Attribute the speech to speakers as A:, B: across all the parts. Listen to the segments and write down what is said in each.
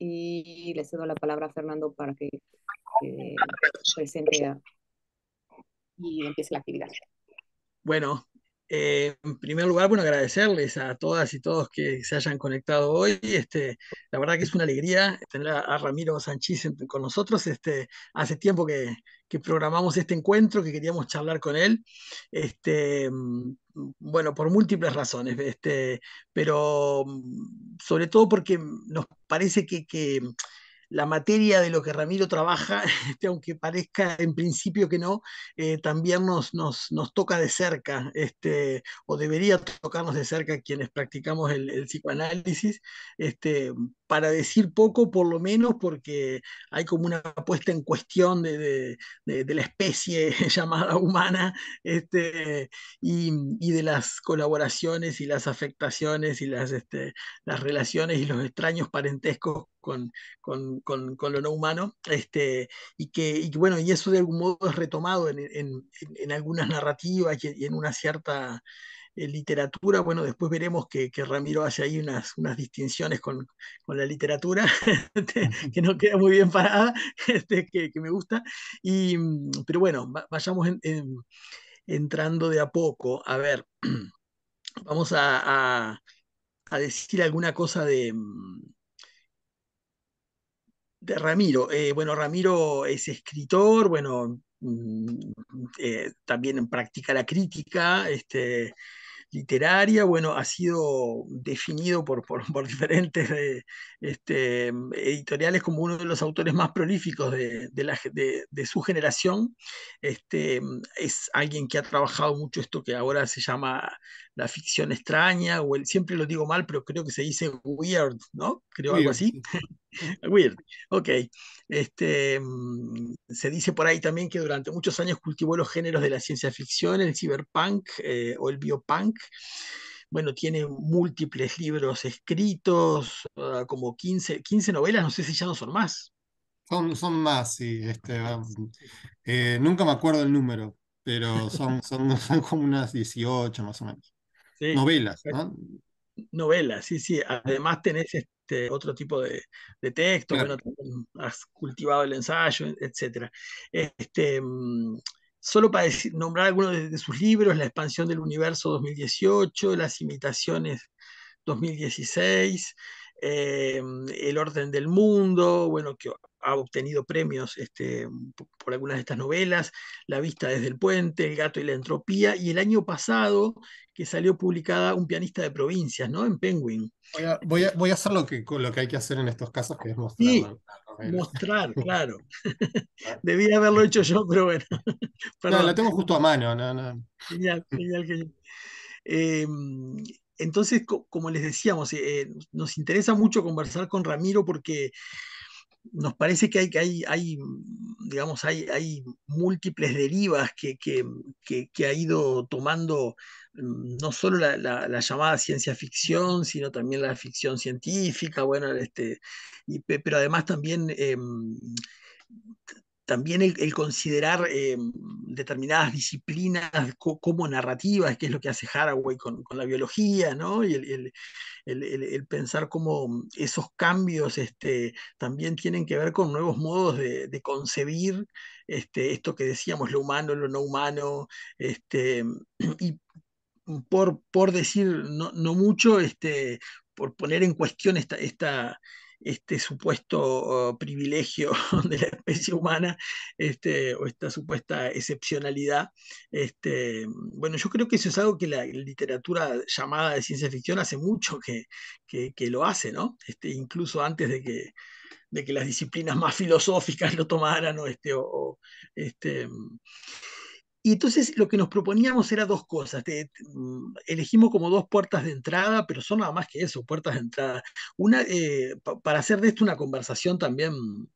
A: y le cedo la palabra a Fernando para que presente y empiece la actividad.
B: Bueno, eh, en primer lugar, bueno, agradecerles a todas y todos que se hayan conectado hoy. Este, la verdad que es una alegría tener a, Ramiro Sánchez con nosotros. Este, hace tiempo que, programamos este encuentro, que queríamos charlar con él. Este, mm, bueno, por múltiples razones, pero mm, sobre todo porque nos parece que la materia de lo que Ramiro trabaja, aunque parezca en principio que no, eh, también nos, nos, toca de cerca, este, o debería tocarnos de cerca quienes practicamos el, psicoanálisis, este, para decir poco, por lo menos, porque hay como una puesta en cuestión de, la especie llamada humana este, y, de las colaboraciones y las afectaciones y las, este, las relaciones y los extraños parentescos con, lo no humano, este, y, que, bueno, y eso de algún modo es retomado en algunas narrativas y en una cierta eh, literatura, bueno, después veremos que, Ramiro hace ahí unas, unas distinciones con, la literatura, este, que no queda muy bien parada, este, que, me gusta, y, mm, pero bueno, vayamos entrando de a poco. A ver, vamos a, decir alguna cosa de mm, de Ramiro. Eh, bueno, Ramiro es escritor, bueno, mm, eh, también practica la crítica, este, literaria, bueno, ha sido definido por, diferentes eh, este, mm, editoriales como uno de los autores más prolíficos de, de, su generación. Este, mm, es alguien que ha trabajado mucho esto que ahora se llama la ficción extraña, o siempre lo digo mal, pero creo que se dice weird, ¿no? Creo algo así. weird, ok. Este, mm, se dice por ahí también que durante muchos años cultivó los géneros de la ciencia ficción, el cyberpunk eh, o el biopunk. Bueno, tiene múltiples libros escritos, ah, como 15,
C: novelas, no sé si ya no son más. Son, más, sí. Este, ah, eh, nunca me acuerdo el número, pero son, son, son como unas 18 más o menos.
B: Novelas, ¿no? Novelas, sí, sí. Además tenés este otro tipo de, texto, bueno, has cultivado el ensayo, etc. Este, mm, solo para nombrar algunos de, sus libros, La expansión del universo 2018, Las imitaciones 2016, eh, El orden del mundo, bueno, que ha obtenido premios este, por algunas de estas novelas, La vista desde el puente, El gato y la entropía, y el año pasado que salió publicada
C: Un pianista de provincias, ¿no? En Penguin. Voy a, hacer lo que, hay que hacer en estos casos, que es mostrar. Sí, mostrar, claro. Debía haberlo hecho yo, pero bueno. no, la tengo justo a mano. No, Genial, genial, genial. Em,
B: entonces, como les decíamos, eh, nos interesa mucho conversar con Ramiro porque nos parece que hay, que hay, hay digamos, hay, múltiples derivas que, ha ido tomando mm, no solo la, llamada ciencia ficción, sino también la ficción científica, bueno, este, pero además también... Em, también el, considerar eh, determinadas disciplinas como narrativas, que es lo que hace Haraway con, la biología, ¿no? y el, pensar cómo esos cambios este, también tienen que ver con nuevos modos de, concebir este, esto que decíamos, lo humano, lo no humano, este, y por, por decir no, mucho, este, por poner en cuestión esta, esta este supuesto oh, privilegio de la especie humana este, o esta supuesta excepcionalidad. Este, bueno, yo creo que eso es algo que la literatura llamada de ciencia ficción hace mucho que, que, lo hace, ¿no? Este, incluso antes de que, de que las disciplinas más filosóficas lo tomaran o, este, este, y entonces lo que nos proponíamos era dos cosas. Mm, elegimos como dos puertas de entrada, pero son nada más que eso, puertas de entrada. Una, eh, para hacer de esto una conversación también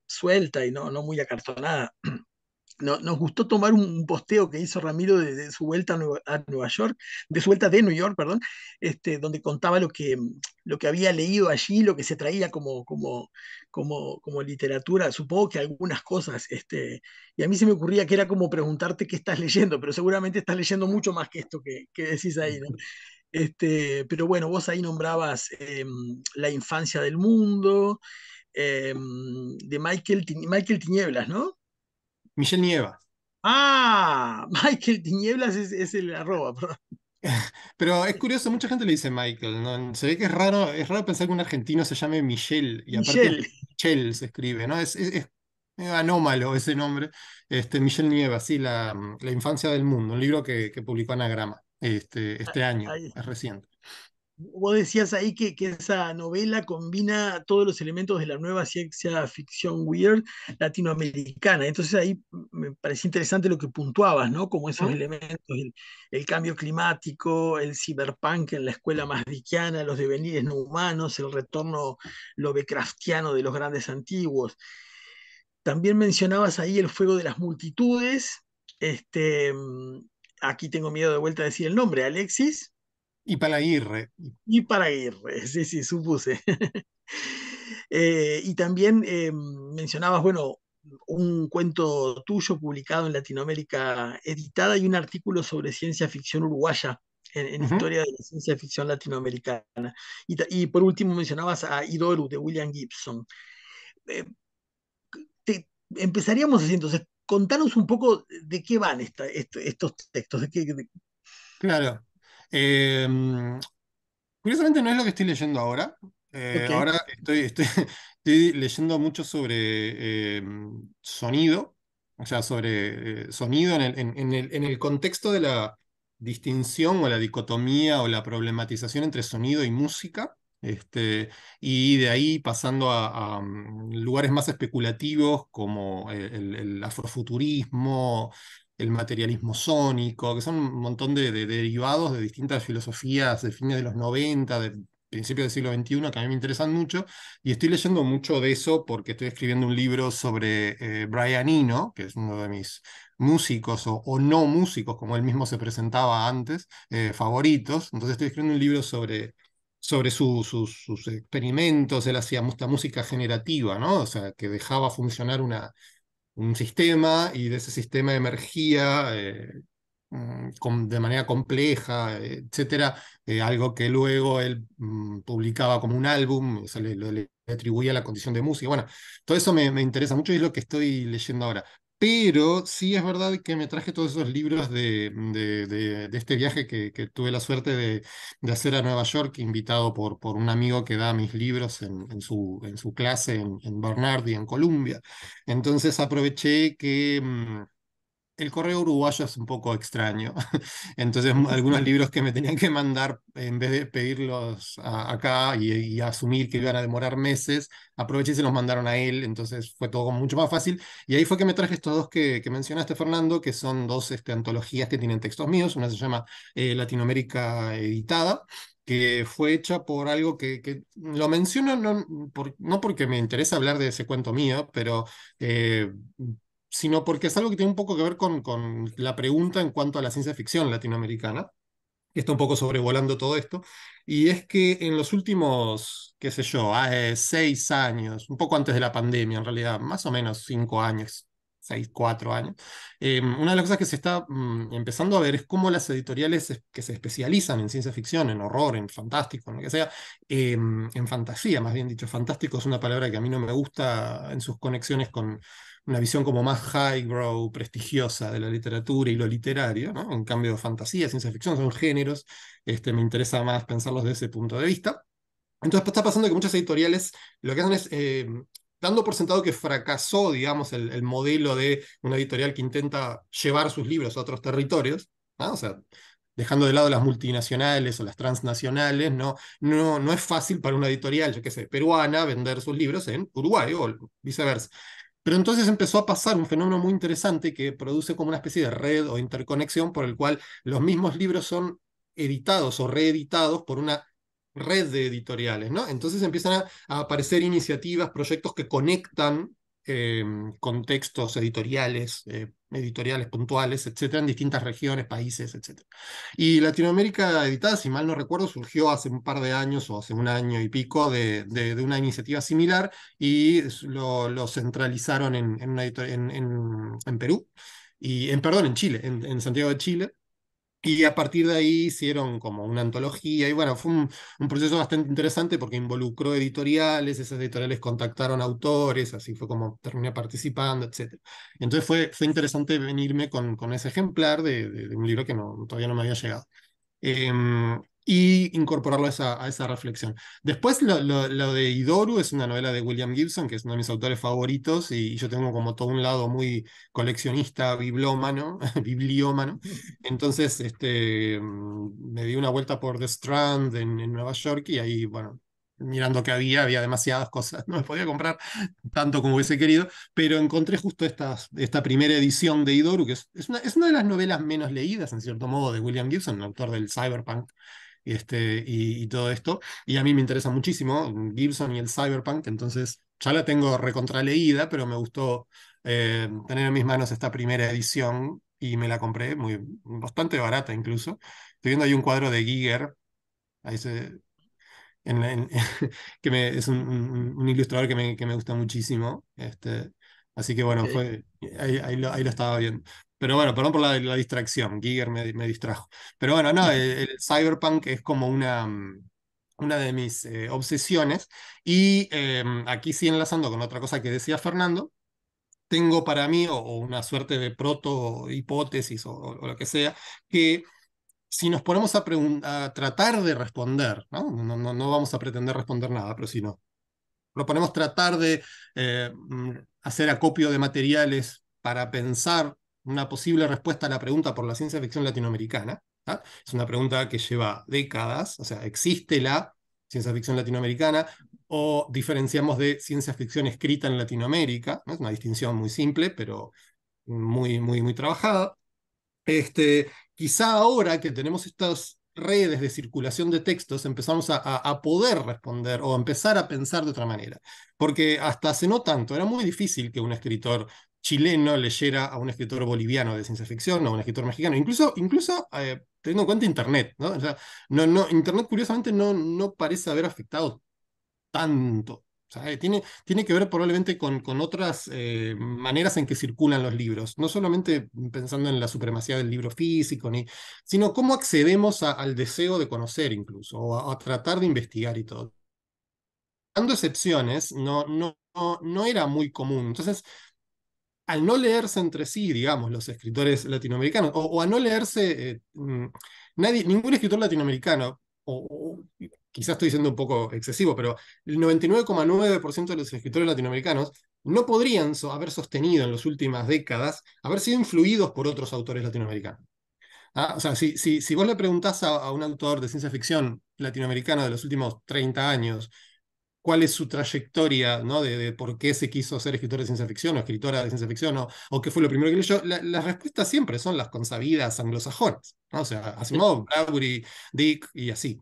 B: suelta y no, no muy acartonada. nos gustó tomar un, posteo que hizo Ramiro de, su vuelta a Nueva, York, de su vuelta de Nueva York, perdón, este, donde contaba lo que, lo que había leído allí, lo que se traía como, como, como, como literatura, supongo que algunas cosas, este, y a mí se me ocurría que era como preguntarte qué estás leyendo, pero seguramente estás leyendo mucho más que esto que, decís ahí, Este, pero bueno, vos ahí nombrabas em, La infancia del mundo, em, de Michael, Michael Tinieblas, ¿no? Michelle Nieva Ah, Michael Tinieblas es, el arroba,
C: Pero es curioso, mucha gente le dice Michael, ¿no? Se ve que es raro, es raro pensar que un argentino se llame Michelle, y aparte Michelle, se escribe, ¿no? Es, anómalo ese nombre. Este, Michelle Nieva sí, la, la infancia del mundo, un libro que, que publicó Anagrama este, este ah, año, es reciente.
B: Vos decías ahí que, esa novela combina todos los elementos de la nueva ciencia ficción weird latinoamericana. Entonces ahí me parecía interesante lo que puntuabas, ¿no? Como esos elementos, el, cambio climático, el ciberpunk en la escuela más los devenires no humanos, el retorno lovecraftiano de los grandes antiguos. También mencionabas ahí el fuego de las multitudes. Este, mm, aquí tengo miedo de vuelta a decir el nombre, Alexis. Y para Aguirre. Y para Aguirre, sí, sí, supuse. Eh, y también eh, mencionabas, bueno, un cuento tuyo publicado en Latinoamérica editada y un artículo sobre ciencia ficción uruguaya en, Historia de la Ciencia Ficción Latinoamericana. Y, por último mencionabas a Idoru de William Gibson. Eh, empezaríamos así, entonces, contanos un poco de qué
C: van estos textos, Claro. Em, curiosamente no es lo que estoy leyendo ahora. Eh, ahora estoy, leyendo mucho sobre em, sonido, o sea, sobre eh, sonido en el, contexto de la distinción o la dicotomía o la problematización entre sonido y música. Este, y de ahí pasando a, mm, lugares más especulativos como eh, el afrofuturismo, el materialismo sónico, que son un montón de, derivados de distintas filosofías de fines de los 90, del principios del siglo XXI, que a mí me interesan mucho, y estoy leyendo mucho de eso porque estoy escribiendo un libro sobre eh, Brian Eno, que es uno de mis músicos o, no músicos, como él mismo se presentaba antes, eh, favoritos. Entonces estoy escribiendo un libro sobre, sobre sus experimentos, él hacía mucha música generativa, ¿no? O sea, que dejaba funcionar una, un sistema y de ese sistema emergía eh, mm, con, de manera compleja, etcétera, eh, algo que luego él mm, publicaba como un álbum, o sea, le, le, atribuía la condición de música. Bueno, todo eso me, me interesa mucho y es lo que estoy leyendo ahora. Pero sí es verdad que me traje todos esos libros de, este viaje que, tuve la suerte de, hacer a Nueva York, invitado por, por un amigo que da mis libros en, su, en su, clase en, en Barnard y en Columbia. Entonces aproveché que mm, el correo uruguayo es un poco extraño. Entonces, algunos libros que me tenían que mandar, en vez de pedirlos acá y, asumir que iban a demorar meses, aproveché y se los mandaron a él. Entonces, fue todo mucho más fácil. Y ahí fue que me traje estos dos que, mencionaste, Fernando, que son dos este, antologías que tienen textos míos. Una se llama eh, Latinoamérica Editada que fue hecha por algo que, lo menciono no, por, no, porque me interesa hablar de ese cuento mío, pero eh, sino porque es algo que tiene un poco que ver con, con la pregunta en cuanto a la ciencia ficción latinoamericana, que está un poco sobrevolando todo esto, y es que en los últimos, qué sé yo, seis años, un poco antes de la pandemia en realidad, más o menos cinco años, seis, cuatro años, eh, una de las cosas que se está mm, empezando a ver es cómo las editoriales que se especializan en ciencia ficción, en horror, en fantástico, en lo que sea, eh, en fantasía, más bien dicho, fantástico es una palabra que a mí no me gusta en sus conexiones con una visión como más high grow, prestigiosa de la literatura y lo literario, ¿no? En cambio, fantasía, ciencia ficción son géneros, este, me interesa más pensarlos desde ese punto de vista. Entonces está pasando que muchas editoriales lo que hacen es, eh, dando por sentado que fracasó, digamos, el, modelo de una editorial que intenta llevar sus libros a otros territorios, O sea, dejando de lado las multinacionales o las transnacionales, no, no, no es fácil para una editorial, yo qué sé, peruana, vender sus libros en Uruguay o viceversa. Pero entonces empezó a pasar un fenómeno muy interesante que produce como una especie de red o interconexión por el cual los mismos libros son editados o reeditados por una red de editoriales, ¿no? Entonces empiezan a, a aparecer iniciativas, proyectos que conectan Em, contextos editoriales, eh, editoriales puntuales, etcétera, en distintas regiones, países, etcétera. Y Latinoamérica Editada, si mal no recuerdo, surgió hace un par de años o hace un año y pico de, de, una iniciativa similar y lo, centralizaron en en, en, en, Perú, y en, perdón, en Chile, en Santiago de Chile. Y a partir de ahí hicieron como una antología y bueno, fue un, proceso bastante interesante porque involucró editoriales, esas editoriales contactaron autores, así fue como terminé participando, etc. Entonces fue, fue interesante venirme con, con ese ejemplar de, un libro que no, todavía no me había llegado. Em, y incorporarlo a esa, reflexión. Después, lo, de Idoru es una novela de William Gibson, que es uno de mis autores favoritos, y, yo tengo como todo un lado muy coleccionista, bibliómano, bibliómano. Mm. Entonces, este, mm, me di una vuelta por The Strand en, Nueva York y ahí, bueno, mirando que había, había demasiadas cosas, no me podía comprar tanto como hubiese querido, pero encontré justo esta, esta primera edición de Idoru, que es, una, es una de las novelas menos leídas, en cierto modo, de William Gibson, el autor del cyberpunk, este, y, todo esto. Y a mí me interesa muchísimo Gibson y el cyberpunk, entonces ya la tengo recontraleída, pero me gustó eh, tener en mis manos esta primera edición y me la compré muy, bastante barata incluso. Estoy viendo ahí un cuadro de Giger, ahí que me, es un, ilustrador que me, que me, gusta muchísimo. Este, así que bueno, fue, ahí, ahí, lo, ahí lo estaba viendo. Pero bueno, perdón por la, distracción, Giger me, me, distrajo. Pero bueno, no, el, cyberpunk es como una, una de mis eh, obsesiones. Y em, aquí sí enlazando con otra cosa que decía Fernando, tengo para mí, o, una suerte de proto hipótesis o, lo que sea, que si nos ponemos a, tratar de responder, ¿no? No, ¿no? no, vamos a pretender responder nada, pero si no, a tratar de eh, mm, hacer acopio de materiales para pensar una posible respuesta a la pregunta por la ciencia ficción latinoamericana. Es una pregunta que lleva décadas, o sea, ¿existe la ciencia ficción latinoamericana? ¿O diferenciamos de ciencia ficción escrita en Latinoamérica? Es una distinción muy simple, pero muy, muy, muy trabajada. Este, quizá ahora que tenemos estas redes de circulación de textos empezamos a, a, poder responder o empezar a pensar de otra manera. Porque hasta hace no tanto era muy difícil que un escritor chileno leyera a un escritor boliviano de ciencia ficción o a un escritor mexicano, incluso, incluso eh, teniendo en cuenta Internet, ¿no? O sea, no, no, Internet curiosamente no, no parece haber afectado tanto. Eh, tiene, tiene que ver probablemente con, con otras eh, maneras en que circulan los libros, no solamente pensando en la supremacía del libro físico, sino cómo accedemos al deseo de conocer incluso, o a, tratar de investigar y todo. Dando excepciones, no, no, no, no era muy común. Entonces, al no leerse entre sí, digamos, los escritores latinoamericanos, o, a no leerse eh, mm, nadie, ningún escritor latinoamericano, o, quizás estoy siendo un poco excesivo, pero el 99,9% de los escritores latinoamericanos no podrían haber sostenido en las últimas décadas, haber sido influidos por otros autores latinoamericanos. Ah, o sea, si, vos le preguntás a, a un autor de ciencia ficción latinoamericano de los últimos 30 años, cuál es su trayectoria, ¿no? De, por qué se quiso ser escritor de ciencia ficción o escritora de ciencia ficción o, qué fue lo primero que leyó, las respuestas siempre son las consabidas anglosajonas, O sea, Asimov, Bradbury, Dick y así.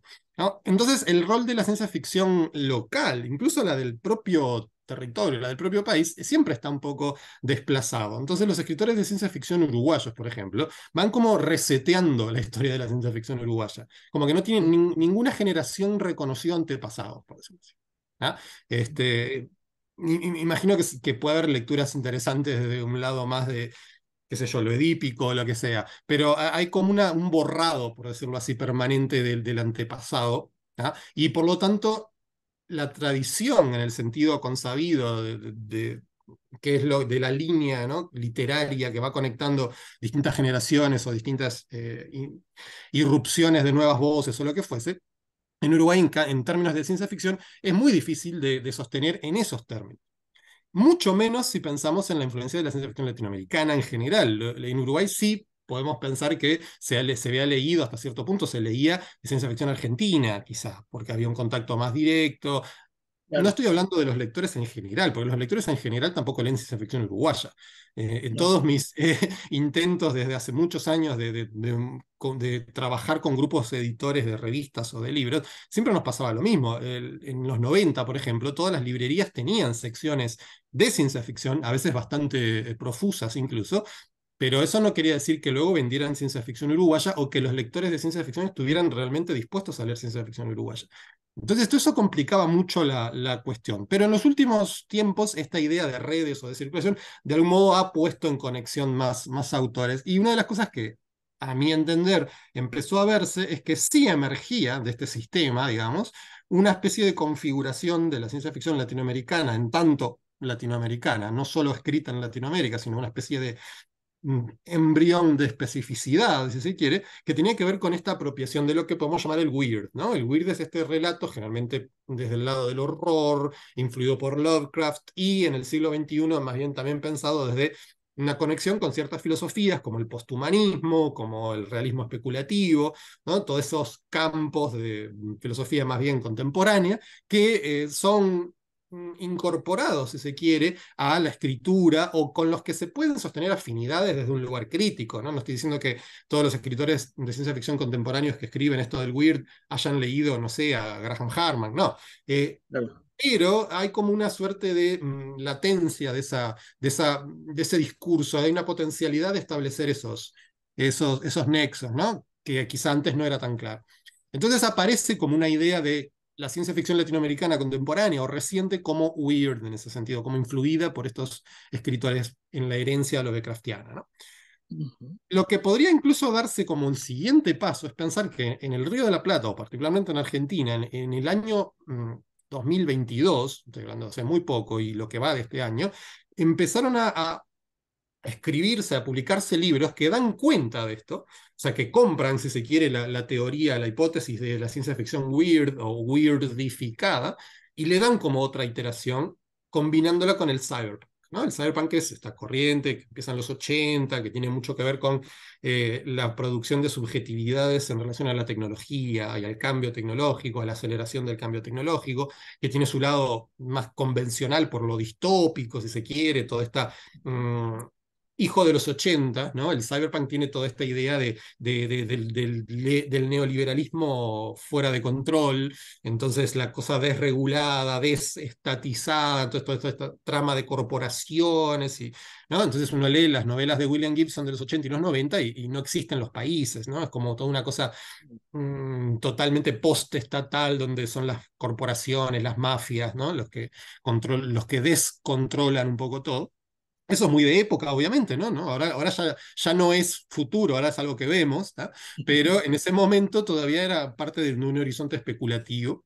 C: Entonces, el rol de la ciencia ficción local, incluso la del propio territorio, la del propio país, siempre está un poco desplazado. Entonces los escritores de ciencia ficción uruguayos, por ejemplo, van como reseteando la historia de la ciencia ficción uruguaya, como que no tienen ninguna generación reconocida antepasados, por decirlo así. ¿ah? Este, imagino que, puede haber lecturas interesantes desde un lado más de, qué sé yo, lo edípico, o lo que sea, pero hay como un borrado, por decirlo así, permanente del, antepasado, ¿ah? y por lo tanto, la tradición en el sentido consabido de, de es lo de la línea literaria que va conectando distintas generaciones o distintas eh, irrupciones de nuevas voces o lo que fuese, en Uruguay en, términos de ciencia ficción es muy difícil de, sostener en esos términos. Mucho menos si pensamos en la influencia de la ciencia ficción latinoamericana en general. En Uruguay sí podemos pensar que se, había leído hasta cierto punto, se leía de ciencia ficción argentina, quizás, porque había un contacto más directo. No estoy hablando de los lectores en general, porque los lectores en general tampoco leen ciencia ficción uruguaya. Eh, en todos mis eh, intentos desde hace muchos años de de trabajar con grupos editores de revistas o de libros, siempre nos pasaba lo mismo. en los 90, por ejemplo, todas las librerías tenían secciones de ciencia ficción, a veces bastante eh, profusas incluso, pero eso no quería decir que luego vendieran ciencia ficción uruguaya o que los lectores de ciencia ficción estuvieran realmente dispuestos a leer ciencia ficción uruguaya. Entonces, todo eso complicaba mucho la, la, cuestión. Pero en los últimos tiempos, esta idea de redes o de circulación, de algún modo ha puesto en conexión más, más autores. Y una de las cosas que a mi entender, empezó a verse es que sí emergía de este sistema, digamos, una especie de configuración de la ciencia ficción latinoamericana, en tanto latinoamericana, no solo escrita en Latinoamérica, sino una especie de mm, embrión de especificidad, si se quiere, que tenía que ver con esta apropiación de lo que podemos llamar el weird, ¿no? El weird es este relato, generalmente desde el lado del horror, influido por Lovecraft, y en el siglo XXI más bien también pensado desde una conexión con ciertas filosofías como el posthumanismo, como el realismo especulativo, ¿no? todos esos campos de filosofía más bien contemporánea que eh, son mm, incorporados, si se quiere, a la escritura o con los que se pueden sostener afinidades desde un lugar crítico. No, no estoy diciendo que todos los escritores de ciencia ficción contemporáneos que escriben esto del weird hayan leído, no sé, a Graham Harman, no. Eh, pero hay como una suerte de mm, latencia de, esa, de, esa, de ese discurso, hay una potencialidad de establecer esos, esos, esos nexos, ¿no? que quizá antes no era tan claro. Entonces aparece como una idea de la ciencia ficción latinoamericana contemporánea o reciente como weird en ese sentido, como influida por estos escritores en la herencia de ¿no? Lo que podría incluso darse como un siguiente paso es pensar que en el Río de la Plata, o particularmente en Argentina, en el año mm, 2022, estoy hablando hace muy poco y lo que va de este año, empezaron a, escribirse, a publicarse libros que dan cuenta de esto, o sea, que compran, si se quiere, la, la teoría, la hipótesis de la ciencia ficción weird o weirdificada, y le dan como otra iteración, combinándola con el cyberpunk. El cyberpunk es esta corriente que empieza en los 80, que tiene mucho que ver con eh, la producción de subjetividades en relación a la tecnología y al cambio tecnológico, a la aceleración del cambio tecnológico, que tiene su lado más convencional por lo distópico, si se quiere, toda esta... Mm, hijo de los 80, ¿no? El cyberpunk tiene toda esta idea del, neoliberalismo fuera de control, entonces la cosa desregulada, desestatizada, toda, esta trama de corporaciones, y, ¿no? Entonces uno lee las novelas de William Gibson de los 80 y los 90 y, no existen los países, ¿no? Es como toda una cosa mm, totalmente postestatal donde son las corporaciones, las mafias, ¿no? Los que, control, los que descontrolan un poco todo. Eso es muy de época, obviamente, ¿no? ¿No? Ahora, ahora ya, ya no es futuro, ahora es algo que vemos, pero en ese momento todavía era parte de un horizonte especulativo.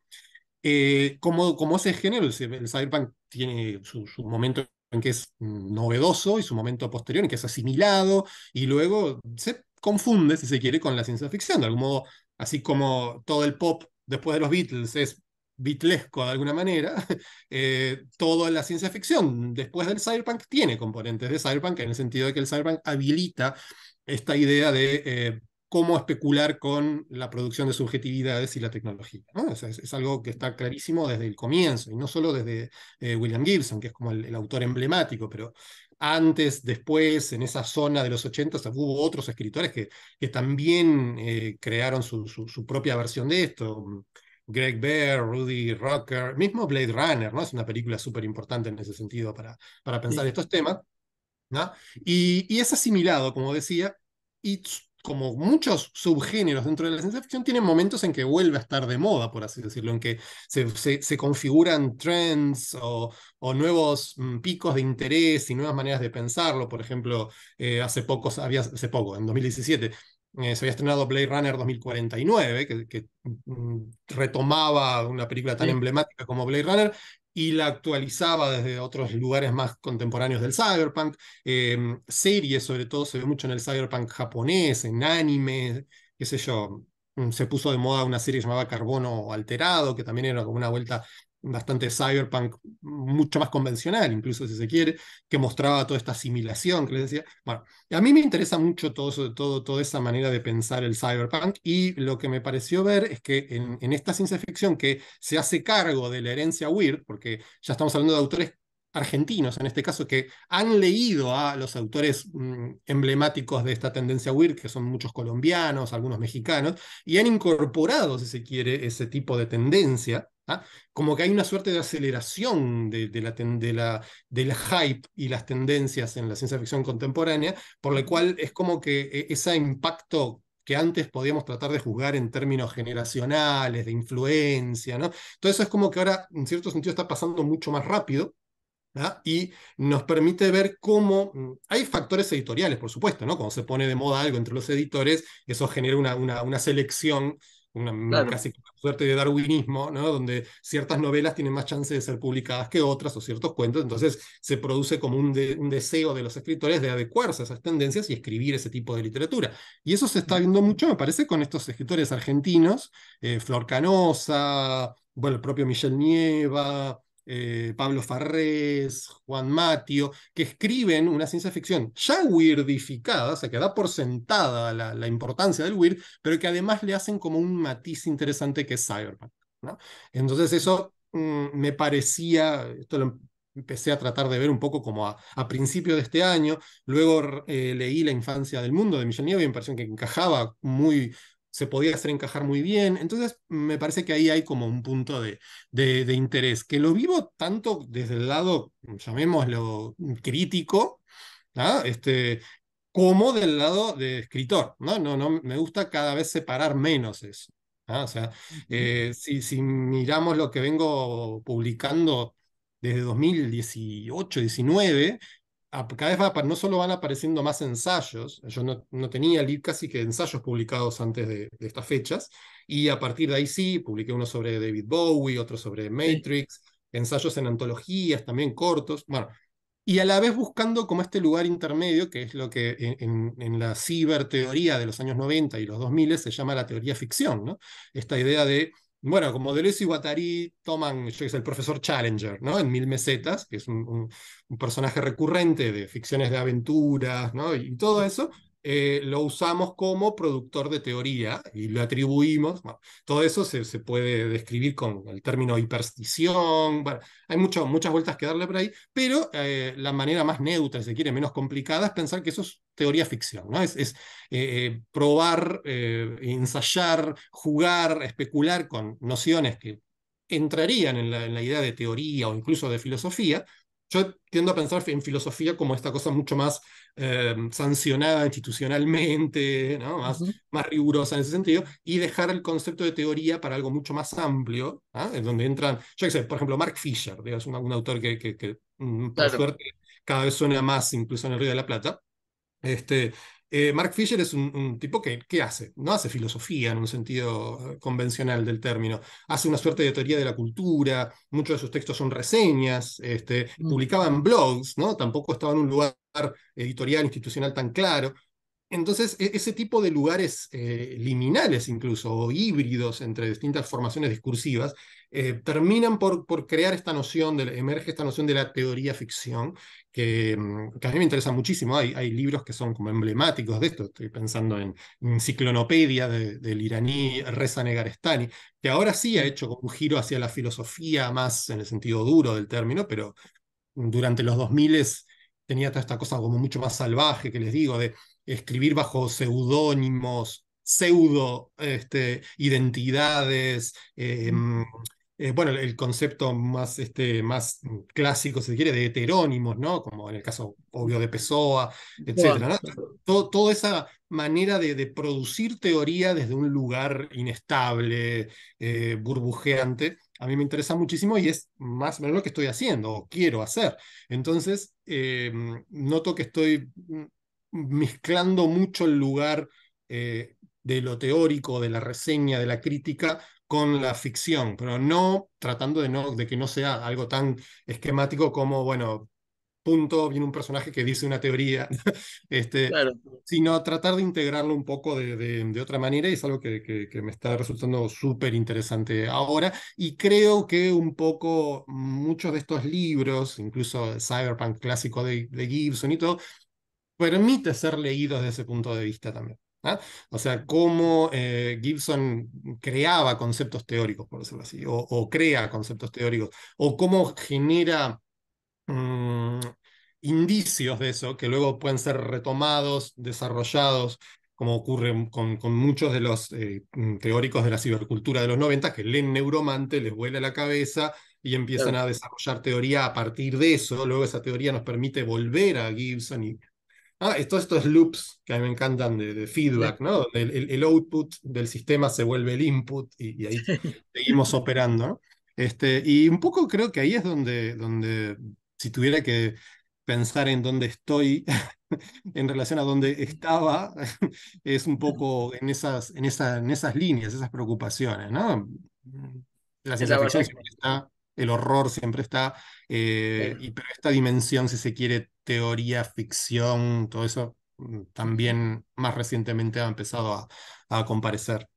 C: Eh, como, como ese género, el, cyberpunk tiene su, su momento en que es novedoso y su momento posterior en que es asimilado y luego se confunde, si se quiere, con la ciencia ficción. De algún modo, así como todo el pop después de los Beatles es bitlesco de alguna manera, eh, toda la ciencia ficción después del cyberpunk tiene componentes de cyberpunk en el sentido de que el cyberpunk habilita esta idea de eh, cómo especular con la producción de subjetividades y la tecnología. es, algo que está clarísimo desde el comienzo, y no solo desde eh, William Gibson, que es como el, autor emblemático, pero antes, después, en esa zona de los 80, hubo otros escritores que, también crearon su propia versión de esto. Greg Bear, Rudy Rocker, mismo Blade Runner, ¿no? Es una película súper importante en ese sentido para, para pensar estos temas, ¿no? Y, es asimilado, como decía, y como muchos subgéneros dentro de la ciencia ficción, tienen momentos en que vuelve a estar de moda, por así decirlo, en que se, configuran trends o, nuevos mm, picos de interés y nuevas maneras de pensarlo. Por ejemplo, eh, hace, poco, había, hace poco, en 2017, eh, se había estrenado Blade Runner 2049, que, mm, retomaba una película tan emblemática como Blade Runner y la actualizaba desde otros lugares más contemporáneos del cyberpunk. Em, series, sobre todo, se ve mucho en el cyberpunk japonés, en anime, qué sé yo. Mm, se puso de moda una serie llamada Carbono Alterado, que también era como una vuelta bastante cyberpunk, mucho más convencional, incluso si se quiere, que mostraba toda esta asimilación que les decía. Bueno, a mí me interesa mucho todo, todo toda esa manera de pensar el cyberpunk y lo que me pareció ver es que en, esta ciencia ficción que se hace cargo de la herencia weird, porque ya estamos hablando de autores argentinos en este caso que han leído a los autores mm, emblemáticos de esta tendencia weird, que son muchos colombianos, algunos mexicanos, y han incorporado, si se quiere, ese tipo de tendencia ¿ah? Como que hay una suerte de aceleración de, la, de del hype y las tendencias en la ciencia ficción contemporánea, por lo cual es como que eh, ese impacto que antes podíamos tratar de juzgar en términos generacionales, de influencia, ¿no? Todo eso es como que ahora, en cierto sentido, está pasando mucho más rápido. ¿ah? y nos permite ver cómo mm, hay factores editoriales, por supuesto, ¿no? Cuando se pone de moda algo entre los editores, eso genera una, una, una selección una, casi suerte de darwinismo, ¿no? donde ciertas novelas tienen más chance de ser publicadas que otras o ciertos cuentos, entonces se produce como un, deseo de los escritores de adecuarse a esas tendencias y escribir ese tipo de literatura. Y eso se está mm. viendo mucho, me parece, con estos escritores argentinos, eh, Flor Canosa, bueno, el propio Michel Nieva, eh, Pablo Farrés, Juan Matio, que escriben una ciencia ficción ya weirdificada, o sea, que da por sentada la, importancia del weird, pero que además le hacen como un matiz interesante que es cyberpunk. Entonces eso mm, me parecía, esto lo empecé a tratar de ver un poco como a, principios principio de este año, luego eh, leí La infancia del mundo de Michel Nieve me pareció que encajaba muy, se podía hacer encajar muy bien. Entonces, me parece que ahí hay como un punto de, interés, que lo vivo tanto desde el lado, llamémoslo, crítico, ¿ah? este, como del lado de escritor. ¿no? No, no, me gusta cada vez separar menos eso. ¿ah? O sea, eh, si, miramos lo que vengo publicando desde 2018, 2019 Ah, cada vez no solo van apareciendo más ensayos, yo no, no tenía casi que ensayos publicados antes de, estas fechas, y a partir de ahí sí, publiqué uno sobre David Bowie, otro sobre Matrix, ensayos en antologías también cortos, bueno, y a la vez buscando como este lugar intermedio, que es lo que en, en la ciberteoría de los años 90 y los 2000 se llama la teoría ficción, ¿no? Esta idea de bueno, como Deleuze y Guattari toman, yo que el profesor Challenger, ¿no? En Mil Mesetas, que es un, personaje recurrente de ficciones de aventuras, ¿no? y todo eso, eh, lo usamos como productor de teoría y lo atribuimos. todo eso se, puede describir con el término hiperstición. hay muchas vueltas que darle por ahí, pero eh, la manera más neutra, si se quiere, menos complicada, es pensar que eso es teoría ficción, Es, eh, probar, ensayar, jugar, especular con nociones que entrarían en la idea de teoría o incluso de filosofía, yo tiendo a pensar en filosofía como esta cosa mucho más em, sancionada institucionalmente, más, más rigurosa en ese sentido, y dejar el concepto de teoría para algo mucho más amplio, ¿ah? en donde entran, yo qué sé, por ejemplo, Mark Fisher, digamos, un, autor que, mm, cada vez suena más, incluso en el Río de la Plata. Este, eh, Mark Fisher es un, tipo que, hace, no hace filosofía en un sentido eh, convencional del término, hace una suerte de teoría de la cultura, muchos de sus textos son reseñas, este, mm. publicaban blogs, ¿no? tampoco estaba en un lugar eh, editorial, institucional tan claro, entonces, e-, ese tipo de lugares eh, liminales incluso, o híbridos entre distintas formaciones discursivas, eh, terminan por, por, crear esta noción, emerge esta noción de la teoría ficción, mm, que, a mí me interesa muchísimo. Hay, hay, libros que son como emblemáticos de esto. Estoy pensando en Ciclonopedia del iraní Reza Negarestani, que ahora sí ha hecho un giro hacia la filosofía más en el sentido duro del término, pero durante los 2000 tenía toda esta cosa como mucho más salvaje que les digo, de escribir bajo seudónimos, pseudo este, identidades. Em, eh, bueno, el concepto más, este, más clásico, se quiere, de heterónimos, ¿no? Como en el caso obvio de Pessoa, etc. toda esa manera de, producir teoría desde un lugar inestable, eh, burbujeante, a mí me interesa muchísimo y es más o menos lo que estoy haciendo o quiero hacer. Entonces, em, noto que estoy mm, mezclando mucho el lugar eh, de lo teórico, de la reseña, de la crítica, con la ficción, pero no tratando de, no, de que no sea algo tan esquemático como, bueno, punto, viene un personaje que dice una teoría, este, sino tratar de integrarlo un poco de, de, otra manera y es algo que, que, me está resultando súper interesante ahora y creo que un poco muchos de estos libros, incluso Cyberpunk clásico de, de Gibson y todo, permite ser leídos desde ese punto de vista también. ¿ah? O sea, cómo eh, Gibson creaba conceptos teóricos, por decirlo así, o, crea conceptos teóricos, o cómo genera mm, indicios de eso que luego pueden ser retomados, desarrollados, como ocurre con, muchos de los eh, mm, teóricos de la cibercultura de los 90, que leen Neuromante, les vuela la cabeza y empiezan a desarrollar teoría a partir de eso. Luego esa teoría nos permite volver a Gibson y Ah, estos loops que a mí me encantan de, feedback, ¿no? Donde el, output del sistema se vuelve el input y, ahí seguimos operando, Este, y un poco creo que ahí es donde, donde si tuviera que pensar en dónde estoy en relación a dónde estaba, es un poco en esas, en, en esas líneas, esas preocupaciones, ¿no? La sensación siempre está, el horror siempre está, eh, y, pero esta dimensión, si se quiere, teoría, ficción, todo eso mm, también más recientemente ha empezado a, a comparecer.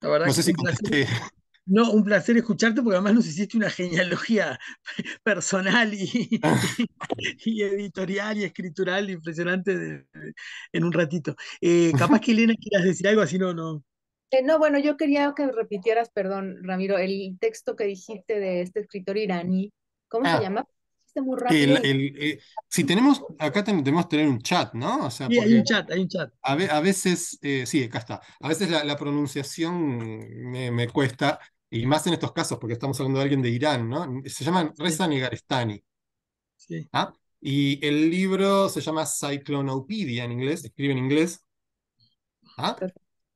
C: La verdad no
B: no, un placer escucharte porque además nos hiciste una genealogía personal y, editorial y escritural impresionante en un ratito. Eh, capaz que Elena quieras decir algo, así no, no.
A: Eh, no, bueno, yo quería que repitieras, perdón, Ramiro, el texto que dijiste de este escritor iraní. ¿Cómo se ah. llama?
C: si tenemos, acá tenemos tener un chat, ¿no? O sea, sí, hay un chat, hay un chat. A, veces, eh, sí, acá está. A veces la, pronunciación me, cuesta, y más en estos casos, porque estamos hablando de alguien de Irán, ¿no? Se llama Reza Negarestani. Sí. ¿Ah? Y el libro se llama Cyclonopedia en inglés, escribe en inglés. ¿Ah?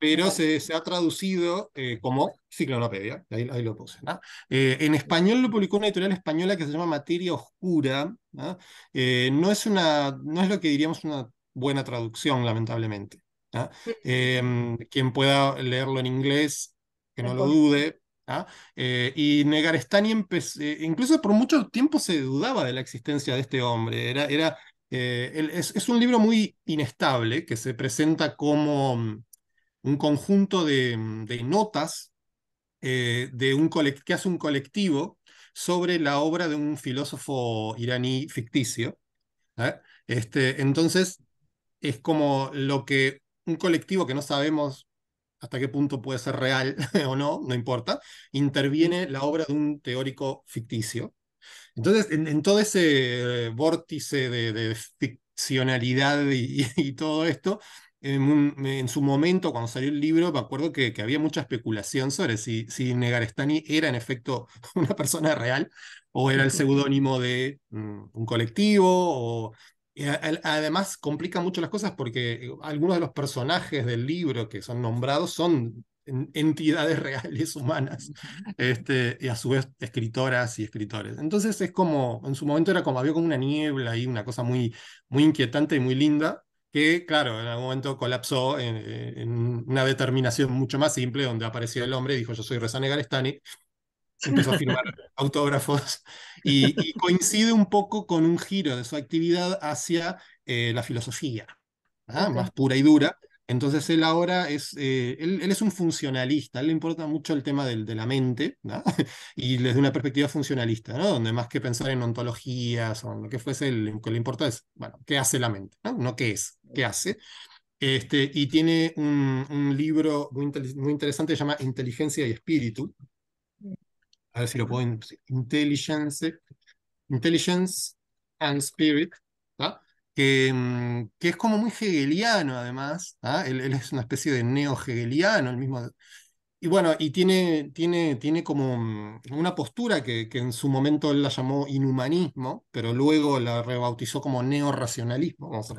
C: pero se, ha traducido eh, como Ciclonopedia, ahí, ahí lo puse. Eh, en español lo publicó una editorial española que se llama Materia Oscura. ¿no? Eh, es una, no es lo que diríamos una buena traducción, lamentablemente. Em, quien pueda leerlo en inglés,
D: que no lo dude,
C: ¿Ah? y Negarestani incluso por mucho tiempo se dudaba de la existencia de este hombre. Era, era, es, un libro muy inestable que se presenta como un conjunto de, notas eh, de un que hace un colectivo sobre la obra de un filósofo iraní ficticio. ¿eh? Este, entonces, es como lo que un colectivo que no sabemos hasta qué punto puede ser real o no, no importa, interviene la obra de un teórico ficticio. Entonces, en, todo ese eh, vórtice de, ficcionalidad y, todo esto, en, su momento, cuando salió el libro, me acuerdo que, había mucha especulación sobre si, si Negarestani era en efecto una persona real o era el seudónimo de mm, un colectivo. O... Eh, además, complica mucho las cosas porque eh, algunos de los personajes del libro que son nombrados son entidades reales humanas este, y a su vez escritoras y escritores. Entonces es como, en su momento era como, había como una niebla y una cosa muy, muy inquietante y muy linda, que, claro, en algún momento colapsó eh, en, una determinación mucho más simple, donde apareció el hombre y dijo, yo soy Rezane Galestani,
D: empezó a firmar
C: autógrafos y, coincide un poco con un giro de su actividad hacia eh, la filosofía, ¿ah? más pura y dura, entonces él ahora es, eh, él, es un funcionalista, a él le importa mucho el tema del, de la mente, y desde una perspectiva funcionalista, ¿no? donde más que pensar en ontologías o lo que fuese, lo que le importa es, bueno, ¿qué hace la mente? No, no qué es, ¿qué hace? Este, y tiene un, libro muy, muy interesante que se llama Inteligencia y Espíritu. A ver si lo puedo... Intelligence, Intelligence and Spirit, ¿no? Mm, que, es como muy hegeliano además, ¿ah? él, es una especie de neo-hegeliano, el mismo... Y bueno, y tiene, tiene, tiene como mm, una postura que, en su momento él la llamó inhumanismo, pero luego la rebautizó como neorracionalismo, vamos a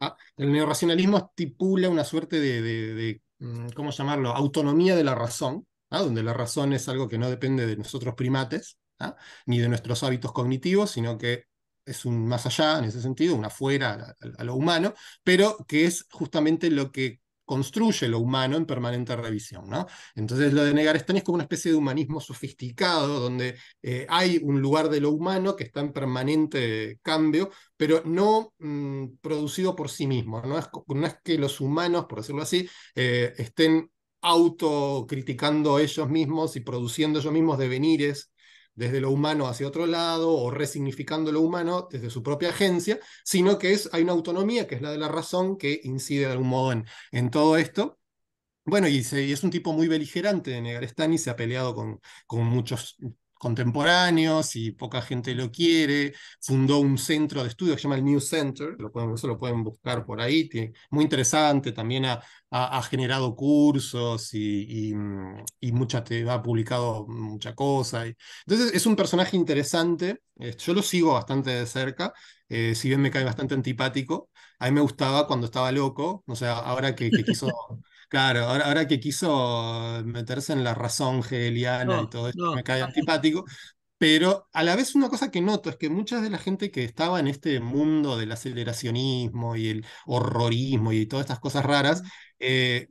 C: ¿ah? El neorracionalismo estipula una suerte de, de, mm, ¿cómo llamarlo?, autonomía de la razón, ¿ah? donde la razón es algo que no depende de nosotros primates, ¿ah? ni de nuestros hábitos cognitivos, sino que es un más allá en ese sentido, un afuera a, lo humano, pero que es justamente lo que construye lo humano en permanente revisión. ¿no? Entonces lo de negar esto es como una especie de humanismo sofisticado, donde eh, hay un lugar de lo humano que está en permanente cambio, pero no mm, producido por sí mismo. ¿no? Es, que los humanos, por decirlo así, eh, estén autocriticando ellos mismos y produciendo ellos mismos devenires desde lo humano hacia otro lado o resignificando lo humano desde su propia agencia, sino que es, hay una autonomía que es la de la razón que incide de algún modo en, todo esto. Bueno, y, es un tipo muy beligerante de Negarestani, se ha peleado con, con muchos contemporáneos y poca gente lo quiere. Fundó un centro de estudio que se llama el New Center, eso lo pueden buscar por ahí, muy interesante, también ha, generado cursos y, ha publicado mucha cosa. entonces es un personaje interesante, eh, yo lo sigo bastante de cerca, eh, si bien me cae bastante antipático, a mí me gustaba cuando estaba loco, o sea, ahora que, que quiso... Claro, ahora, ahora que quiso meterse en la razón hegeliana y todo esto, me cae antipático, pero a la vez una cosa que noto es que muchas de la gente que estaba en este mundo del aceleracionismo y el horrorismo y todas estas cosas raras, eh,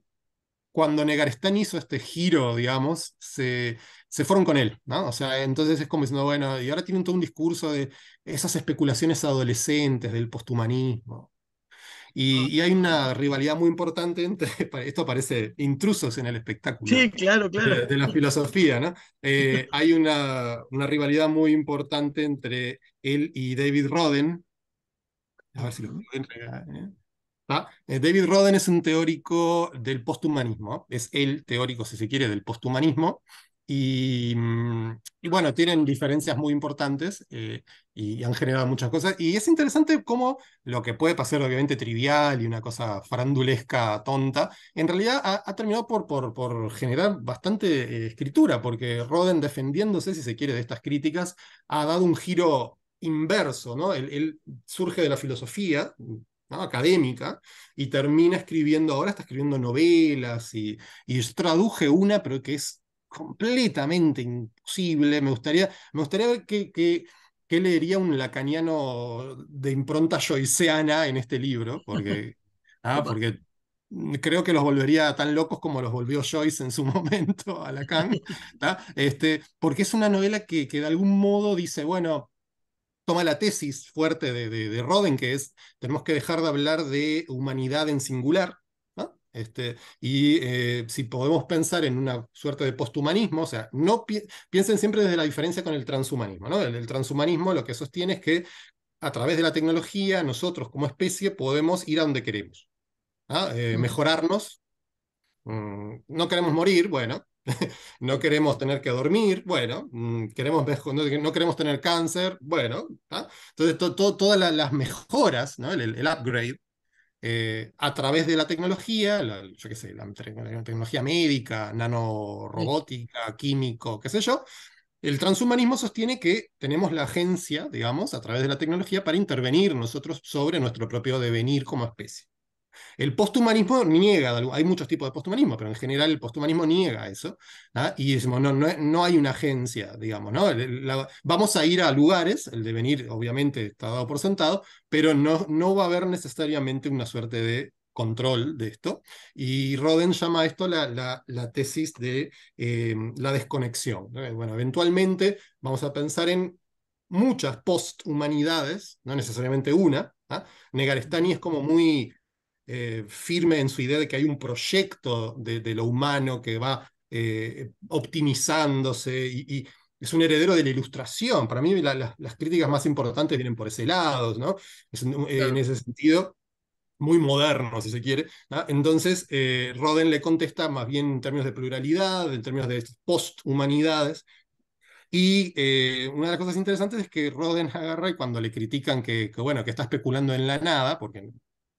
C: cuando Negarestán hizo este giro, digamos, se, se fueron con él, ¿no? O sea, entonces es como diciendo, bueno, y ahora tienen todo un discurso de esas especulaciones adolescentes del posthumanismo. Y, hay una rivalidad muy importante entre, esto parece intrusos en el espectáculo. De, la filosofía, ¿no? Eh, hay una, una, rivalidad muy importante entre él y David Roden. A ver si lo puedo entregar. ¿eh? Eh, David Roden es un teórico del posthumanismo, es el teórico, si se quiere, del posthumanismo. Mm, y, bueno, tienen diferencias muy importantes eh, y, han generado muchas cosas. Y es interesante cómo lo que puede pasar obviamente trivial y una cosa farandulesca, tonta, en realidad ha, terminado por, por, generar bastante eh, escritura, porque Roden defendiéndose, si se quiere, de estas críticas, ha dado un giro inverso, ¿no? Él, surge de la filosofía, académica, y termina escribiendo, ahora está escribiendo novelas, y, y traduje una, pero que es completamente imposible. Me gustaría, me gustaría ver qué, leería un lacaniano de impronta joyceana en este libro, porque,
A: ah,
C: porque creo que los volvería tan locos como los volvió Joyce en su momento a Lacan, este, porque es una novela que, que de algún modo dice, bueno, toma la tesis fuerte de, de, de, Roden, que es, tenemos que dejar de hablar de humanidad en singular este, y eh, si podemos pensar en una suerte de posthumanismo, o sea, no piensen siempre desde la diferencia con el transhumanismo. ¿no? El, transhumanismo lo que sostiene es que a través de la tecnología nosotros como especie podemos ir a donde queremos, ¿ah? eh, mm. mejorarnos. Mm, no queremos morir, bueno, no queremos tener que dormir, bueno, mm, queremos no, queremos tener cáncer, bueno, ¿ah? entonces todas las mejoras, ¿no? el, upgrade, eh, a través de la tecnología, yo qué sé, la, tecnología médica, nanorobótica, químico, qué sé yo, el transhumanismo sostiene que tenemos la agencia, digamos, a través de la tecnología para intervenir nosotros sobre nuestro propio devenir como especie. El posthumanismo niega, hay muchos tipos de posthumanismo, pero en general el posthumanismo niega eso. ¿ah? Y no, no, hay una agencia, digamos, ¿no? vamos a ir a lugares, el devenir obviamente está dado por sentado, pero no, no va a haber necesariamente una suerte de control de esto. Y Roden llama esto la, la, tesis de eh, la desconexión. Bueno, eventualmente vamos a pensar en muchas posthumanidades, no necesariamente una. ¿ah? Negarestani es como muy eh, firme en su idea de que hay un proyecto de, lo humano que va eh, optimizándose y, es un heredero de la ilustración. Para mí las críticas más importantes vienen por ese lado, ¿no? Eh, en ese sentido, muy moderno, si se quiere. Entonces, Roden le contesta más bien en términos de pluralidad, en términos de post-humanidades. Y una de las cosas interesantes es que Roden agarra y cuando le critican que, que, bueno, que está especulando en la nada, porque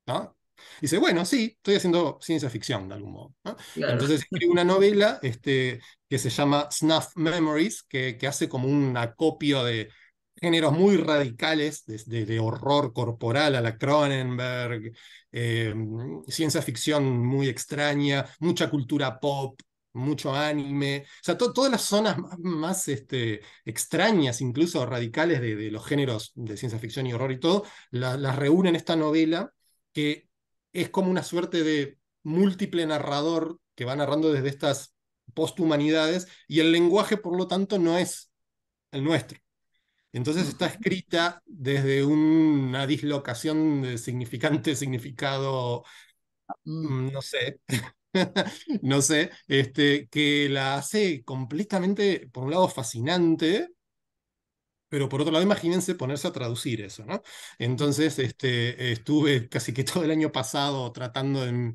C: ¿no? Dice, bueno, sí, estoy haciendo ciencia ficción de algún modo. Entonces escribe una novela este, que se llama Snuff Memories, que, que hace como un acopio de géneros muy radicales, desde de horror corporal a la Cronenberg, em, ciencia ficción muy extraña, mucha cultura pop, mucho anime, o sea, todas las zonas más, este, extrañas, incluso radicales de, los géneros de ciencia ficción y horror y todo, las reúnen reúne en esta novela que es como una suerte de múltiple narrador que va narrando desde estas posthumanidades y el lenguaje, por lo tanto, no es el nuestro. Entonces está escrita desde una dislocación de significante, significado, mm. Mm, no sé, no sé, este, que la hace completamente, por un lado, fascinante pero por otro lado, imagínense ponerse a traducir eso, ¿no? Entonces, este, estuve casi que todo el año pasado tratando eh,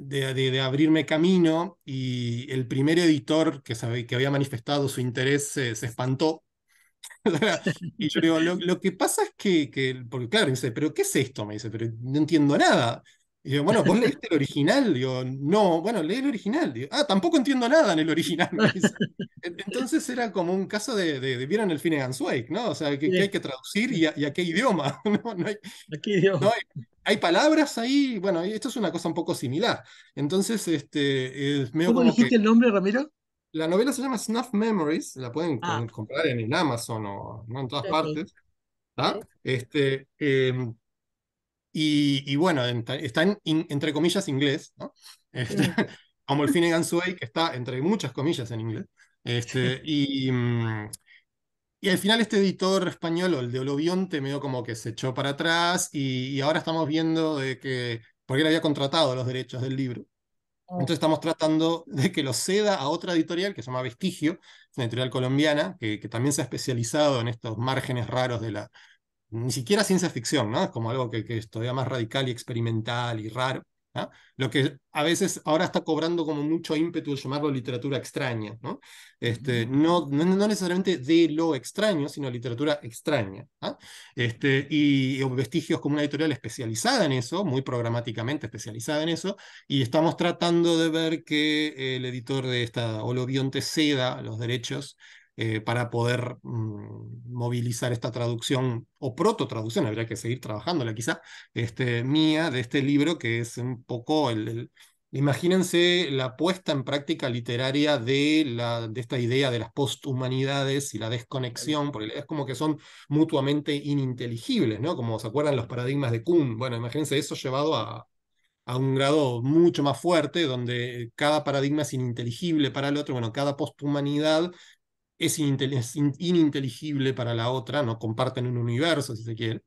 C: de, abrirme camino y el primer editor que, sabe, que había manifestado su interés se, espantó. y yo digo, lo, que pasa es que, porque claro, dice, pero ¿qué es esto? Me dice, pero no entiendo nada. Y bueno, vos leíste el original. Digo, no, bueno, leí el original. Digo, ah, tampoco entiendo nada en el original. Entonces era como un caso de, de, vieron el Finnegan's Wake, ¿no? O sea, que, hay que traducir y a, qué idioma. ¿no? hay, ¿A qué idioma? hay, palabras ahí, bueno, esto es una cosa un poco similar. Entonces, este, es ¿Cómo dijiste el
B: nombre, Ramiro?
C: La novela se llama Snuff Memories, la pueden ah. comprar en Amazon o en todas partes. ¿Ah? Este, em, y, bueno, está entre comillas inglés, ¿no? Este, mm. Como que está entre muchas comillas en inglés. Este, y, mm, y al final este editor español, o el de Olobionte, medio como que se echó para atrás y, ahora estamos viendo de que, porque él había contratado los derechos del libro. Mm. Entonces estamos tratando de que lo ceda a otra editorial que se llama Vestigio, una editorial colombiana que, que, también se ha especializado en estos márgenes raros de la, ni siquiera ciencia ficción, ¿no? como algo que, que es todavía más radical y experimental y raro. Lo que a veces ahora está cobrando como mucho ímpetu llamarlo literatura extraña, ¿no? Este, no, no, necesariamente de lo extraño, sino literatura extraña. ¿ah? Este, y, Vestigios como una editorial especializada en eso, muy programáticamente especializada en eso, y estamos tratando de ver que el editor de esta Olobionte ceda los derechos eh, para poder mm, movilizar esta traducción o proto-traducción, habría que seguir trabajándola quizá, este, mía de este libro que es un poco el, Imagínense la puesta en práctica literaria de, la, de esta idea de las posthumanidades y la desconexión, porque es como que son mutuamente ininteligibles, ¿no? Como se acuerdan los paradigmas de Kuhn. Bueno, imagínense eso llevado a, a un grado mucho más fuerte, donde cada paradigma es ininteligible para el otro. Bueno, cada posthumanidad es, ininteligible, para la otra, no comparten un universo, si se quiere.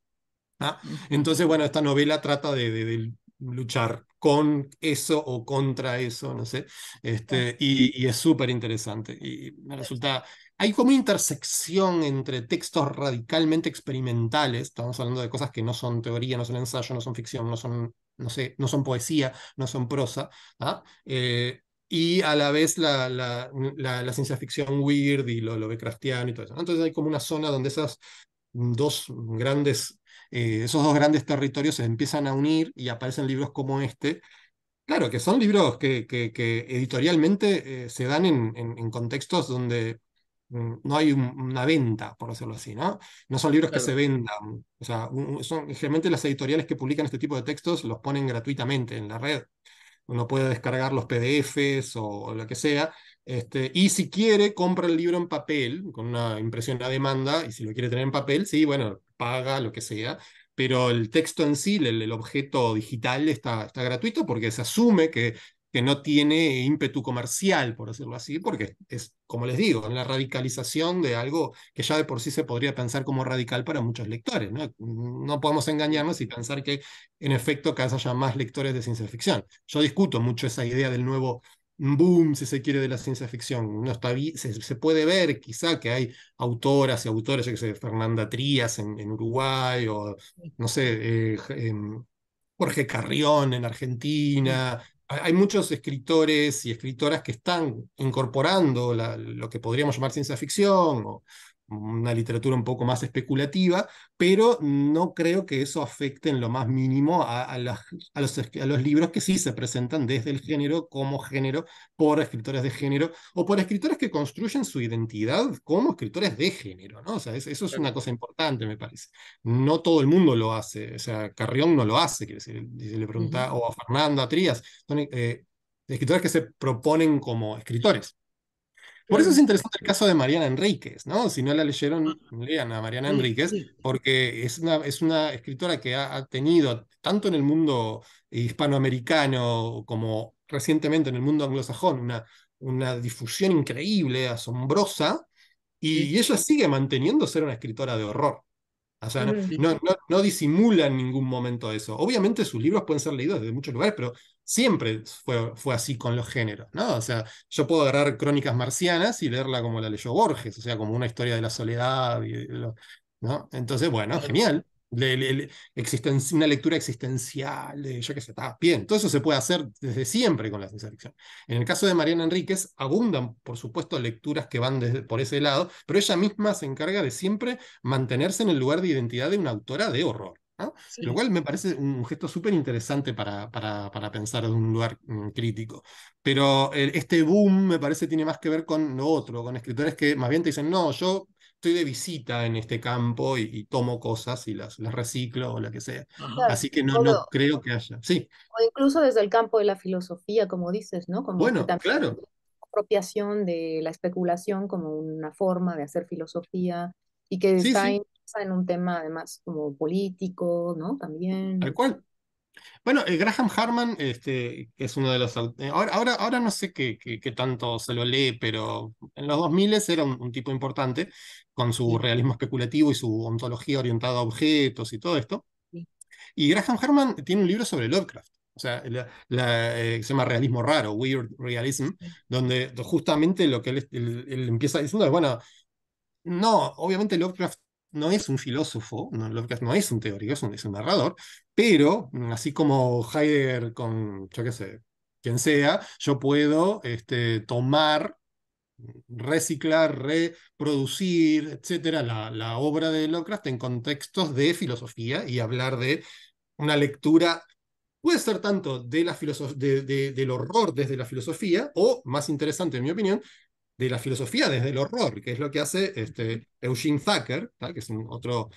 C: ¿Ah? Entonces, bueno, esta novela trata de, luchar con eso o contra eso, no sé, este, y, es súper interesante. Y me resulta, hay como intersección entre textos radicalmente experimentales, estamos hablando de cosas que no son teoría, no son ensayo, no son ficción, no son, no sé, no son poesía, no son prosa, ¿ah? Eh, y a la vez la, la, la, ciencia ficción weird y lo Lovecraftiano y todo eso. Entonces hay como una zona donde esas dos grandes, eh, esos dos grandes territorios se empiezan a unir y aparecen libros como este. Claro, que son libros que, que, editorialmente eh, se dan en, en, contextos donde mm, no hay una venta, por decirlo así, ¿no? No son libros que se vendan. O sea, son, generalmente las editoriales que publican este tipo de textos los ponen gratuitamente en la red uno puede descargar los PDFs o, lo que sea. Este, y si quiere, compra el libro en papel, con una impresión a demanda, y si lo quiere tener en papel, sí, bueno, paga, lo que sea. Pero el texto en sí, el, objeto digital, está, está gratuito porque se asume que que no tiene ímpetu comercial, por decirlo así, porque es, como les digo, la radicalización de algo que ya de por sí se podría pensar como radical para muchos lectores. No, no podemos engañarnos y pensar que, en efecto, cada vez haya más lectores de ciencia ficción. Yo discuto mucho esa idea del nuevo boom, si se quiere, de la ciencia ficción. No está, se, puede ver quizá que hay autoras y autores, que sé, Fernanda Trías en, Uruguay, o no sé, eh, em, Jorge Carrión en Argentina, hay muchos escritores y escritoras que están incorporando lo que podríamos llamar ciencia ficción una literatura un poco más especulativa, pero no creo que eso afecte en lo más mínimo a, a, los, a, los, libros que sí se presentan desde el género, como género, por escritores de género, o por escritores que construyen su identidad como escritores de género, ¿no? O sea, eso es una cosa importante, me parece. No todo el mundo lo hace, o sea, Carrión no lo hace, quiere decir, le pregunta, o a Fernando, a Trías, son eh, escritores que se proponen como escritores. Por eso es interesante el caso de Mariana Enríquez, ¿no? Si no la leyeron, ah. lean a Mariana Enríquez, porque es una, es una escritora que ha, tenido, tanto en el mundo hispanoamericano como recientemente en el mundo anglosajón, una, una difusión increíble, asombrosa, y ella sigue manteniendo ser una escritora de horror. O sea, no, no, disimula en ningún momento eso. Obviamente sus libros pueden ser leídos desde muchos lugares, pero siempre fue, así con los géneros, ¿no? O sea, yo puedo agarrar Crónicas Marcianas y leerla como la leyó Borges, o sea, como una historia de la soledad, ¿no? Entonces, bueno, genial una lectura existencial, de yo qué sé, está bien. Todo eso se puede hacer desde siempre con la ciencia ficción. En el caso de Mariana Enríquez, abundan, por supuesto, lecturas que van por ese lado, pero ella misma se encarga de siempre mantenerse en el lugar de identidad de una autora de horror. Lo cual me parece un gesto súper interesante para, para, pensar en un lugar mm, crítico. Pero eh, este boom me parece tiene más que ver con lo otro, con escritores que más bien te dicen, no, yo estoy de visita en este campo y, tomo cosas y las, las, reciclo o la que sea. Así que no, no, creo que haya. Sí.
A: O incluso desde el campo de la filosofía, como dices, ¿no? Como bueno, claro. Apropiación de la especulación como una forma de hacer filosofía y que está En, un tema además como político, ¿no? También. Tal
C: cual. Bueno, eh, Graham Harman este, es uno de los... Eh, ahora, ahora, ahora no sé qué, qué, tanto se lo lee, pero en los 2000 era un, tipo importante, con su realismo especulativo y su ontología orientada a objetos y todo esto. Y Graham Harman tiene un libro sobre Lovecraft, o sea, la, eh, se llama Realismo Raro, Weird Realism, donde justamente lo que él empieza diciendo es, bueno, no, obviamente Lovecraft no es un filósofo, no, no es un teórico, es un, narrador, pero así como Heidegger con, yo qué sé, quien sea, yo puedo este, tomar reciclar, reproducir, etcétera, la, obra de Lovecraft en contextos de filosofía y hablar de una lectura, puede ser tanto del horror desde la filosofía, o más interesante, en mi opinión, de la filosofía desde el horror, que es lo que hace este, Eugene Thacker, que es otro,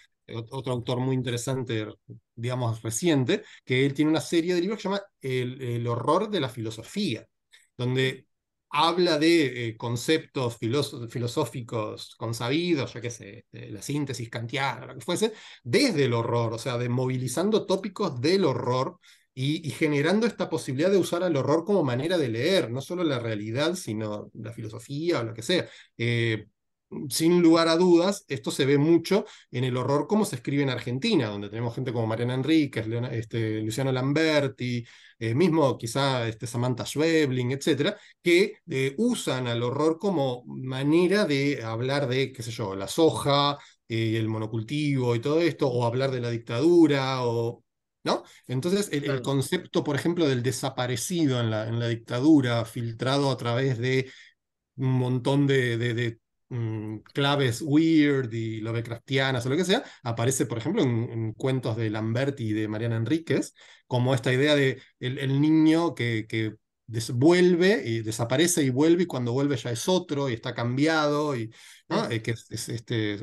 C: otro autor muy interesante, digamos, reciente, que él tiene una serie de libros que se llama El, horror de la filosofía, donde habla de eh, conceptos filosóficos consabidos, ya que sé, este, la síntesis kantiana, lo que fuese, desde el horror, o sea, de movilizando tópicos del horror y, generando esta posibilidad de usar al horror como manera de leer, no solo la realidad, sino la filosofía o lo que sea. Eh, sin lugar a dudas, esto se ve mucho en el horror como se escribe en Argentina, donde tenemos gente como Mariana Enríquez, este, Luciano Lamberti, eh, mismo quizá este, Samantha Schwebling, etcétera, que eh, usan al horror como manera de hablar de, qué sé yo, la soja, el monocultivo y todo esto, o hablar de la dictadura, o ¿No? Entonces, el, concepto, por ejemplo, del desaparecido en la, dictadura, filtrado a través de un montón de, de, mm, claves weird y lovecraftianas o lo que sea, aparece, por ejemplo, en, cuentos de Lamberti y de Mariana Enríquez, como esta idea de el, niño que, que vuelve y desaparece y vuelve y cuando vuelve ya es otro y está cambiado y eh, que es, este,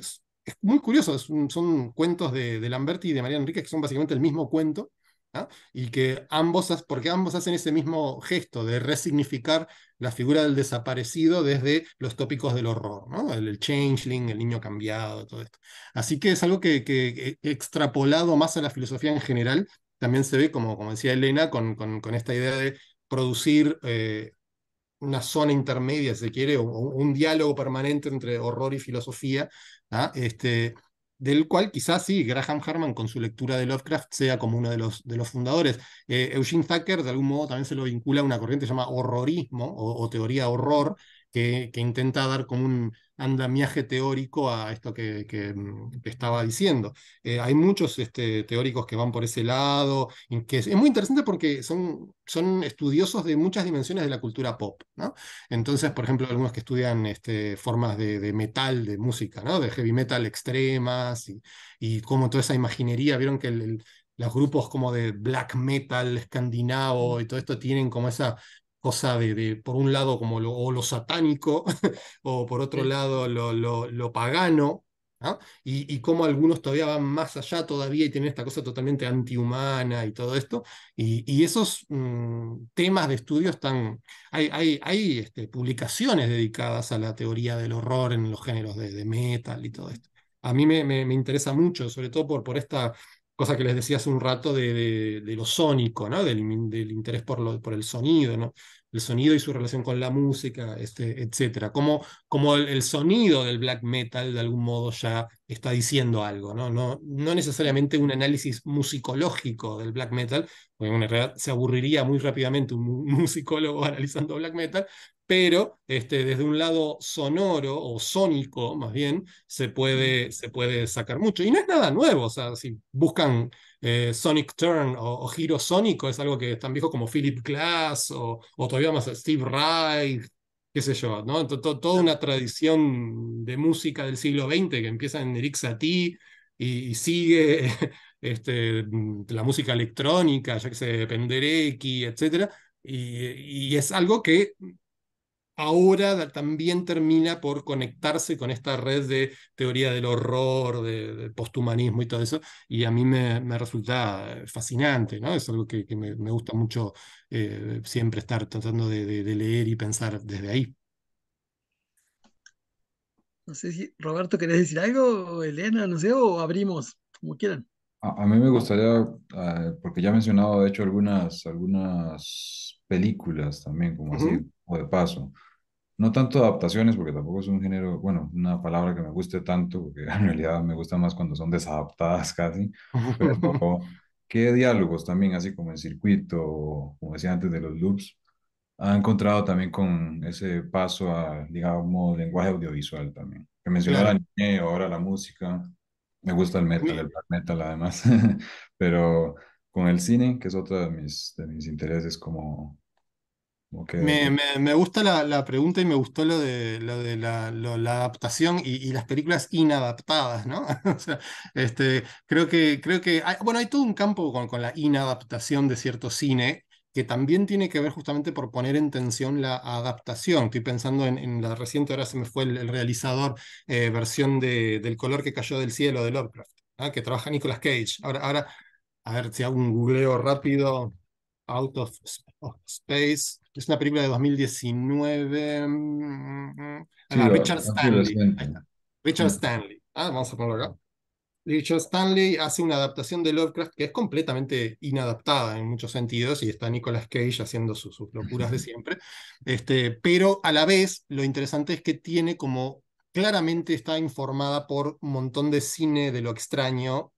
C: es muy curioso, son cuentos de, de, Lamberti y de María Enrique que son básicamente el mismo cuento, ¿ah? y que ambos, porque ambos hacen ese mismo gesto de resignificar la figura del desaparecido desde los tópicos del horror, ¿no? el, changeling, el niño cambiado, todo esto. Así que es algo que, que, e-, extrapolado más a la filosofía en general, también se ve, como, como decía Elena, con, con, esta idea de producir eh, una zona intermedia, si se quiere, un diálogo permanente entre horror y filosofía, ¿ah? Este, del cual quizás sí, Graham Harman con su lectura de Lovecraft sea como uno de los, de los fundadores. Eh, Eugene Thacker de algún modo también se lo vincula a una corriente que se llama horrorismo o, o teoría horror, que, intenta dar como un andamiaje teórico a esto que, mm, estaba diciendo. Eh, hay muchos este, teóricos que van por ese lado, que es, muy interesante porque son, estudiosos de muchas dimensiones de la cultura pop. Entonces, por ejemplo, algunos que estudian este, formas de, metal, de música, ¿no? de heavy metal extremas, y, y cómo toda esa imaginería, vieron que los grupos como de black metal escandinavo y todo esto tienen como esa cosa de, por un lado, como lo, lo satánico, o por otro lado, lo, lo, pagano, y, y cómo algunos todavía van más allá todavía y tienen esta cosa totalmente antihumana y todo esto. Y, y esos mm, temas de estudio están... Hay, hay, hay este, publicaciones dedicadas a la teoría del horror en los géneros de, metal y todo esto. A mí me, me, interesa mucho, sobre todo por, por esta cosa que les decía hace un rato de, lo sónico, ¿no? del, interés por, lo, por el sonido, ¿no? el sonido y su relación con la música, este, etc. Como, como el, sonido del black metal de algún modo ya está diciendo algo, ¿no? No, no necesariamente un análisis musicológico del black metal, porque en realidad se aburriría muy rápidamente un musicólogo analizando black metal, pero este, desde un lado sonoro o sónico, más bien, se puede, mm. se puede sacar mucho. Y no es nada nuevo, o sea, si buscan eh, Sonic Turn o, Giro Sónico, es algo que es tan viejo como Philip Glass o, todavía más Steve Wright, qué sé yo, ¿no? Toda una tradición de música del siglo XX que empieza en Eric Satie y, sigue este, la música electrónica, ya que se Penderecki, etc. y es algo que ahora también termina por conectarse con esta red de teoría del horror, de, posthumanismo y todo eso, y a mí me, resulta eh, fascinante, ¿no? Es algo que, me, gusta mucho eh, siempre estar tratando de, de, leer y pensar desde ahí.
B: No sé si, Roberto, ¿querés decir algo? Elena, no sé, o abrimos, como quieran. A, mí me gustaría, ah, porque ya he mencionado, de hecho, algunas, algunas películas también, como así, o de paso. No tanto adaptaciones, porque tampoco es un género, bueno, una palabra que me guste tanto, porque en realidad me gusta más cuando son desadaptadas casi, pero qué diálogos también, así como el circuito, como decía antes de los loops, ha encontrado también con ese paso a, digamos, lenguaje audiovisual también, que mencionaba la ahora la música me gusta el metal, el black metal además, pero con el cine, que es otro de mis, de mis intereses como... que... me,
C: gusta la, pregunta y me gustó lo de, lo de la, la adaptación y, las películas inadaptadas, ¿no? este, creo que, creo que ah, bueno, hay todo un campo con, con la inadaptación de cierto cine que también tiene que ver justamente por poner en tensión la adaptación. Estoy pensando en, la reciente, ahora se me fue el, realizador, eh, versión de, del color que cayó del cielo de Lovecraft, que trabaja Nicolas Cage. Ahora, ahora, a ver si hago un googleo rápido. Out of, Space. Es una película de 2019. Mm, mm, mm, ah, Richard Stanley. Richard Stanley. Ah, vamos a ponerlo acá. Richard Stanley hace una adaptación de Lovecraft que es completamente inadaptada en muchos sentidos y está Nicolas Cage haciendo sus, locuras de siempre, este, pero a la vez lo interesante es que tiene como claramente está informada por un montón de cine de lo extraño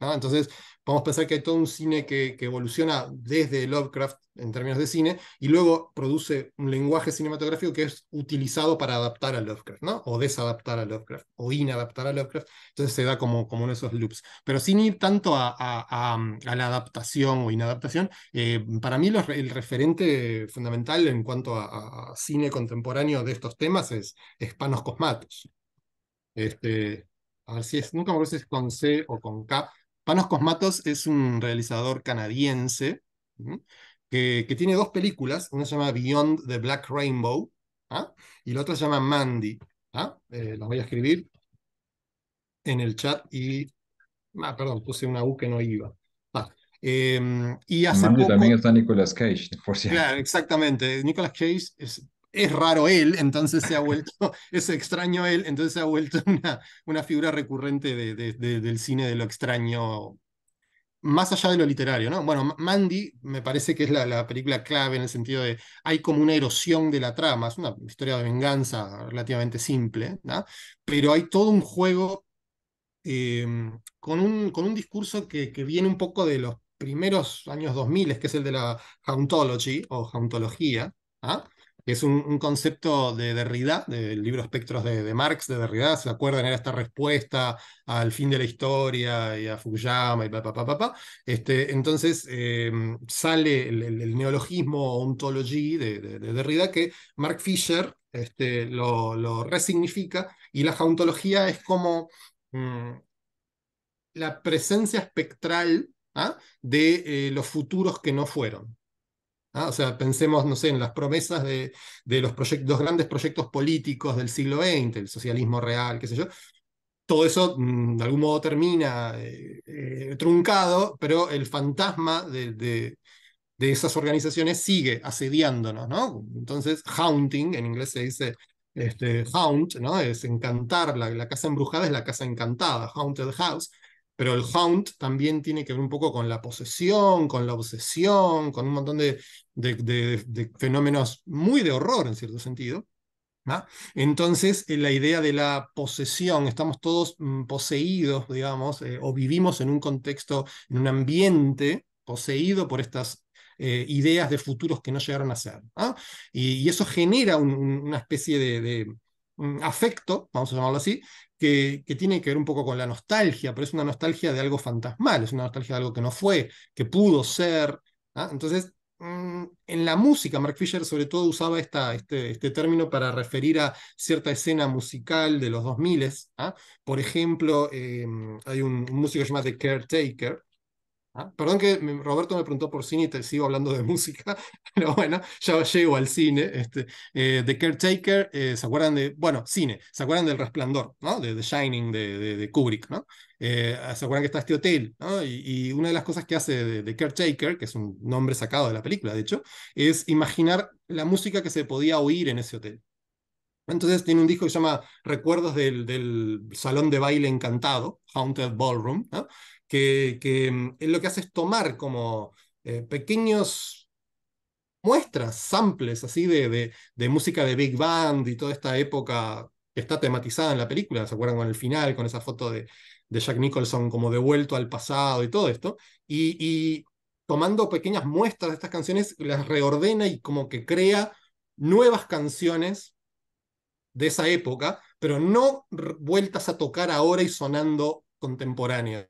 C: Entonces, a pensar que hay todo un cine que, evoluciona desde Lovecraft en términos de cine y luego produce un lenguaje cinematográfico que es utilizado para adaptar a Lovecraft, ¿no? O desadaptar a Lovecraft, o inadaptar a Lovecraft. Entonces se da como, como de esos loops. Pero sin ir tanto a, a, la adaptación o inadaptación, eh, para mí el referente fundamental en cuanto a, cine contemporáneo de estos temas es, hispanos Cosmatos. Este, a ver si es, nunca me acuerdo si es con C o con K, Panos Cosmatos es un realizador canadiense que, tiene dos películas, una se llama Beyond the Black Rainbow ¿ah? y la otra se llama Mandy. ¿ah? Eh, voy a escribir en el chat y... Ah, perdón, puse una U que no iba. Ah, em, y Mandy también está Nicolas Cage, por cierto. Claro, exactamente. Nicolas Cage es es raro él, entonces se ha vuelto, es extraño él, entonces se ha vuelto una, una figura recurrente del cine de lo extraño, más allá de lo literario, ¿no? Bueno, Mandy me parece que es la, película clave en el sentido de hay como una erosión de la trama, es una historia de venganza relativamente simple, Pero hay todo un juego em, con, un, con un discurso que, que viene un poco de los primeros años 2000, que es el de la hauntology o hauntología, ¿ah? es un, concepto de Derrida, del libro Espectros de, Marx, de Derrida, ¿se acuerdan? Era esta respuesta al fin de la historia y a Fukuyama y papá, papá, Este, entonces eh, sale el, neologismo ontología de, Derrida que Mark Fisher este, lo, resignifica y la ontología es como mm, la presencia espectral ¿ah? de eh, los futuros que no fueron. ¿Ah? o sea, pensemos, no sé, en las promesas de, los, proyectos, grandes proyectos políticos del siglo XX, el socialismo real, qué sé yo. Todo eso mm, de algún modo termina eh, eh, truncado, pero el fantasma de, esas organizaciones sigue asediándonos, ¿no? Entonces, haunting, en inglés se dice este, haunt, ¿no? Es encantar, la casa embrujada es la casa encantada, haunted house pero el haunt también tiene que ver un poco con la posesión, con la obsesión, con un montón de, fenómenos muy de horror en cierto sentido. ¿no? Entonces, eh, la idea de la posesión, estamos todos mm, poseídos, digamos, eh, o vivimos en un contexto, en un ambiente poseído por estas eh, ideas de futuros que no llegaron a ser. Y, eso genera una especie de mm, afecto, vamos a llamarlo así, que, tiene que ver un poco con la nostalgia, pero es una nostalgia de algo fantasmal, es una nostalgia de algo que no fue, que pudo ser. ¿ah? Entonces, mm, en la música, Mark Fisher sobre todo usaba esta, este, este término para referir a cierta escena musical de los 2000. ¿ah? Por ejemplo, em, hay un, un músico llamado The Caretaker, ¿Ah? Perdón que Roberto me preguntó por cine y te sigo hablando de música, pero bueno, ya llego al cine. Este, eh, The Caretaker, eh, ¿se acuerdan de, bueno, cine, ¿se acuerdan del Resplandor, ¿no? de The Shining de, Kubrick? ¿no? Eh, ¿Se acuerdan que está este hotel? Y, una de las cosas que hace The Caretaker, que es un nombre sacado de la película, de hecho, es imaginar la música que se podía oír en ese hotel. Entonces tiene un disco que se llama Recuerdos del, del Salón de Baile Encantado, Haunted Ballroom, ¿no? que, que mm, lo que hace es tomar como eh, pequeños muestras, samples así de, de, música de Big Band y toda esta época que está tematizada en la película, ¿se acuerdan con el final, con esa foto de, de Jack Nicholson como devuelto al pasado y todo esto? Y, y tomando pequeñas muestras de estas canciones, las reordena y como que crea nuevas canciones de esa época, pero no vueltas a tocar ahora y sonando contemporáneas,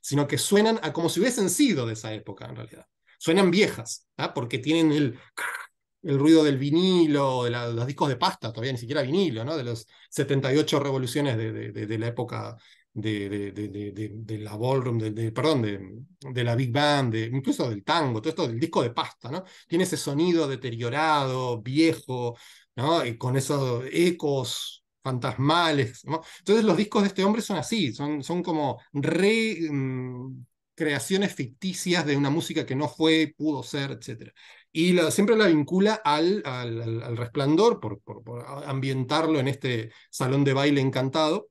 C: sino que suenan a como si hubiesen sido de esa época en realidad. Suenan viejas, ¿ah? porque tienen el, el ruido del vinilo, de los discos de pasta, todavía ni siquiera vinilo, de las 78 revoluciones de, de, la época de, de, la ballroom, de, perdón, de, la big band, incluso del tango, todo esto del disco de pasta, ¿no? tiene ese sonido deteriorado, viejo, con esos ecos fantasmales. Entonces los discos de este hombre son así, son, como recreaciones mm, creaciones ficticias de una música que no fue, pudo ser, etc. Y siempre la vincula al, al, resplandor por, ambientarlo en este salón de baile encantado.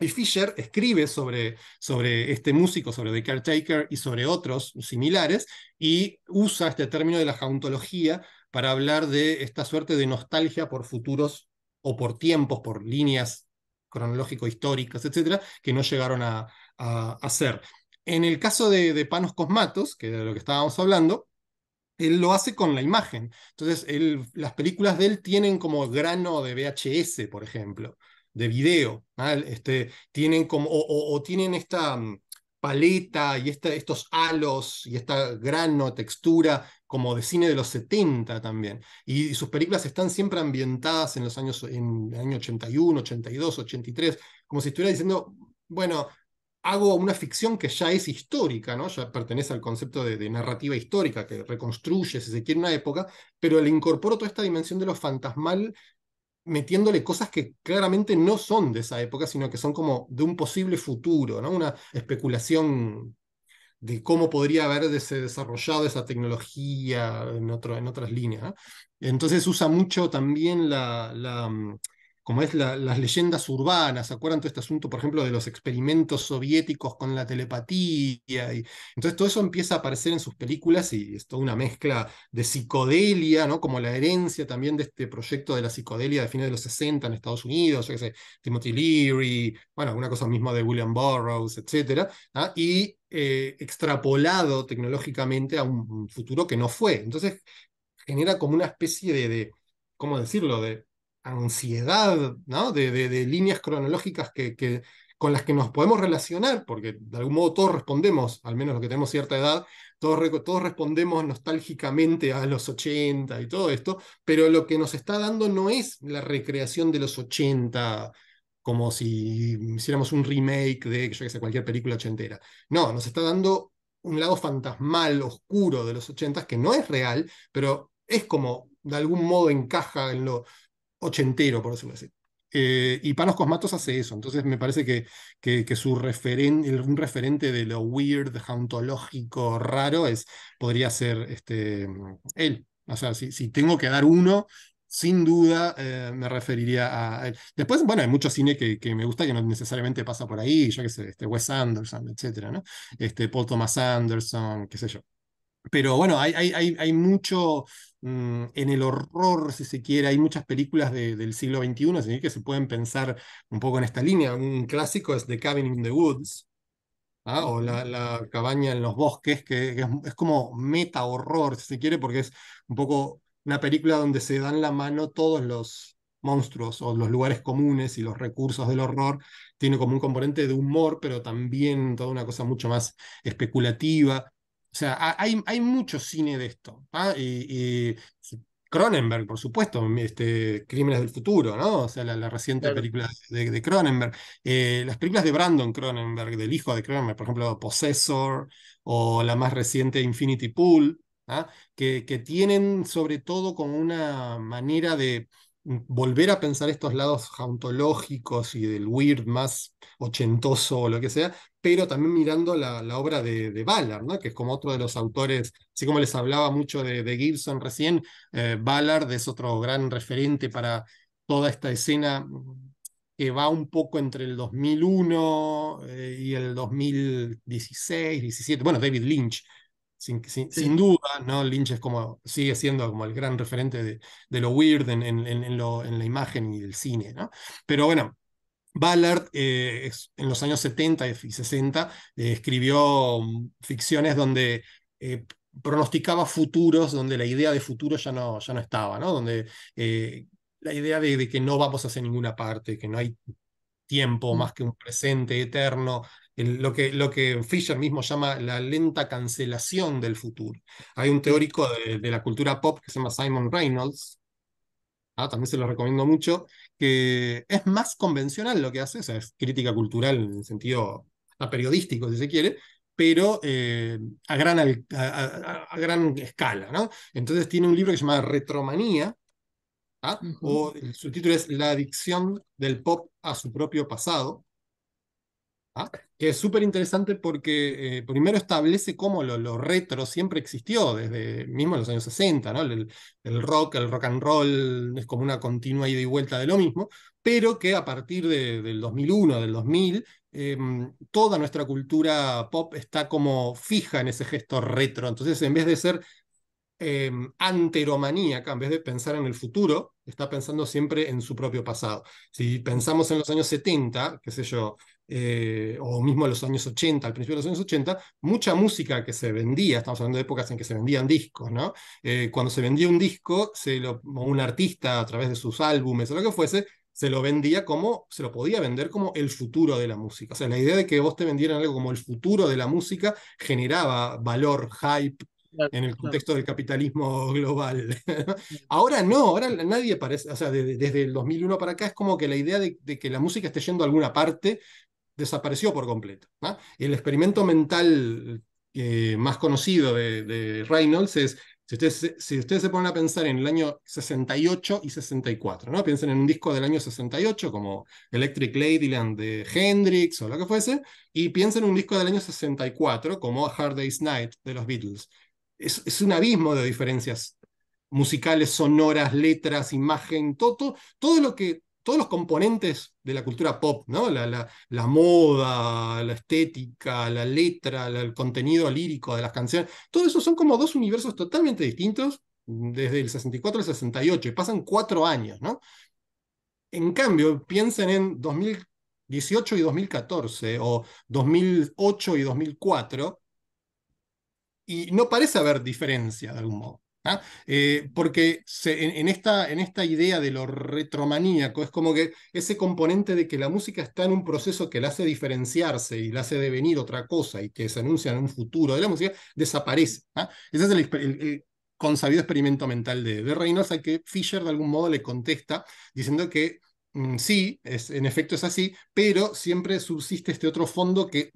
C: Y Fisher escribe sobre, sobre este músico, sobre The Caretaker y sobre otros similares, y usa este término de la jauntología para hablar de esta suerte de nostalgia por futuros o por tiempos, por líneas cronológico-históricas, etcétera, que no llegaron a, hacer ser. En el caso de, Panos Cosmatos, que de lo que estábamos hablando, él lo hace con la imagen. Entonces, las películas de él tienen como grano de VHS, por ejemplo, de video. Este, tienen como, o, tienen esta mm, paleta y esta, estos halos y esta grano, textura como de cine de los 70 también. Y, sus películas están siempre ambientadas en los años en el año 81, 82, 83, como si estuviera diciendo, bueno, hago una ficción que ya es histórica, ¿no? Ya pertenece al concepto de, narrativa histórica, que reconstruye, si se quiere, una época, pero le incorporo toda esta dimensión de lo fantasmal metiéndole cosas que claramente no son de esa época, sino que son como de un posible futuro, ¿no? Una especulación de cómo podría haberse desarrollado esa tecnología en, en otras líneas. Entonces usa mucho también la mm, como es las leyendas urbanas, ¿se acuerdan de este asunto, por ejemplo, de los experimentos soviéticos con la telepatía? Y, entonces todo eso empieza a aparecer en sus películas y es toda una mezcla de psicodelia, ¿no? Como la herencia también de este proyecto de la psicodelia de fines de los 60 en Estados Unidos, yo Timothy Leary, bueno, alguna cosa misma de William Burroughs, etc. ¿ah? Y eh, extrapolado tecnológicamente a un futuro que no fue. Entonces genera como una especie de, de ¿cómo decirlo?, de ansiedad, ¿no? De, líneas cronológicas que, con las que nos podemos relacionar, porque de algún modo todos respondemos, al menos los que tenemos cierta edad, todos, todos respondemos nostálgicamente a los 80 y todo esto, pero lo que nos está dando no es la recreación de los 80 como si hiciéramos un remake de, yo qué sé, cualquier película ochentera. No, nos está dando un lado fantasmal, oscuro de los 80, que no es real, pero es como de algún modo encaja en lo, ochentero, por decirlo así. Eh, y Panos Cosmatos hace eso, entonces me parece que, que, su referente, un referente de lo weird, jauntológico, raro, es, podría ser este, él. O sea, si, tengo que dar uno, sin duda eh, me referiría a él. Después, bueno, hay mucho cine que, me gusta que no necesariamente pasa por ahí, yo qué sé, este Wes Anderson, etcétera, ¿no? Este Paul Thomas Anderson, qué sé yo. Pero bueno, hay, hay, hay, hay mucho Mm, en el horror, si se quiere. Hay muchas películas del siglo XXI así que se pueden pensar un poco en esta línea. Un clásico es The Cabin in the Woods, ¿ah? o mm. la, cabaña en los bosques, que, es, como meta horror, si se quiere, porque es un poco una película donde se dan la mano todos los monstruos o los lugares comunes y los recursos del horror. Tiene como un componente de humor, pero también toda una cosa mucho más especulativa. O sea, hay, hay mucho cine de esto. Y, Cronenberg, por supuesto, este, Crímenes del Futuro, ¿no? O sea, la, reciente película de, Cronenberg. Eh, las películas de Brandon Cronenberg, del hijo de Cronenberg, por ejemplo, Possessor o la más reciente Infinity Pool, ¿ah? que, que tienen sobre todo como una manera de, volver a pensar estos lados jauntológicos y del weird más ochentoso o lo que sea, pero también mirando la, obra de, Ballard, ¿no? que es como otro de los autores, así como les hablaba mucho de, de Gibson recién, eh, Ballard es otro gran referente para toda esta escena que va un poco entre el 2001 eh, y el 2016, 17, bueno, David Lynch, sin, duda, ¿no? Lynch es como, sigue siendo como el gran referente de, de lo weird en, en, la imagen y el cine, ¿no? Pero bueno, Ballard eh, en los años 70 y 60 eh, escribió mm, ficciones donde eh, pronosticaba futuros, donde la idea de futuro ya no, ya no estaba, ¿no? donde la idea de, que no vamos hacia ninguna parte, que no hay tiempo mm. más que un presente eterno, lo, que, lo que Fisher mismo llama la lenta cancelación del futuro. Hay un teórico de, de la cultura pop que se llama Simon Reynolds, Ah, también se lo recomiendo mucho, que es más convencional lo que hace, o es crítica cultural en el sentido periodístico, si se quiere, pero eh, a, gran, a, gran escala. ¿no? Entonces tiene un libro que se llama Retromanía, ¿ah? o el subtítulo es La adicción del pop a su propio pasado, Ah, que es súper interesante porque eh, primero establece cómo lo, retro siempre existió, desde mismo los años 60, ¿no? El, rock, el rock and roll es como una continua ida y vuelta de lo mismo, pero que a partir del 2001, del 2000, em, toda nuestra cultura pop está como fija en ese gesto retro. Entonces, en vez de ser em, anteromaníaca, en vez de pensar en el futuro, está pensando siempre en su propio pasado. Si pensamos en los años 70, qué sé yo, eh, o mismo a los años 80, al principio de los años 80, mucha música que se vendía, estamos hablando de épocas en que se vendían discos, ¿no? Eh, cuando se vendía un disco, se lo, un artista a través de sus álbumes o lo que fuese, se lo vendía como, se lo podía vender como el futuro de la música. O sea, la idea de que vos te vendieran algo como el futuro de la música generaba valor, hype, en el contexto del capitalismo global. ahora no, ahora nadie parece, o sea, desde el 2001 para acá es como que la idea de, de, que la música esté yendo a alguna parte desapareció por completo. El experimento mental eh, más conocido de, Reynolds es, si ustedes, se ponen a pensar en el año 68 y 64, ¿no? piensen en un disco del año 68 como Electric Ladyland de Hendrix o lo que fuese, y piensen en un disco del año 64 como Hard Day's Night de los Beatles. Es, un abismo de diferencias musicales, sonoras, letras, imagen, todo, todo lo que todos los componentes de la cultura pop, ¿no? la, moda, la estética, la letra, el contenido lírico de las canciones, todo eso son como dos universos totalmente distintos desde el 64 al 68, y pasan cuatro años. ¿no? En cambio, piensen en 2018 y 2014, o 2008 y 2004, y no parece haber diferencia de algún modo. ¿Ah? Eh, porque en, esta, en esta idea de lo retromaníaco es como que ese componente de que la música está en un proceso que la hace diferenciarse y la hace devenir otra cosa y que se anuncia en un futuro de la música, desaparece. ¿ah? Ese es el, consabido experimento mental de, de Reynolds al que Fisher de algún modo le contesta diciendo que mm, sí, es, en efecto es así, pero siempre subsiste este otro fondo que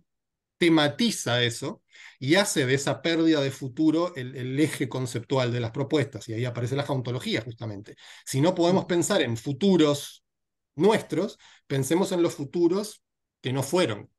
C: tematiza eso y hace de esa pérdida de futuro el, eje conceptual de las propuestas, y ahí aparece la jauntología justamente. Si no podemos mm. pensar en futuros nuestros, pensemos en los futuros que no fueron.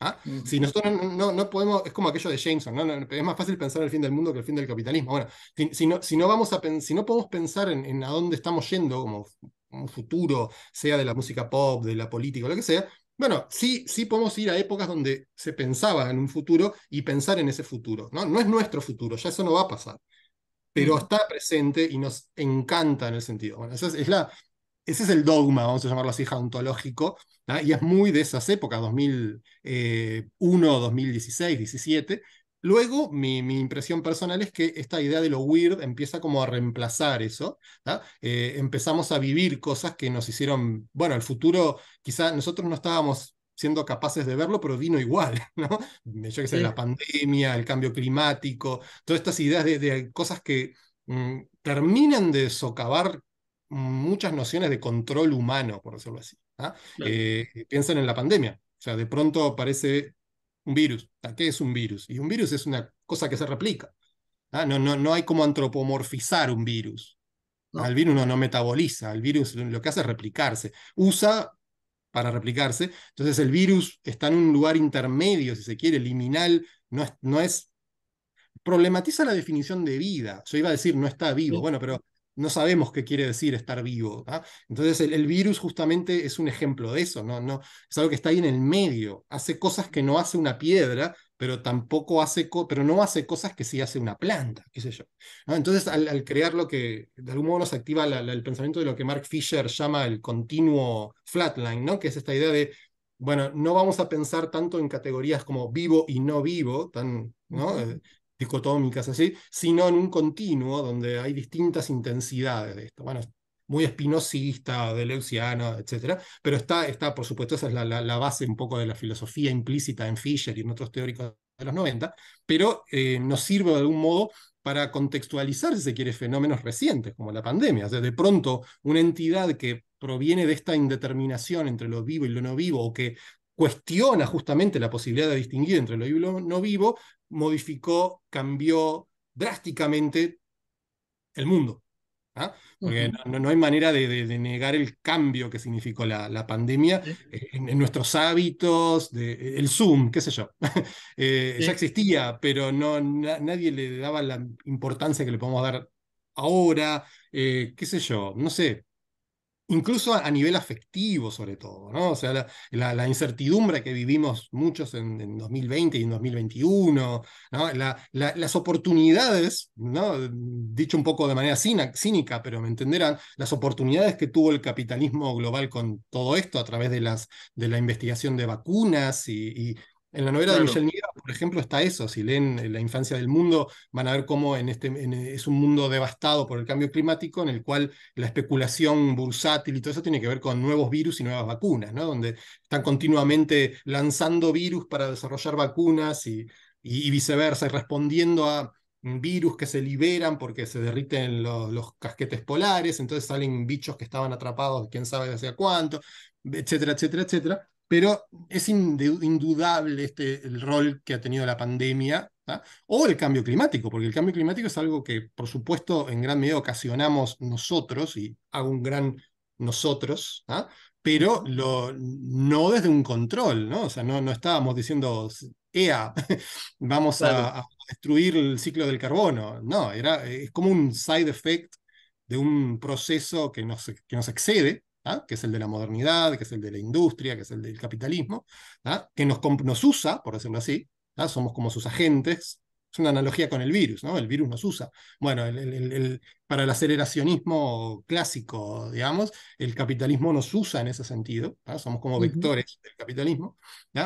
C: ¿ah? Mm. Si nosotros no, no, podemos, es como aquello de Jameson, ¿no? es más fácil pensar en el fin del mundo que el fin del capitalismo. Bueno, si, no, si no, vamos a, si no podemos pensar en, en a dónde estamos yendo como un futuro, sea de la música pop, de la política, lo que sea, bueno, sí, sí podemos ir a épocas donde se pensaba en un futuro y pensar en ese futuro. No, no es nuestro futuro, ya eso no va a pasar. Pero mm. está presente y nos encanta en el sentido. esa es, la, ese es el dogma, vamos a llamarlo así, ontológico, y es muy de esas épocas, 2001, 2016, 2017. Luego, mi, impresión personal es que esta idea de lo weird empieza como a reemplazar eso. Eh, empezamos a vivir cosas que nos hicieron, bueno, el futuro, quizá nosotros no estábamos siendo capaces de verlo, pero vino igual, ¿no? Yo que sé, la pandemia, el cambio climático, todas estas ideas de, cosas que mm, terminan de socavar muchas nociones de control humano, por decirlo así. Eh, piensan piensen en la pandemia. O sea, de pronto parece un virus. ¿Qué es un virus? Y un virus es una cosa que se replica. ¿ah? No, no, no hay como antropomorfizar un virus. El virus no, metaboliza, el virus lo que hace es replicarse. Usa para replicarse. Entonces el virus está en un lugar intermedio, si se quiere, liminal, no es, no es... Problematiza la definición de vida. Yo iba a decir no está vivo, bueno, pero no sabemos qué quiere decir estar vivo. ¿ah? Entonces el, virus justamente es un ejemplo de eso, ¿no? No, es algo que está ahí en el medio, hace cosas que no hace una piedra, pero tampoco hace, pero no hace cosas que sí hace una planta, qué sé yo. Entonces al, crear lo que de algún modo nos activa el pensamiento de lo que Mark Fisher llama el continuo flatline, ¿no? que es esta idea de... Bueno, no vamos a pensar tanto en categorías como vivo y no vivo, tan ¿no? dicotómicas así, sino en un continuo donde hay distintas intensidades de esto. Bueno, muy espinosista, deleuziano, etcétera, Pero está, está, por supuesto, esa es la, base un poco de la filosofía implícita en Fischer y en otros teóricos de los 90, pero eh, nos sirve de algún modo para contextualizar, si se quiere, fenómenos recientes como la pandemia. O sea, de pronto, una entidad que proviene de esta indeterminación entre lo vivo y lo no vivo, o que cuestiona justamente la posibilidad de distinguir entre lo vivo y lo no vivo, modificó, cambió drásticamente el mundo. ¿ah? no, hay manera de, de, negar el cambio que significó la, la pandemia eh, en, nuestros hábitos, el Zoom, qué sé yo. Eh, ya existía, pero no, nadie le daba la importancia que le podemos dar ahora, eh, qué sé yo, no sé incluso a, nivel afectivo sobre todo, ¿no? O sea, la, incertidumbre que vivimos muchos en, 2020 y en 2021, ¿no? las oportunidades, ¿no? Dicho un poco de manera cínica, pero me entenderán, las oportunidades que tuvo el capitalismo global con todo esto a través de, las, de la investigación de vacunas y... en la novela de Michel por ejemplo, está eso. Si leen eh, La infancia del mundo, van a ver cómo este, eh, es un mundo devastado por el cambio climático, en el cual la especulación bursátil y todo eso tiene que ver con nuevos virus y nuevas vacunas, ¿no? donde están continuamente lanzando virus para desarrollar vacunas y, viceversa, y respondiendo a virus que se liberan porque se derriten los, casquetes polares, entonces salen bichos que estaban atrapados, quién sabe hacia cuánto, etcétera, etcétera, etcétera pero es indudable este, el rol que ha tenido la pandemia ¿ah? o el cambio climático, porque el cambio climático es algo que, por supuesto, en gran medida ocasionamos nosotros, y hago un gran nosotros, ¿ah? pero no desde un control, ¿no? O sea, no, no estábamos diciendo, ea, vamos a, destruir el ciclo del carbono, no, era, es como un side effect de un proceso que que nos excede, que es el de la modernidad, que es el de la industria, que es el del capitalismo, que nos, usa, por decirlo así, somos como sus agentes. Es una analogía con el virus, ¿no? El virus nos usa. Bueno, para el aceleracionismo clásico, digamos, el capitalismo nos usa en ese sentido, somos como vectores del capitalismo,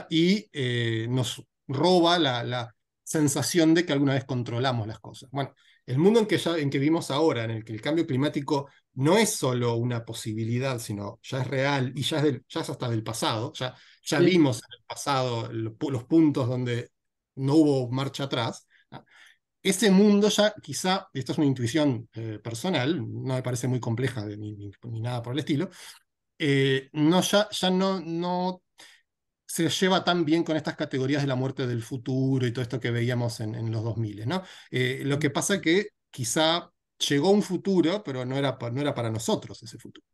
C: y eh, nos roba la, la sensación de que alguna vez controlamos las cosas. Bueno, el mundo en que, en que vivimos ahora, en el que el cambio climático no es solo una posibilidad, sino ya es real y ya es, hasta del pasado, ya, ya vimos en el pasado los, puntos donde no hubo marcha atrás. Ese mundo ya quizá, esta es una intuición eh, personal, no me parece muy compleja ni, nada por el estilo, eh, no, ya, ya no, no se lleva tan bien con estas categorías de la muerte del futuro y todo esto que veíamos en, los 2000, ¿no? Eh, lo que pasa que quizá llegó un futuro, pero no era, no era para nosotros ese futuro.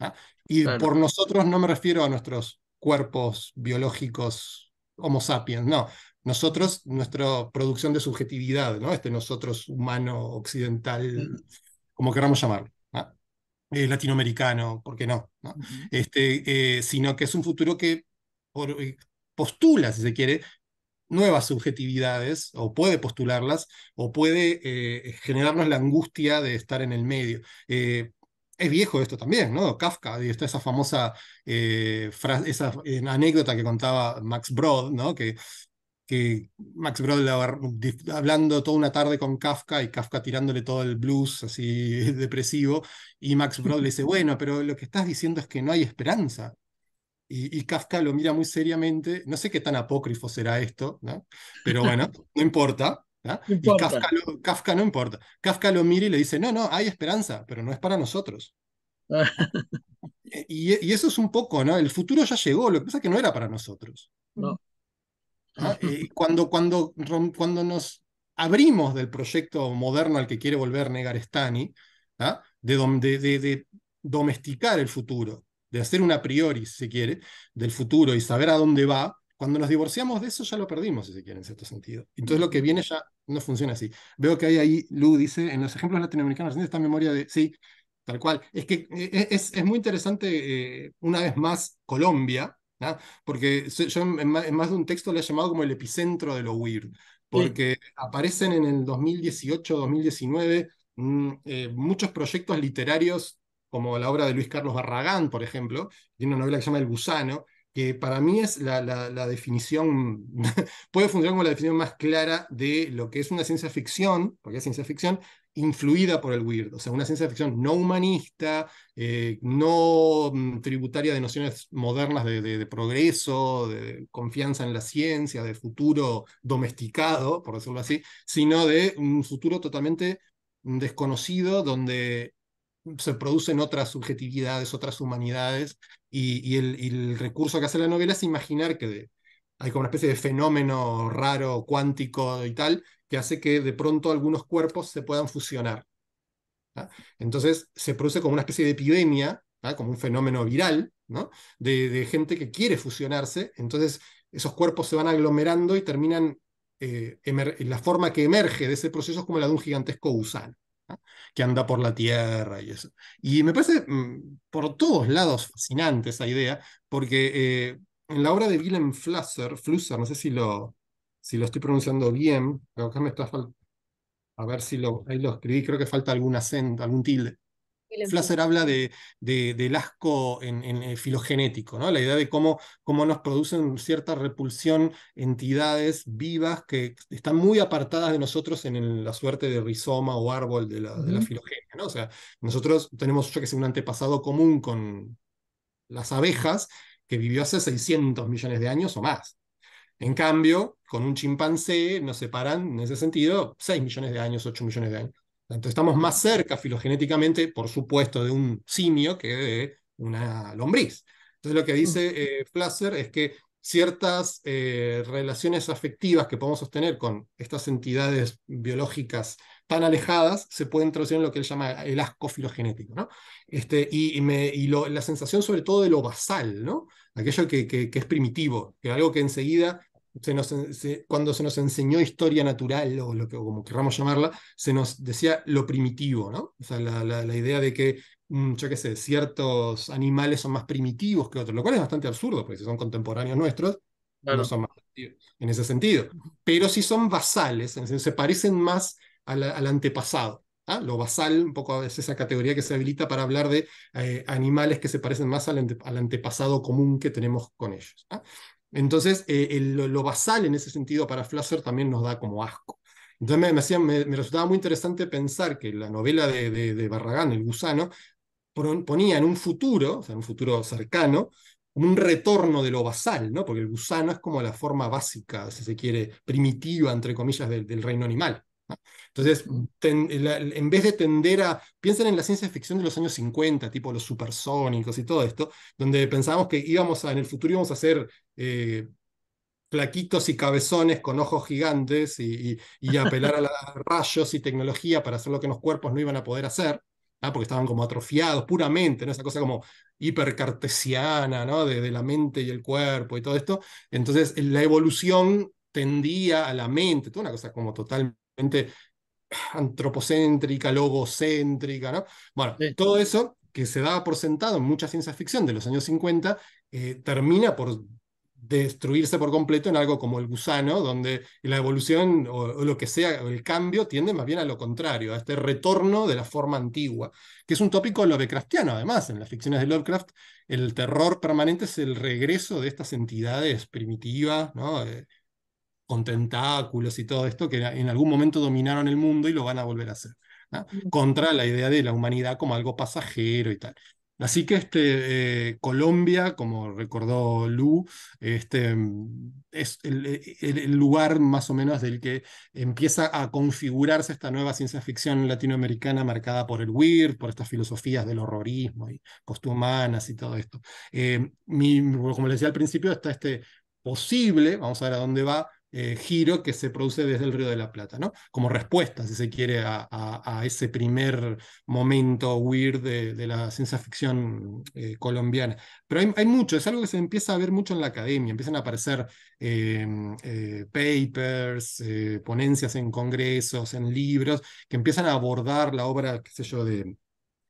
C: ¿ah? Y por nosotros no me refiero a nuestros cuerpos biológicos homo sapiens, no. Nosotros, nuestra producción de subjetividad, ¿no? Este nosotros humano, occidental, como queramos llamarlo. ¿ah? Eh, latinoamericano, ¿por qué no? este, eh, sino que es un futuro que eh, postula, si se quiere, nuevas subjetividades, o puede postularlas, o puede eh, generarnos la angustia de estar en el medio. Eh, es viejo esto también, ¿no? Kafka, y está esa famosa esa anécdota que contaba Max Brod, ¿no? Que, que Max Brod hablando toda una tarde con Kafka y Kafka tirándole todo el blues así depresivo, y Max Brod le dice, bueno, pero lo que estás diciendo es que no hay esperanza y, Kafka lo mira muy seriamente. No sé qué tan apócrifo será esto, ¿no? pero bueno, no importa. Y Kafka, no importa. Kafka lo mira y le dice, no, no, hay esperanza, pero no es para nosotros. y, eso es un poco, ¿no? El futuro ya llegó, lo que pasa es que no era para nosotros. No. cuando, cuando, cuando nos abrimos del proyecto moderno al que quiere volver Negar Stani, de, de, domesticar el futuro, de hacer una priori, si quiere, del futuro y saber a dónde va, cuando nos divorciamos de eso ya lo perdimos, si se quiere, en cierto sentido. Entonces lo que viene ya no funciona así. Veo que hay ahí, Lu dice, en los ejemplos latinoamericanos, esta memoria de, sí, tal cual. Es que e, e, es, muy interesante, eh, una vez más, Colombia, porque yo en, más de un texto le he llamado como el epicentro de lo weird, porque aparecen en el 2018, 2019 mm, eh, muchos proyectos literarios como la obra de Luis Carlos Barragán, por ejemplo, tiene una novela que se llama El Gusano, que para mí es la, definición, puede funcionar como la definición más clara de lo que es una ciencia ficción, porque es ciencia ficción, influida por el weird, o sea, una ciencia ficción no humanista, eh, no mm, tributaria de nociones modernas de, progreso, de confianza en la ciencia, de futuro domesticado, por decirlo así, sino de un futuro totalmente desconocido donde se producen otras subjetividades, otras humanidades, y, el, recurso que hace la novela es imaginar que hay como una especie de fenómeno raro, cuántico y tal, que hace que de pronto algunos cuerpos se puedan fusionar. ¿ah? Entonces se produce como una especie de epidemia, ¿ah? como un fenómeno viral, de, gente que quiere fusionarse, entonces esos cuerpos se van aglomerando y terminan, eh, la forma que emerge de ese proceso es como la de un gigantesco gusano que anda por la Tierra y eso. Y me parece mm, por todos lados fascinante esa idea, porque eh, en la obra de Willem Flusser, Flusser, no sé si lo, si lo estoy pronunciando bien, pero acá me está a ver si lo, ahí lo escribí, creo que falta algún acento, algún tilde placer habla de, del asco en, eh, filogenético, ¿no? la idea de cómo, cómo, nos producen cierta repulsión entidades vivas que están muy apartadas de nosotros en la suerte de rizoma o árbol de la, filogenia. O sea, nosotros tenemos, yo que sé, un antepasado común con las abejas que vivió hace 600 millones de años o más. En cambio, con un chimpancé nos separan, en ese sentido, 6 millones de años, 8 millones de años. Entonces estamos más cerca filogenéticamente, por supuesto, de un simio que de una lombriz. Entonces lo que mm. dice eh, es que ciertas eh, relaciones afectivas que podemos sostener con estas entidades biológicas tan alejadas se pueden traducir en lo que él llama el asco filogenético, ¿no? Este, y, la sensación sobre todo de lo basal, ¿no? Aquello que, es primitivo, que es algo que enseguida se nos, cuando se nos enseñó historia natural, o lo que, como querramos llamarla, se nos decía lo primitivo, ¿no? O sea, la, idea de que, mm, yo qué sé, ciertos animales son más primitivos que otros, lo cual es bastante absurdo, porque si son contemporáneos nuestros, no son más primitivos en ese sentido. Pero si son basales, se parecen más al, antepasado. ¿ah? Lo basal, un poco es esa categoría que se habilita para hablar de eh, animales que se parecen más al, al, antepasado común que tenemos con ellos. ¿ah? Entonces, eh, lo, basal en ese sentido para Flusser también nos da como asco. Entonces me, me, resultaba muy interesante pensar que la novela de, Barragán, El Gusano, ponía en un futuro, o sea, en un futuro cercano, un retorno de lo basal, ¿no? porque el gusano es como la forma básica, si se quiere, primitiva, entre comillas, del reino animal. Entonces, en vez de tender a, piensen en la ciencia ficción de los años 50, tipo los supersónicos y todo esto, donde pensábamos que íbamos a, en el futuro íbamos a hacer plaquitos eh, y cabezones con ojos gigantes y, apelar a, los rayos y tecnología para hacer lo que los cuerpos no iban a poder hacer. ah porque estaban como atrofiados puramente, ¿no? esa cosa como hipercartesiana ¿no? de, de la mente y el cuerpo y todo esto. Entonces, la evolución tendía a la mente, toda una cosa como totalmente antropocéntrica, logocéntrica, ¿no? Bueno, todo eso que se da por sentado en mucha ciencia ficción de los años 50, eh, termina por destruirse por completo en algo como el gusano, donde la evolución o, lo que sea, el cambio, tiende más bien a lo contrario, a este retorno de la forma antigua, que es un tópico Lovecraftiano, además, en las ficciones de Lovecraft, el terror permanente es el regreso de estas entidades primitivas, ¿no? Eh, con tentáculos y todo esto, que en algún momento dominaron el mundo y lo van a volver a hacer, contra la idea de la humanidad como algo pasajero y tal. Así que este, eh, Colombia, como recordó Lu, este, es el, lugar más o menos del que empieza a configurarse esta nueva ciencia ficción latinoamericana marcada por el weird, por estas filosofías del horrorismo y costumanas y todo esto. Eh, como les decía al principio, está este posible, vamos a ver a dónde va, eh, giro que se produce desde el Río de la Plata, ¿no? Como respuesta, si se quiere, a, ese primer momento weird de, la ciencia ficción eh, colombiana. Pero hay, mucho, es algo que se empieza a ver mucho en la academia, empiezan a aparecer em, eh, papers, ponencias en congresos, en libros, que empiezan a abordar la obra, qué sé yo, de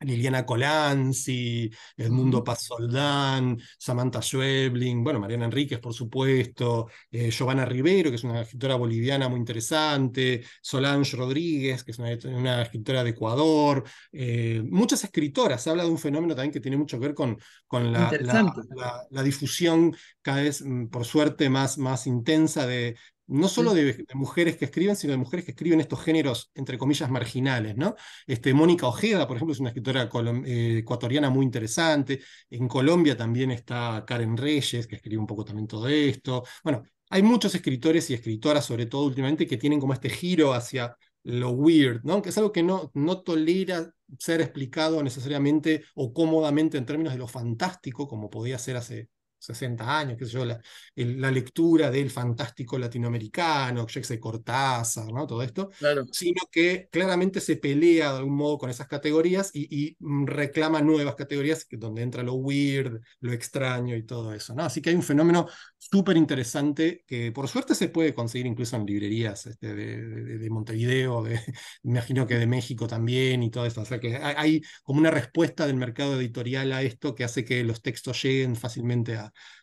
C: Liliana Colanzi, Edmundo Paz Soldán, Samantha Schwebling, bueno, Mariana Enríquez, por supuesto, eh, Giovanna Rivero, que es una escritora boliviana muy interesante, Solange Rodríguez, que es una, escritora de Ecuador, eh, muchas escritoras. Se habla de un fenómeno también que tiene mucho que ver con, la, la difusión cada vez, mm, por suerte, más, más intensa de, no solo mm. de, mujeres que escriben, sino de mujeres que escriben estos géneros, entre comillas, marginales, ¿no? Este, Mónica Ojeda, por ejemplo, es una escritora eh, ecuatoriana muy interesante. En Colombia también está Karen Reyes, que escribe un poco también todo esto. Bueno, hay muchos escritores y escritoras, sobre todo últimamente, que tienen como este giro hacia lo weird, ¿no? Que es algo que no, no tolera ser explicado necesariamente o cómodamente en términos de lo fantástico, como podía ser hace 60 años, qué sé yo, la, la lectura del fantástico latinoamericano, Shakespeare Cortázar, ¿no? todo esto, sino que claramente se pelea de algún modo con esas categorías y, y, mm, reclama nuevas categorías donde entra lo weird, lo extraño y todo eso. ¿no? Así que hay un fenómeno súper interesante, que por suerte se puede conseguir incluso en librerías este, de, Montevideo, de, imagino que de México también y todo eso. O sea que hay, como una respuesta del mercado editorial a esto que hace que los textos lleguen fácilmente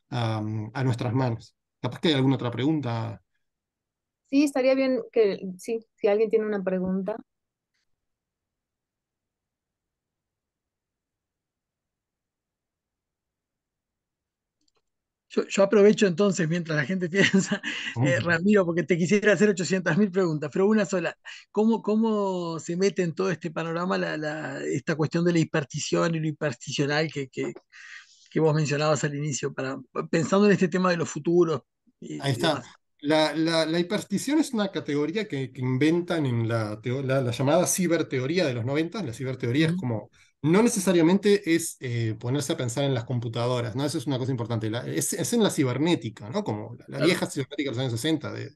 C: mm, a nuestras manos. Capaz que hay alguna otra pregunta.
A: Sí, estaría bien que, sí, si alguien tiene una pregunta.
B: Yo, aprovecho entonces, mientras la gente piensa, eh, Ramiro, porque te quisiera hacer 800.000 preguntas, pero una sola. ¿Cómo, ¿Cómo se mete en todo este panorama esta cuestión de la hipertición y lo hiperticional que, que, que, vos mencionabas al inicio,
C: para, pensando en este tema de los futuros? Ahí está. La, la, es una categoría que, inventan en la, la, llamada ciberteoría de los 90. La ciberteoría es como no necesariamente es eh, ponerse a pensar en las computadoras, ¿no? Eso es una cosa importante. es, en la cibernética, ¿no? Como la, vieja cibernética de los años 60, de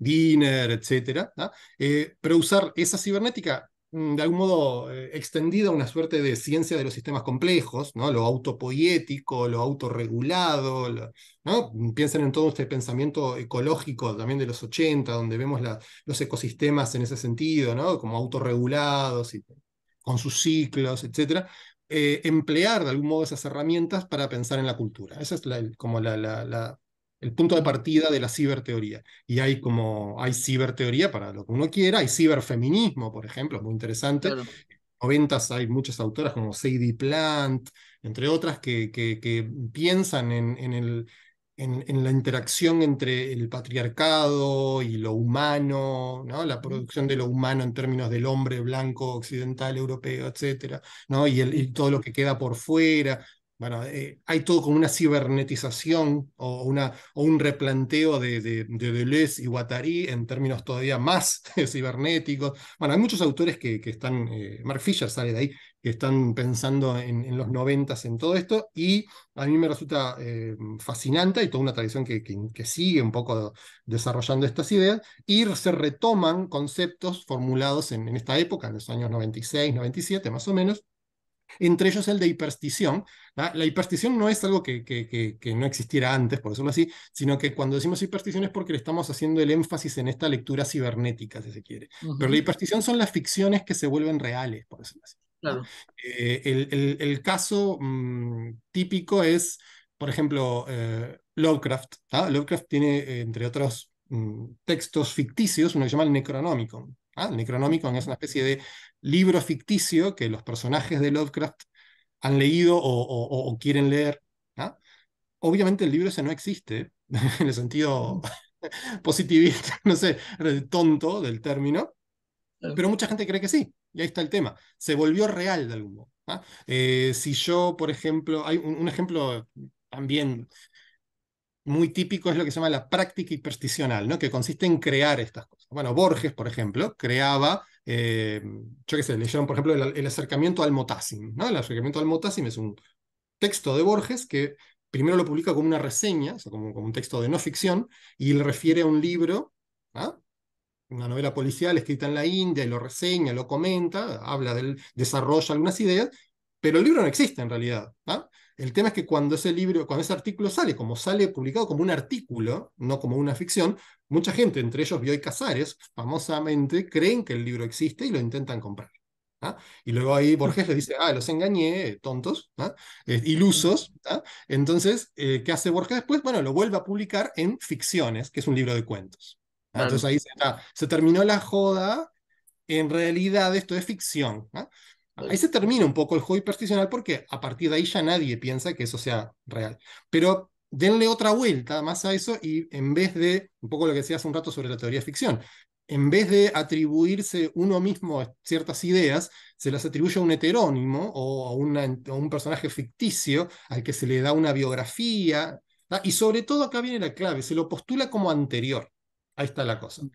C: Diner, etcétera, eh, pero usar esa cibernética mm, de algún modo eh, extendida a una suerte de ciencia de los sistemas complejos, ¿no? Lo autopoético, lo autorregulado, ¿no? Piensen en todo este pensamiento ecológico también de los 80, donde vemos los ecosistemas en ese sentido, ¿no? Como autorregulados y con sus ciclos, etcétera, eh, emplear de algún modo esas herramientas para pensar en la cultura. Ese es como la, el punto de partida de la ciberteoría. Y hay como hay ciberteoría para lo que uno quiera, hay ciberfeminismo, por ejemplo, muy interesante. En hay muchas autoras como Sadie Plant, entre otras, que, que, piensan en, en, el, en, la interacción entre el patriarcado y lo humano, ¿no? la producción de lo humano en términos del hombre blanco, occidental, europeo, etcétera, ¿no? y, todo lo que queda por fuera. Bueno, eh, hay todo como una cibernetización o, una, o un replanteo de, de, de, Deleuze y Guattari en términos todavía más cibernéticos. Bueno, hay muchos autores que, que están, eh, Mark Fisher sale de ahí, que están pensando en, los noventas en todo esto, y a mí me resulta eh, fascinante, y toda una tradición que, sigue un poco desarrollando estas ideas, y se retoman conceptos formulados en, esta época, en los años 96, 97 más o menos, entre ellos el de hiperstición. La hiperstición no es algo que, no existiera antes, por decirlo así, sino que cuando decimos hiperstición es porque le estamos haciendo el énfasis en esta lectura cibernética, si se quiere. Pero la hiperstición son las ficciones que se vuelven reales, por decirlo así. Eh, el, caso mm, típico es, por ejemplo, eh, Lovecraft. Lovecraft tiene, eh, entre otros mm, textos ficticios, uno que se llama el Necronomicon. El Necronomicon es una especie de libro ficticio que los personajes de Lovecraft han leído o, quieren leer. Obviamente el libro ese no existe, en el sentido positivista, no sé, tonto del término, pero mucha gente cree que sí. Y ahí está el tema. Se volvió real de algún modo. ¿ah? Eh, si yo, por ejemplo, hay un, ejemplo también muy típico es lo que se llama la práctica hipersticional, ¿no? que consiste en crear estas cosas. Bueno, Borges, por ejemplo, creaba, eh, yo qué sé, leyeron, por ejemplo, el, acercamiento al Motassim. ¿no? El acercamiento al Motassim es un texto de Borges que primero lo publica como una reseña, o como, como un texto de no ficción, y le refiere a un libro ¿ah? una novela policial escrita en la India y lo reseña, lo comenta, habla del, desarrolla algunas ideas, pero el libro no existe en realidad. ¿ah? El tema es que cuando ese libro, cuando ese artículo sale, como sale publicado como un artículo, no como una ficción, mucha gente, entre ellos Bioy Casares, famosamente creen que el libro existe y lo intentan comprar. ¿ah? Y luego ahí Borges le dice, ah, los engañé, tontos, ¿ah? eh, ilusos. Entonces, eh, ¿qué hace Borges después? Bueno, lo vuelve a publicar en Ficciones, que es un libro de cuentos. Entonces ahí se, terminó la joda, en realidad esto es ficción. Ahí se termina un poco el juego hipersticional porque a partir de ahí ya nadie piensa que eso sea real. Pero denle otra vuelta más a eso y en vez de, un poco lo que decía hace un rato sobre la teoría de ficción, en vez de atribuirse uno mismo ciertas ideas, se las atribuye a un heterónimo o a, un personaje ficticio al que se le da una biografía. Y sobre todo acá viene la clave, se lo postula como anterior. Ahí está la cosa. Mm.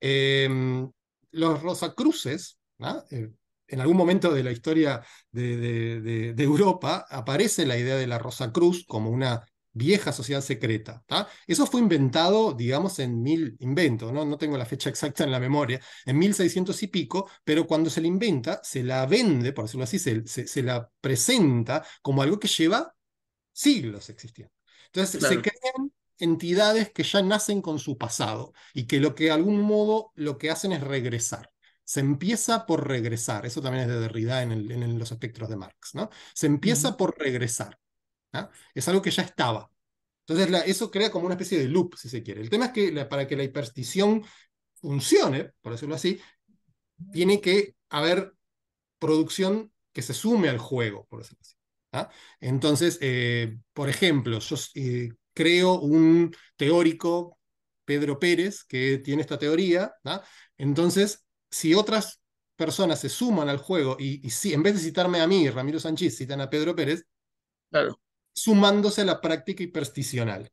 C: Em, los Rosacruces, ¿ah? eh, en algún momento de la historia de, Europa aparece la idea de la Rosa Cruz como una vieja sociedad secreta. Eso fue inventado, digamos, en mil, inventos, ¿no? tengo la fecha exacta en la memoria, en 1600 y pico, pero cuando se la inventa, se la vende, por decirlo así, se, la presenta como algo que lleva siglos existiendo. Entonces se crean entidades que ya nacen con su pasado y que lo que de algún modo lo que hacen es regresar. Se empieza por regresar, eso también es de Derrida en, los espectros de Marx, ¿no? Se empieza por regresar. ¿ah? Es algo que ya estaba. Entonces eso crea como una especie de loop, si se quiere. El tema es que para que la hiperstición funcione, por decirlo así, tiene que haber producción que se sume al juego, por decirlo así. ¿ah? Entonces, eh, por ejemplo, yo, eh, creo un teórico, Pedro Pérez, que tiene esta teoría, entonces, si otras personas se suman al juego y, si, en vez de citarme a mí, Ramiro Sánchez, citan a Pedro Pérez, sumándose a la práctica hipersticional.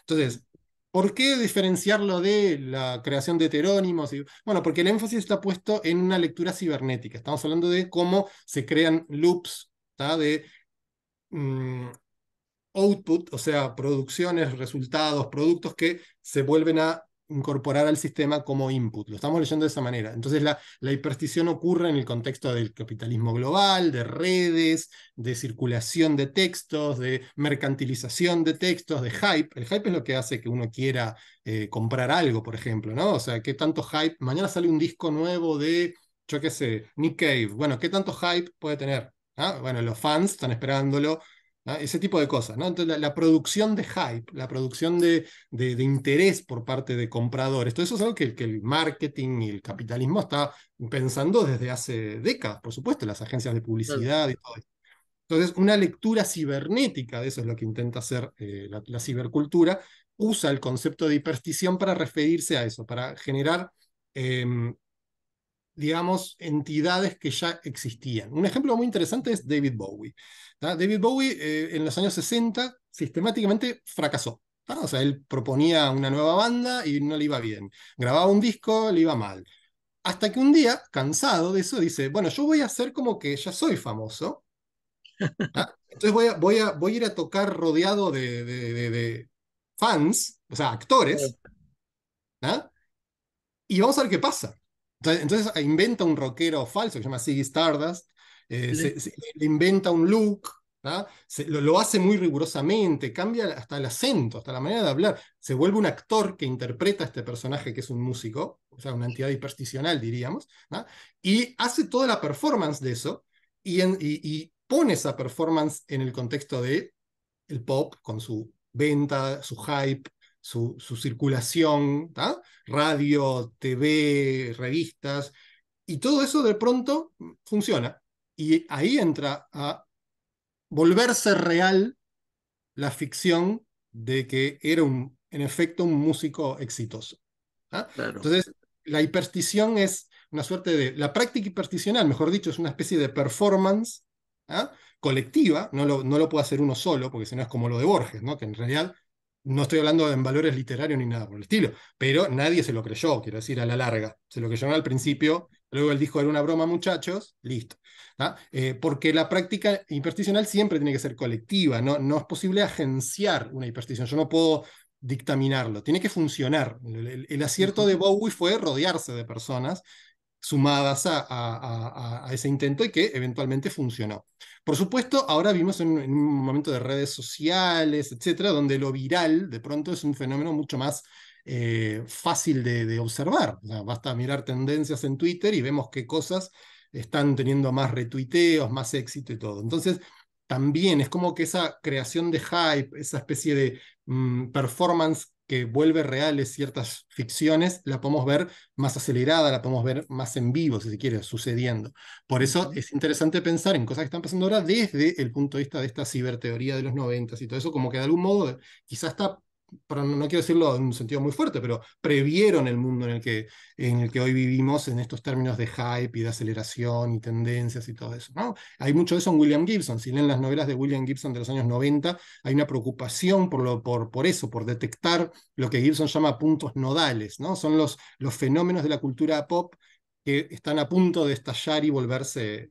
C: Entonces, ¿por qué diferenciarlo de la creación de heterónimos? Bueno, porque el énfasis está puesto en una lectura cibernética. Estamos hablando de cómo se crean loops, de mm, output, o sea, producciones, resultados, productos que se vuelven a incorporar al sistema como input. Lo estamos leyendo de esa manera. Entonces, la, la hiperstición ocurre en el contexto del capitalismo global, de redes, de circulación de textos, de mercantilización de textos, de hype. El hype es lo que hace que uno quiera eh, comprar algo, por ejemplo, ¿no? O sea, ¿qué tanto hype? Mañana sale un disco nuevo de, yo qué sé, Nick Cave. Bueno, ¿qué tanto hype puede tener? ¿Ah? Bueno, los fans están esperándolo, ese tipo de cosas. Entonces, la, producción de hype, la producción de, interés por parte de compradores, todo eso es algo que, que, el marketing y el capitalismo está pensando desde hace décadas, por supuesto, las agencias de publicidad y todo eso. Entonces, una lectura cibernética, de eso es lo que intenta hacer eh, la, cibercultura, usa el concepto de hiperstición para referirse a eso, para generar em, digamos, entidades que ya existían. Un ejemplo muy interesante es David Bowie. David Bowie eh, en los años 60 sistemáticamente fracasó. O sea, él proponía una nueva banda y no le iba bien. Grababa un disco, le iba mal. Hasta que un día, cansado de eso, dice, bueno, yo voy a hacer como que ya soy famoso. Entonces voy a, voy, a, ir a tocar rodeado de, de fans, o sea, actores. Y vamos a ver qué pasa. Entonces, ah, inventa un rockero falso que se llama Siggy Stardust, eh, inventa un look, ¿ah? lo, hace muy rigurosamente, cambia hasta el acento, hasta la manera de hablar, se vuelve un actor que interpreta a este personaje que es un músico, o sea, una entidad hipersticional, diríamos, ¿ah? y hace toda la performance de eso y, pone esa performance en el contexto de el pop con su venta, su hype, su, circulación, radio, TV, revistas, y todo eso de pronto funciona. Y ahí entra a volverse real la ficción de que era un, en efecto un músico exitoso. Entonces, la hiperstición es una suerte de, la práctica hipersticional, mejor dicho, es una especie de performance colectiva, no lo, no lo puede hacer uno solo, porque si no es como lo de Borges, ¿no? que en realidad no estoy hablando en valores literarios ni nada por el estilo, pero nadie se lo creyó, quiero decir, a la larga. Se lo creyeron al principio, luego él dijo, era una broma muchachos, listo. Eh, porque la práctica hipersticional siempre tiene que ser colectiva, ¿no? es posible agenciar una hiperstición. Yo no puedo dictaminarlo, tiene que funcionar. el, acierto de Bowie fue rodearse de personas sumadas a, ese intento y que eventualmente funcionó. Por supuesto, ahora vimos en, un momento de redes sociales, etcétera, donde lo viral de pronto es un fenómeno mucho más eh, fácil de, observar. basta mirar tendencias en Twitter y vemos qué cosas están teniendo más retuiteos, más éxito y todo. Entonces, también es como que esa creación de hype, esa especie de mm, performance que vuelve reales ciertas ficciones, la podemos ver más acelerada, la podemos ver más en vivo, si se quiere, sucediendo. Por eso es interesante pensar en cosas que están pasando ahora desde el punto de vista de esta ciberteoría de los noventas y todo eso, como que de algún modo quizás está no quiero decirlo en un sentido muy fuerte, pero previeron el mundo en el, que, en el que hoy vivimos en estos términos de hype y de aceleración y tendencias y todo eso. Hay mucho de eso en William Gibson. Si leen las novelas de William Gibson de los años 90, hay una preocupación por, lo, por, por eso, por detectar lo que Gibson llama puntos nodales. ¿no? Son los, los fenómenos de la cultura pop que están a punto de estallar y volverse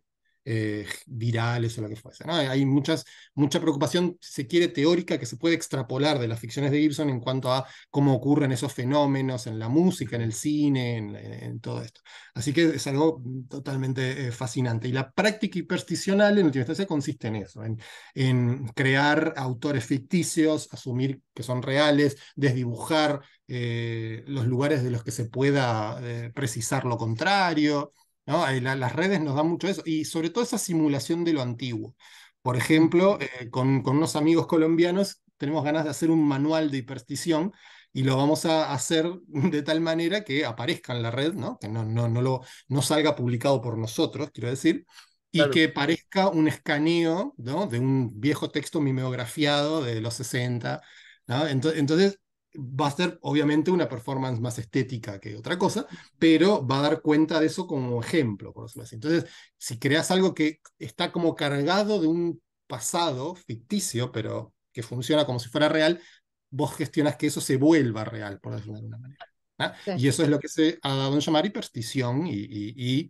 C: eh, virales o lo que fuese. Hay muchas, mucha preocupación, se quiere, teórica que se puede extrapolar de las ficciones de Gibson en cuanto a cómo ocurren esos fenómenos en la música, en el cine, en, todo esto. Así que es algo totalmente eh, fascinante. Y la práctica hipersticional en última instancia consiste en eso, en, crear autores ficticios, asumir que son reales, desdibujar eh, los lugares de los que se pueda precisar lo contrario. Eh, las redes nos dan mucho eso, y sobre todo esa simulación de lo antiguo. Por ejemplo, eh, con, con, unos amigos colombianos tenemos ganas de hacer un manual de hiperstición y lo vamos a hacer de tal manera que aparezca en la red, ¿no? que no, no, no, lo, no salga publicado por nosotros, quiero decir, y que parezca un escaneo ¿no? de un viejo texto mimeografiado de los 60. ¿no? entonces va a ser obviamente una performance más estética que otra cosa, pero va a dar cuenta de eso como ejemplo, por decirlo Entonces, si creas algo que está como cargado de un pasado ficticio, pero que funciona como si fuera real, vos gestionas que eso se vuelva real, por decirlo de alguna manera. Y eso es lo que se ha dado en llamar hiperstición y,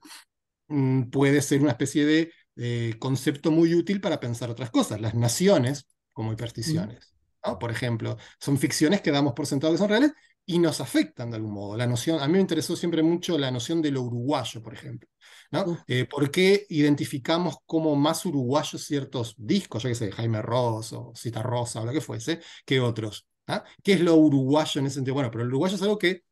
C: mm, puede ser una especie de eh, concepto muy útil para pensar otras cosas, las naciones como hipersticiones por ejemplo. Son ficciones que damos por sentado que son reales y nos afectan de algún modo. La noción, a mí me interesó siempre mucho la noción de lo uruguayo, por ejemplo. ¿no? Eh, ¿Por qué identificamos como más uruguayos ciertos discos, yo que sé, Jaime Ross o Cita Rosa o lo que fuese, que otros? ¿Qué es lo uruguayo en ese sentido? Bueno, pero el uruguayo es algo que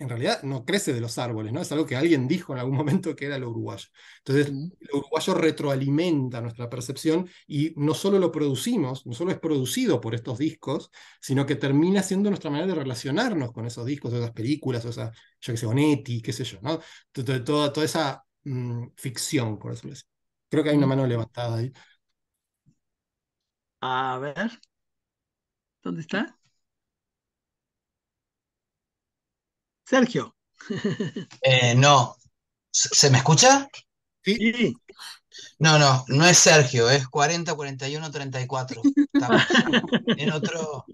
C: en realidad no crece de los árboles, ¿no? Es algo que alguien dijo en algún momento que era lo uruguayo. Entonces, lo uruguayo retroalimenta nuestra percepción y no solo lo producimos, no solo es producido por estos discos, sino que termina siendo nuestra manera de relacionarnos con esos discos, esas películas, o sea yo que sé, Bonetti qué sé yo, ¿no? Toda, toda esa mm, ficción, por decirlo Creo que hay una mano levantada ahí.
B: A ver. ¿Dónde está? Sergio.
D: Eh, no. ¿Se me escucha? Sí. No, no, no es Sergio, es 40, 41, 34. en otro,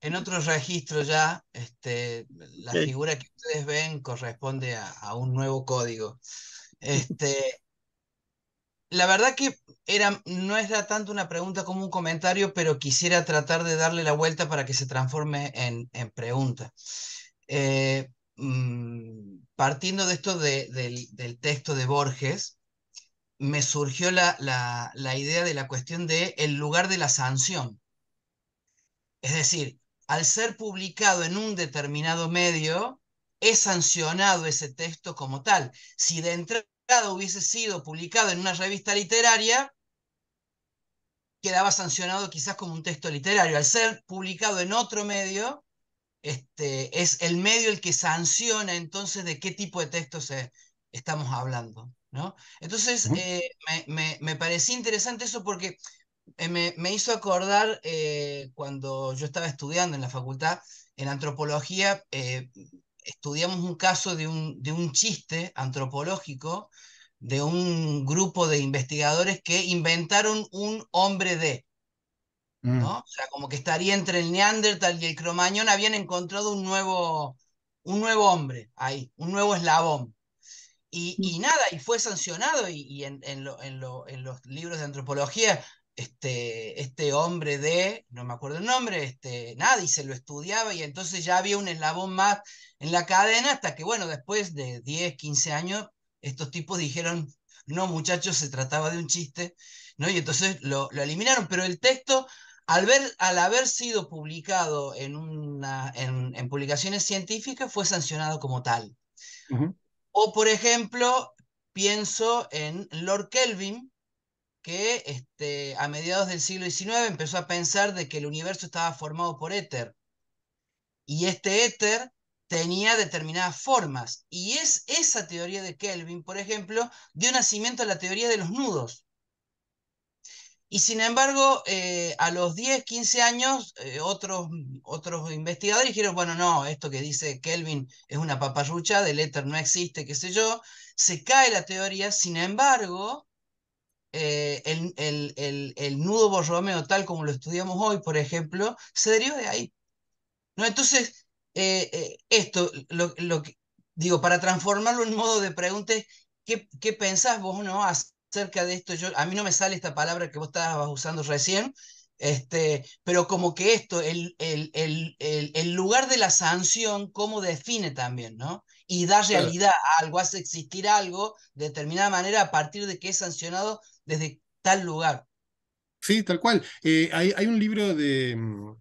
D: en otro registro ya, este, la figura que ustedes ven corresponde a, un nuevo código. Este, la verdad que era, no era tanto una pregunta como un comentario, pero quisiera tratar de darle la vuelta para que se transforme en, en pregunta. Eh, Mm, partiendo de esto del, texto de Borges, me surgió la, idea de la cuestión de el lugar de la sanción. Es decir, al ser publicado en un determinado medio, es sancionado ese texto como tal. Si de entrada hubiese sido publicado en una revista literaria, quedaba sancionado quizás como un texto literario. Al ser publicado en otro medio, este, es el medio el que sanciona entonces de qué tipo de textos estamos hablando. ¿no? Entonces, eh, me, me, parecía interesante eso porque eh, me, hizo acordar eh, cuando yo estaba estudiando en la facultad, en antropología, estudiamos un caso de un, de un chiste antropológico de un grupo de investigadores que inventaron un hombre de. Mm. ¿no? O sea, como que estaría entre el Neandertal y el Cromañón, habían encontrado un nuevo, un nuevo hombre ahí, un nuevo eslabón. Y, mm. y nada, y fue sancionado, y, en, los libros de antropología, este, este hombre de, no me acuerdo el nombre, este, nadie se lo estudiaba, y entonces ya había un eslabón más en la cadena, hasta que, bueno, después de 10, 15 años, estos tipos dijeron, no, muchachos, se trataba de un chiste, ¿no? Y entonces lo, lo eliminaron, pero el texto al, haber sido publicado en, publicaciones científicas, fue sancionado como tal. O, por ejemplo, pienso en Lord Kelvin, que este, a mediados del siglo XIX empezó a pensar de que el universo estaba formado por éter. Y este éter tenía determinadas formas. Y es esa teoría de Kelvin, por ejemplo, dio nacimiento a la teoría de los nudos. Y sin embargo, eh, a los 10, 15 años, eh, otros, otros investigadores dijeron, bueno, no, esto que dice Kelvin es una paparrucha, del éter no existe, qué sé yo, se cae la teoría, sin embargo, eh, el, nudo borromeo tal como lo estudiamos hoy, por ejemplo, se deriva de ahí. ¿No? Entonces, esto, lo, digo, para transformarlo en modo de pregunta, ¿qué, qué pensás vos, no? acerca de esto, yo, a mí no me sale esta palabra que vos estabas usando recién, este, pero como que esto, el, el, el, el, lugar de la sanción, cómo define también, ¿no? Y da realidad a algo, hace existir algo de determinada manera a partir de que es sancionado desde
C: tal lugar. Sí, tal cual. Eh, hay, un libro de... Mm,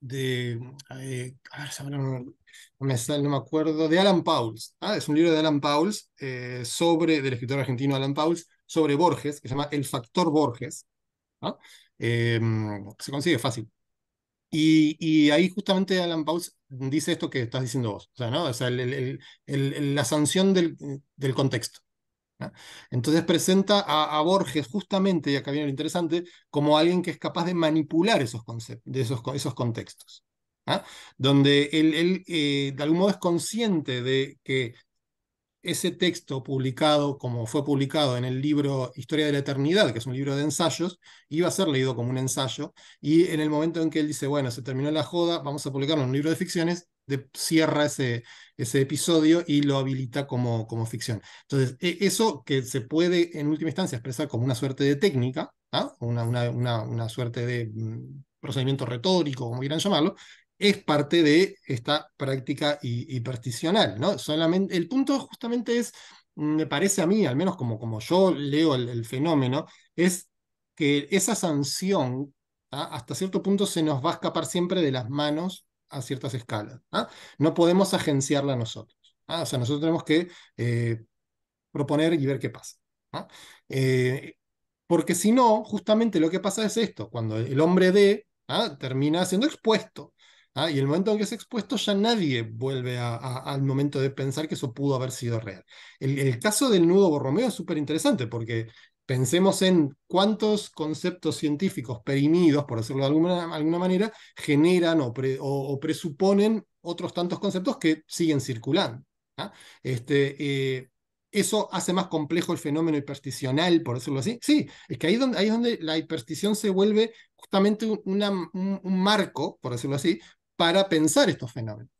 C: de eh, a ver, no, me sale, no me acuerdo, de Alan Pauls. Ah, es un libro de Alan Pauls, eh, sobre, del escritor argentino Alan Pauls, sobre Borges, que se llama El Factor Borges. Em, se consigue fácil. Y, ahí justamente Alan Pauls dice esto que estás diciendo vos, sea, ¿no? o sea la sanción del, contexto. Entonces presenta a, Borges justamente, y acá viene lo interesante, como alguien que es capaz de manipular esos, conceptos, de esos, esos contextos, donde él, eh, de algún modo es consciente de que ese texto publicado, como fue publicado en el libro Historia de la Eternidad, que es un libro de ensayos, iba a ser leído como un ensayo, y en el momento en que él dice, bueno, se terminó la joda, vamos a publicarlo en un libro de ficciones, de, cierra ese, ese episodio y lo habilita como, como ficción. Entonces, e, eso que se puede en última instancia expresar como una suerte de técnica, ¿ah? una, una suerte de mm, procedimiento retórico, como quieran llamarlo, es parte de esta práctica hipersticional. ¿no? Solamente, el punto justamente es, mm, me parece a mí, al menos como, como yo leo el, fenómeno, es que esa sanción ¿ah? hasta cierto punto se nos va a escapar siempre de las manos a ciertas escalas. ¿ah? No podemos agenciarla nosotros. ¿ah? O sea, nosotros tenemos que eh, proponer y ver qué pasa. Eh, porque si no, justamente lo que pasa es esto, cuando el hombre D termina siendo expuesto Ah, y el momento en que es expuesto ya nadie vuelve al momento de pensar que eso pudo haber sido real. El, caso del nudo Borromeo es súper interesante porque pensemos en cuántos conceptos científicos perimidos, por decirlo de alguna, manera, generan o, presuponen otros tantos conceptos que siguen circulando. ¿ah? Este, eh, ¿Eso hace más complejo el fenómeno hipersticional, por decirlo así? Sí, es que ahí, ahí es donde la hiperstición se vuelve justamente un, marco, por decirlo así, para pensar estos fenómenos.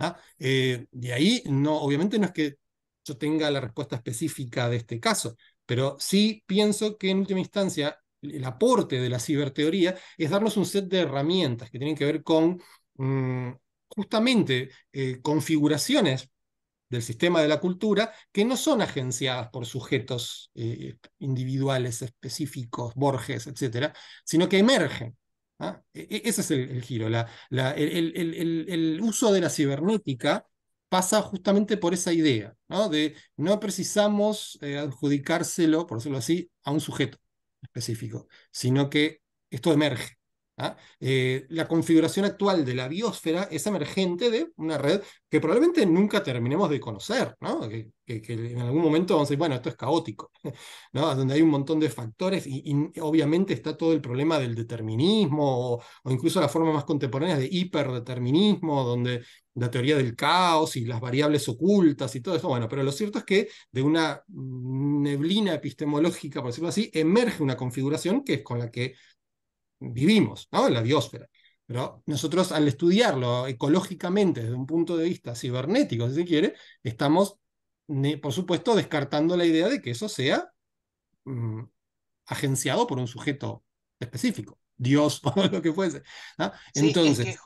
C: ¿ah? Eh, de ahí, no, obviamente no es que yo tenga la respuesta específica de este caso, pero sí pienso que en última instancia el aporte de la ciberteoría es darnos un set de herramientas que tienen que ver con mm, justamente eh, configuraciones del sistema de la cultura que no son agenciadas por sujetos eh, individuales específicos, Borges, etcétera, sino que emergen ¿Ah? E, e, ese es el, giro. el, uso de la cibernética pasa justamente por esa idea, ¿no? De no precisamos eh, adjudicárselo, por decirlo así, a un sujeto específico, sino que esto emerge. ¿ah? Eh, la configuración actual de la biosfera es emergente de una red que probablemente nunca terminemos de conocer, ¿no? que, en algún momento vamos a decir, bueno, esto es caótico, ¿no? donde hay un montón de factores y, obviamente está todo el problema del determinismo o, o, incluso la forma más contemporánea de hiperdeterminismo, donde la teoría del caos y las variables ocultas y todo eso, bueno, pero lo cierto es que de una neblina epistemológica, por decirlo así, emerge una configuración que es con la que vivimos, ¿no? en la biosfera. Pero nosotros al estudiarlo ecológicamente desde un punto de vista cibernético, si se quiere, estamos, por supuesto, descartando la idea de que eso sea mm, agenciado por un sujeto específico, Dios o lo que fuese. Entonces...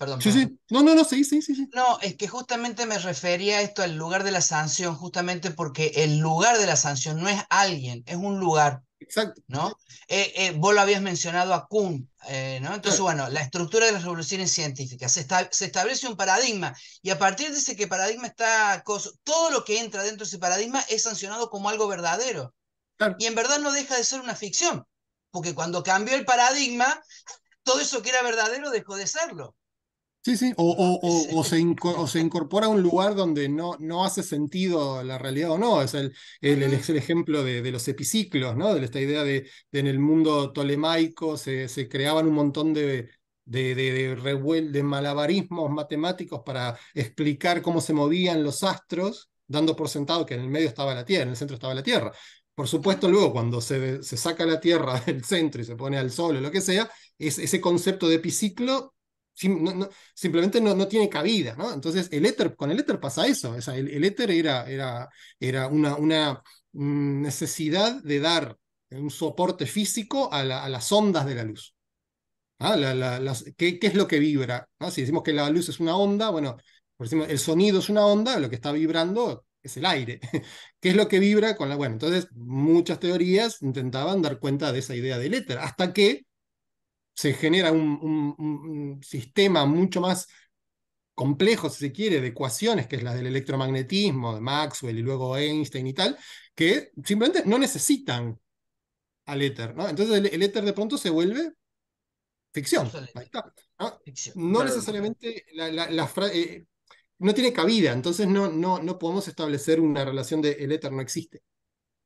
C: Perdón. Sí, sí. No, no, no, sí, sí, sí, sí. No, es que justamente me refería
D: a esto al lugar de la sanción, justamente porque el lugar de la sanción no es alguien, es un lugar. Exacto. ¿No? Eh, eh, vos lo habías mencionado a Kuhn, eh, ¿no? Entonces, bueno, la estructura de las revoluciones científicas. Se, establece un paradigma y a partir de ese que paradigma está, todo lo que entra dentro de ese paradigma es sancionado como algo verdadero. Y en verdad no deja de ser una ficción, porque cuando cambió el paradigma, todo eso que era verdadero dejó de serlo.
C: Sí, sí, o, o, se incorpora a un lugar donde no, no hace sentido la realidad o no. Es el, el, ejemplo de, los epiciclos, ¿no? De esta idea de, de en el mundo tolemaico se, creaban un montón de, de, de malabarismos matemáticos para explicar cómo se movían los astros, dando por sentado que en el medio estaba la Tierra, en el centro estaba la Tierra. Por supuesto, luego cuando se, se saca la Tierra del centro y se pone al Sol o lo que sea, es, ese concepto de epiciclo simplemente no, tiene cabida, ¿no? Entonces, el éter, con el éter pasa eso, el, éter era, era, era una, una mm, necesidad de dar un soporte físico a, las ondas de la luz. ¿ah? ¿qué, es lo que vibra? Si decimos que la luz es una onda, bueno, por ejemplo el sonido es una onda, lo que está vibrando es el aire. ¿Qué es lo que vibra con la... Bueno, entonces muchas teorías intentaban dar cuenta de esa idea del éter, hasta que se genera un, sistema mucho más complejo, si se quiere, de ecuaciones, que es la del electromagnetismo, de Maxwell y luego Einstein y tal, que simplemente no necesitan al éter. ¿no? Entonces el, éter de pronto se vuelve ficción. ¿no? necesariamente la, eh, no tiene cabida, entonces no, no, no podemos establecer una relación de el éter no existe.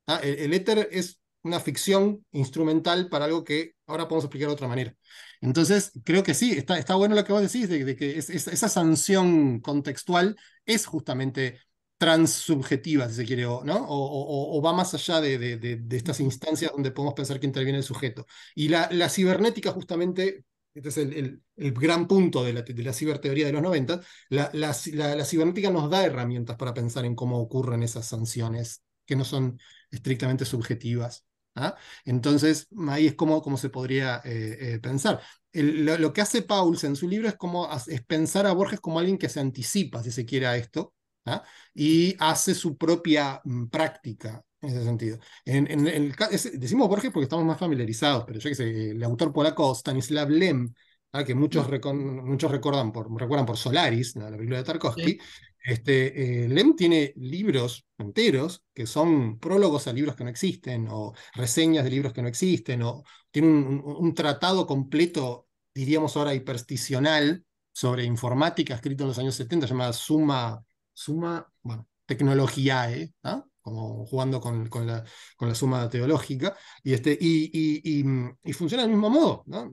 C: ¿ah? El, el, éter es una ficción instrumental para algo que ahora podemos explicar de otra manera. Entonces, creo que sí, está, está bueno lo que vos decís, de, de que esa sanción contextual es justamente transsubjetiva, si se quiere, ¿no? o, O, va más allá de, de, estas instancias donde podemos pensar que interviene el sujeto. Y la, la cibernética justamente este es el, el, gran punto de la, de ciberteoría de los 90, la, la, la, cibernética nos da herramientas para pensar en cómo ocurren esas sanciones que no son estrictamente subjetivas. ¿ah? Entonces, ahí es como, como se podría eh, eh, pensar. lo, que hace Pauls en su libro es, como, es pensar a Borges como alguien que se anticipa, si se quiere, a esto, ¿ah? y hace su propia mm, práctica en ese sentido. decimos Borges porque estamos más familiarizados, pero yo que sé, el autor polaco Stanislav Lem Ah, que muchos, muchos recuerdan por, recuerdan por Solaris, la Biblia de Tarkovsky. Este, eh, Lem tiene libros enteros que son prólogos a libros que no existen, o reseñas de libros que no existen, o tiene un, tratado completo, diríamos ahora hipersticional, sobre informática escrito en los años 70, llamado Suma, Suma, bueno, tecnología e, como jugando con, con, la, con, la, suma teológica, y, este, y, y funciona del mismo modo. ¿no?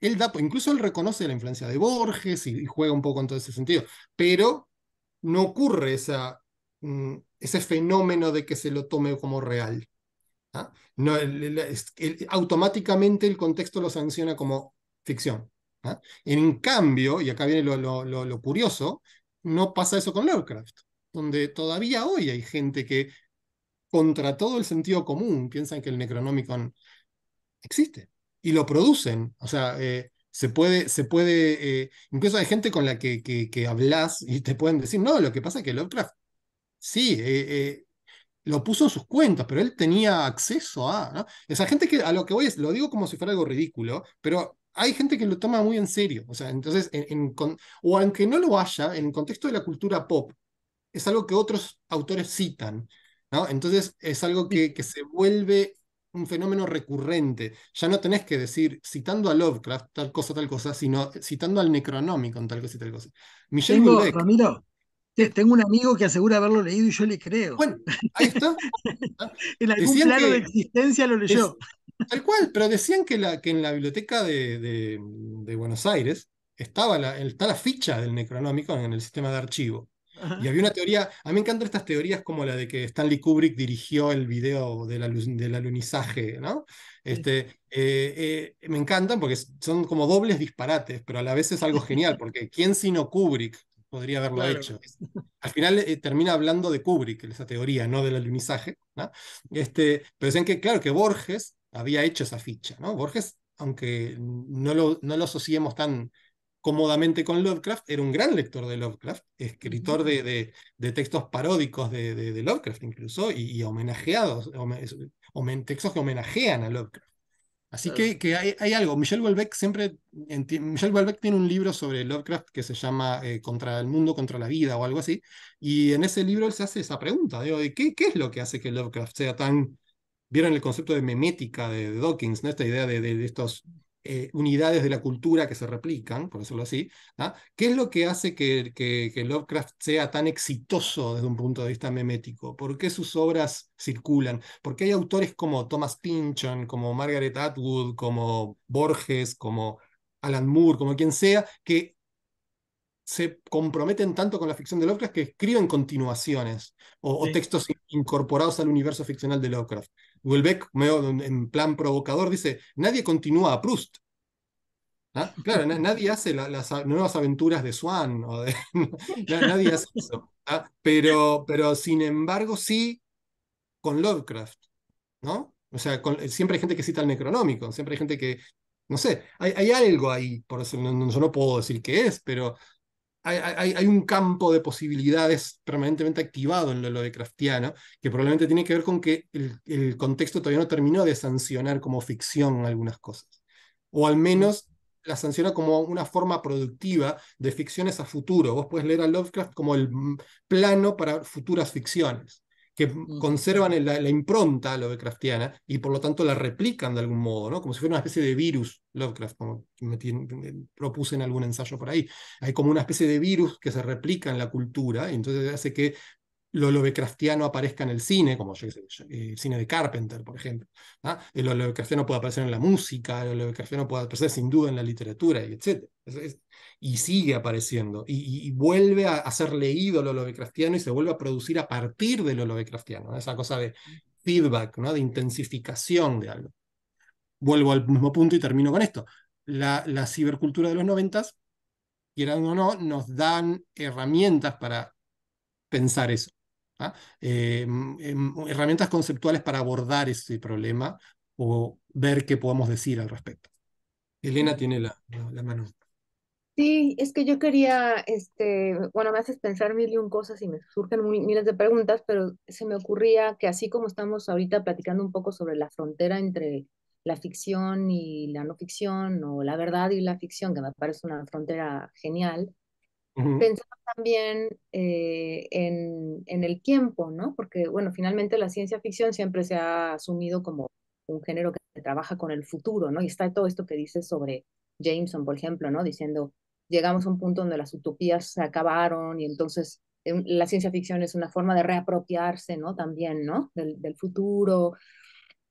C: incluso él reconoce la influencia de Borges y, juega un poco en todo ese sentido, pero no ocurre mm, ese fenómeno de que se lo tome como real. ¿ah? No, automáticamente el contexto lo sanciona como ficción. ¿ah? En cambio, y acá viene lo, lo curioso, no pasa eso con Lovecraft, donde todavía hoy hay gente que contra todo el sentido común piensan que el Necronomicon existe y lo producen. O sea, eh, se puede, se puede eh, incluso hay gente con la que, que, hablas y te pueden decir, no, lo que pasa es que Lovecraft, sí, eh, lo puso en sus cuentas, pero él tenía acceso a, Esa gente que a lo que voy es, lo digo como si fuera algo ridículo, pero hay gente que lo toma muy en serio. O sea, entonces, en, o aunque no lo haya, en el contexto de la cultura pop, es algo que otros autores citan. Entonces es algo que, que se vuelve un fenómeno recurrente. Ya no tenés que decir, citando a Lovecraft, tal cosa, tal cosa, sino citando al en tal cosa y tal cosa. tengo, Ramiro, tengo un amigo que asegura haberlo leído y yo le creo. Bueno, ahí está. en algún de existencia lo leyó. tal cual, pero decían que, la, que en la biblioteca de, Buenos Aires estaba la, está la ficha del Necronómico en el sistema de archivo.
B: Y había una teoría,
C: a mí me encantan estas teorías como la de que Stanley Kubrick dirigió el video del, la del alunizaje, ¿no? Este, eh, eh, me encantan porque son como dobles disparates, pero a la vez es algo genial, porque ¿quién sino Kubrick podría haberlo hecho? Al final eh, termina hablando de Kubrick, esa teoría, no del alunizaje, ¿no? Este, pero decían que, claro, que Borges había hecho esa ficha, ¿no? Borges, aunque no lo, no lo asociemos tan cómodamente con Lovecraft, era un gran lector de Lovecraft, escritor de, de, textos paródicos de, de, Lovecraft incluso, y, homenajeados, textos que homenajean a Lovecraft. Así que, hay, algo. Michel Welbeck siempre. Michel Welbeck tiene un libro sobre Lovecraft que se llama eh, Contra el mundo, contra la vida o algo así. Y en ese libro él se hace esa pregunta: ¿qué, ¿qué es lo que hace que Lovecraft sea tan. Vieron el concepto de memética de, Dawkins, ¿no? esta idea de estos eh, unidades de la cultura que se replican, por decirlo así, ¿ah? ¿qué es lo que hace que, Lovecraft sea tan exitoso desde un punto de vista memético? ¿Por qué sus obras circulan? ¿Por qué hay autores como Thomas Pynchon, como Margaret Atwood, como Borges, como Alan Moore, como quien sea, que se comprometen tanto con la ficción de Lovecraft que escriben continuaciones o textos incorporados al universo ficcional de Lovecraft. Welbeck, en plan provocador, dice, nadie continúa a Proust. ¿Ah? Claro, nadie hace las nuevas aventuras de Swan, nadie hace eso. ¿ah? Pero, pero sin embargo, sí con Lovecraft, ¿no? O sea, siempre hay gente que cita el Necronómico, siempre hay gente que, no sé, hay, algo ahí, por eso no, yo no puedo decir qué es, pero hay, un campo de posibilidades permanentemente activado en lo, de Craftiano, que probablemente tiene que ver con que el, contexto todavía no terminó de sancionar como ficción algunas cosas, o al menos la sanciona como una forma productiva de ficciones a futuro. Vos puedes leer a Lovecraft como el plano para futuras ficciones que conservan la, impronta Lovecraftiana y por lo tanto la replican de algún modo, ¿no? como si fuera una especie de virus Lovecraft, como propuse en algún ensayo por ahí. Hay como una especie de virus que se replica en la cultura y entonces hace que lo lovecraftiano aparezca en el cine, como yo, eh, el cine de Carpenter, por ejemplo. ¿ah? El eh, lovecraftiano puede aparecer en la música, el lovecraftiano puede aparecer sin duda en la literatura, y etc. y sigue apareciendo, y, vuelve a, ser leído lo lovecraftiano y se vuelve a producir a partir de lo lovecraftiano, esa cosa de feedback, ¿no? de intensificación de algo. Vuelvo al mismo punto y termino con esto. La, la cibercultura de los noventas, quieran o no, nos dan herramientas para pensar eso ¿ah? Eh, mm, eh, mm, herramientas conceptuales para abordar ese problema o ver qué podemos decir al respecto. Elena tiene la, la, mano.
A: Sí, es que yo quería, este, bueno, me haces pensar mil y un cosas y me surgen miles de preguntas, pero se me ocurría que así como estamos ahorita platicando un poco sobre la frontera entre la ficción y la no ficción, o la verdad y la ficción, que me parece una frontera genial, Pensamos también eh, en, en, el tiempo, ¿no? Porque, bueno, finalmente la ciencia ficción siempre se ha asumido como un género que trabaja con el futuro, ¿no? Y está todo esto que dices sobre Jameson, por ejemplo, ¿no? Diciendo, llegamos a un punto donde las utopías se acabaron y entonces em, la ciencia ficción es una forma de reapropiarse, ¿no? También, ¿no? Del, futuro.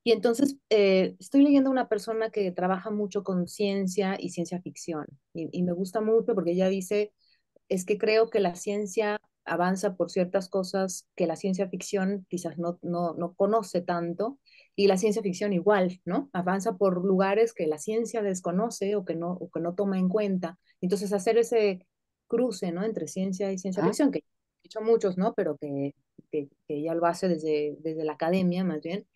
A: Y entonces eh, estoy leyendo a una persona que trabaja mucho con ciencia y ciencia ficción y, y me gusta mucho porque ella dice es que creo que la ciencia avanza por ciertas cosas que la ciencia ficción quizás no, no, no conoce tanto y la ciencia ficción igual, ¿no? Avanza por lugares que la ciencia desconoce o que no, que no toma en cuenta. Entonces hacer ese cruce, ¿no? Entre ciencia y ciencia ficción, que he hecho muchos, ¿no? Pero que, que, ella lo hace desde, desde la academia más bien,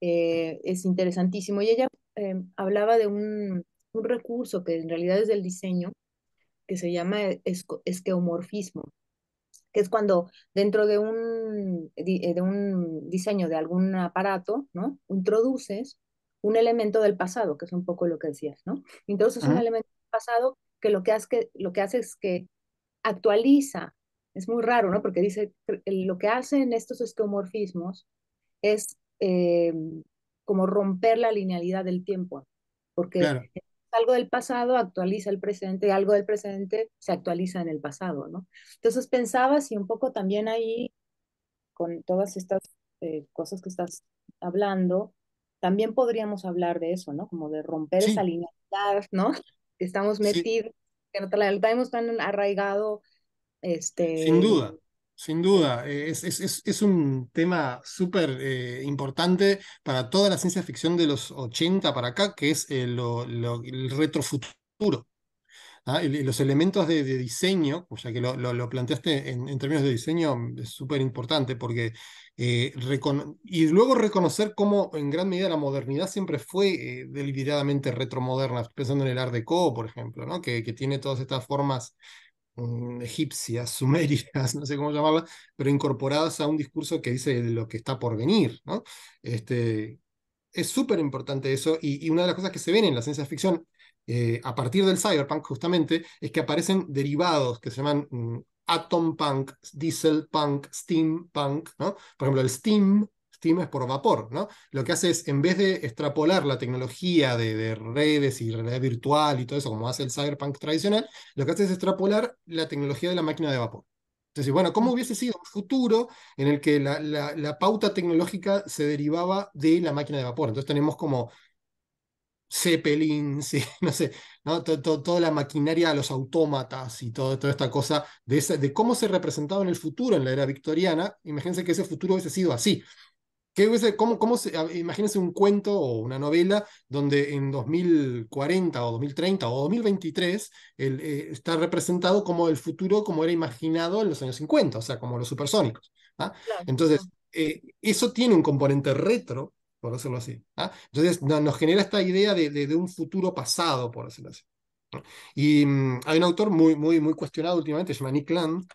A: eh, es interesantísimo. Y ella eh, hablaba de un, un recurso que en realidad es del diseño, que se llama e-, esqueomorfismo, que es cuando dentro de un, eh, de un diseño de algún aparato, ¿no? Introduces un elemento del pasado, que es un poco lo que decías, ¿no? Entonces un elemento del pasado que lo que, hace, que lo que hace es que actualiza, es muy raro, ¿no? Porque dice, lo que hacen estos esqueomorfismos es eh, como romper la linealidad del tiempo, porque algo del pasado actualiza el presente, y algo del presente se actualiza en el pasado, ¿no? Entonces pensaba si un poco también ahí, con todas estas eh, cosas que estás hablando, también podríamos hablar de eso, ¿no? Como de romper esa linealidad, ¿no? estamos metidos, que no tenemos tan arraigado. Este, Sin duda.
C: Sin duda, eh, es, un tema súper eh, importante para toda la ciencia ficción de los 80 para acá, que es eh, el retrofuturo. ¿ah? los elementos de, diseño, o sea que lo, planteaste en, términos de diseño, es súper importante porque... y luego reconocer cómo en gran medida la modernidad siempre fue deliberadamente retromoderna, pensando en el Art Deco, por ejemplo, ¿no? que, que tiene todas estas formas Mm, egipcias, sumerias, no sé cómo llamarlas, pero incorporadas a un discurso que dice lo que está por venir. ¿no? Este, es súper importante eso y, una de las cosas que se ven en la ciencia ficción eh, a partir del cyberpunk justamente es que aparecen derivados que se llaman atompunk mm, atom punk, diesel punk, steam punk. ¿no? Por ejemplo, el steam es por vapor, ¿no? Lo que hace es, en vez de extrapolar la tecnología de, redes y realidad virtual y todo eso, como hace el cyberpunk tradicional, lo que hace es extrapolar la tecnología de la máquina de vapor. Entonces, bueno, ¿cómo mm. hubiese sido un futuro en el que la, pauta tecnológica se derivaba de la máquina de vapor? Entonces tenemos como Zeppelin, no sé, ¿no? toda la maquinaria, de los autómatas y toda esta cosa de cómo se representaba en el futuro en la era victoriana. Imagínense que ese futuro hubiese sido así cómo, cómo ah, imagínense un cuento o una novela donde en 2040 o 2030 o 2023 eh, está representado como el futuro como era imaginado en los años 50, o sea, como los supersónicos. ¿ah? Entonces, eh, eso tiene un componente retro, por decirlo así. ¿ah? Entonces, nos genera esta idea de, un futuro pasado, por decirlo así. Y mm, hay un autor muy, cuestionado últimamente, se llama Nick Land,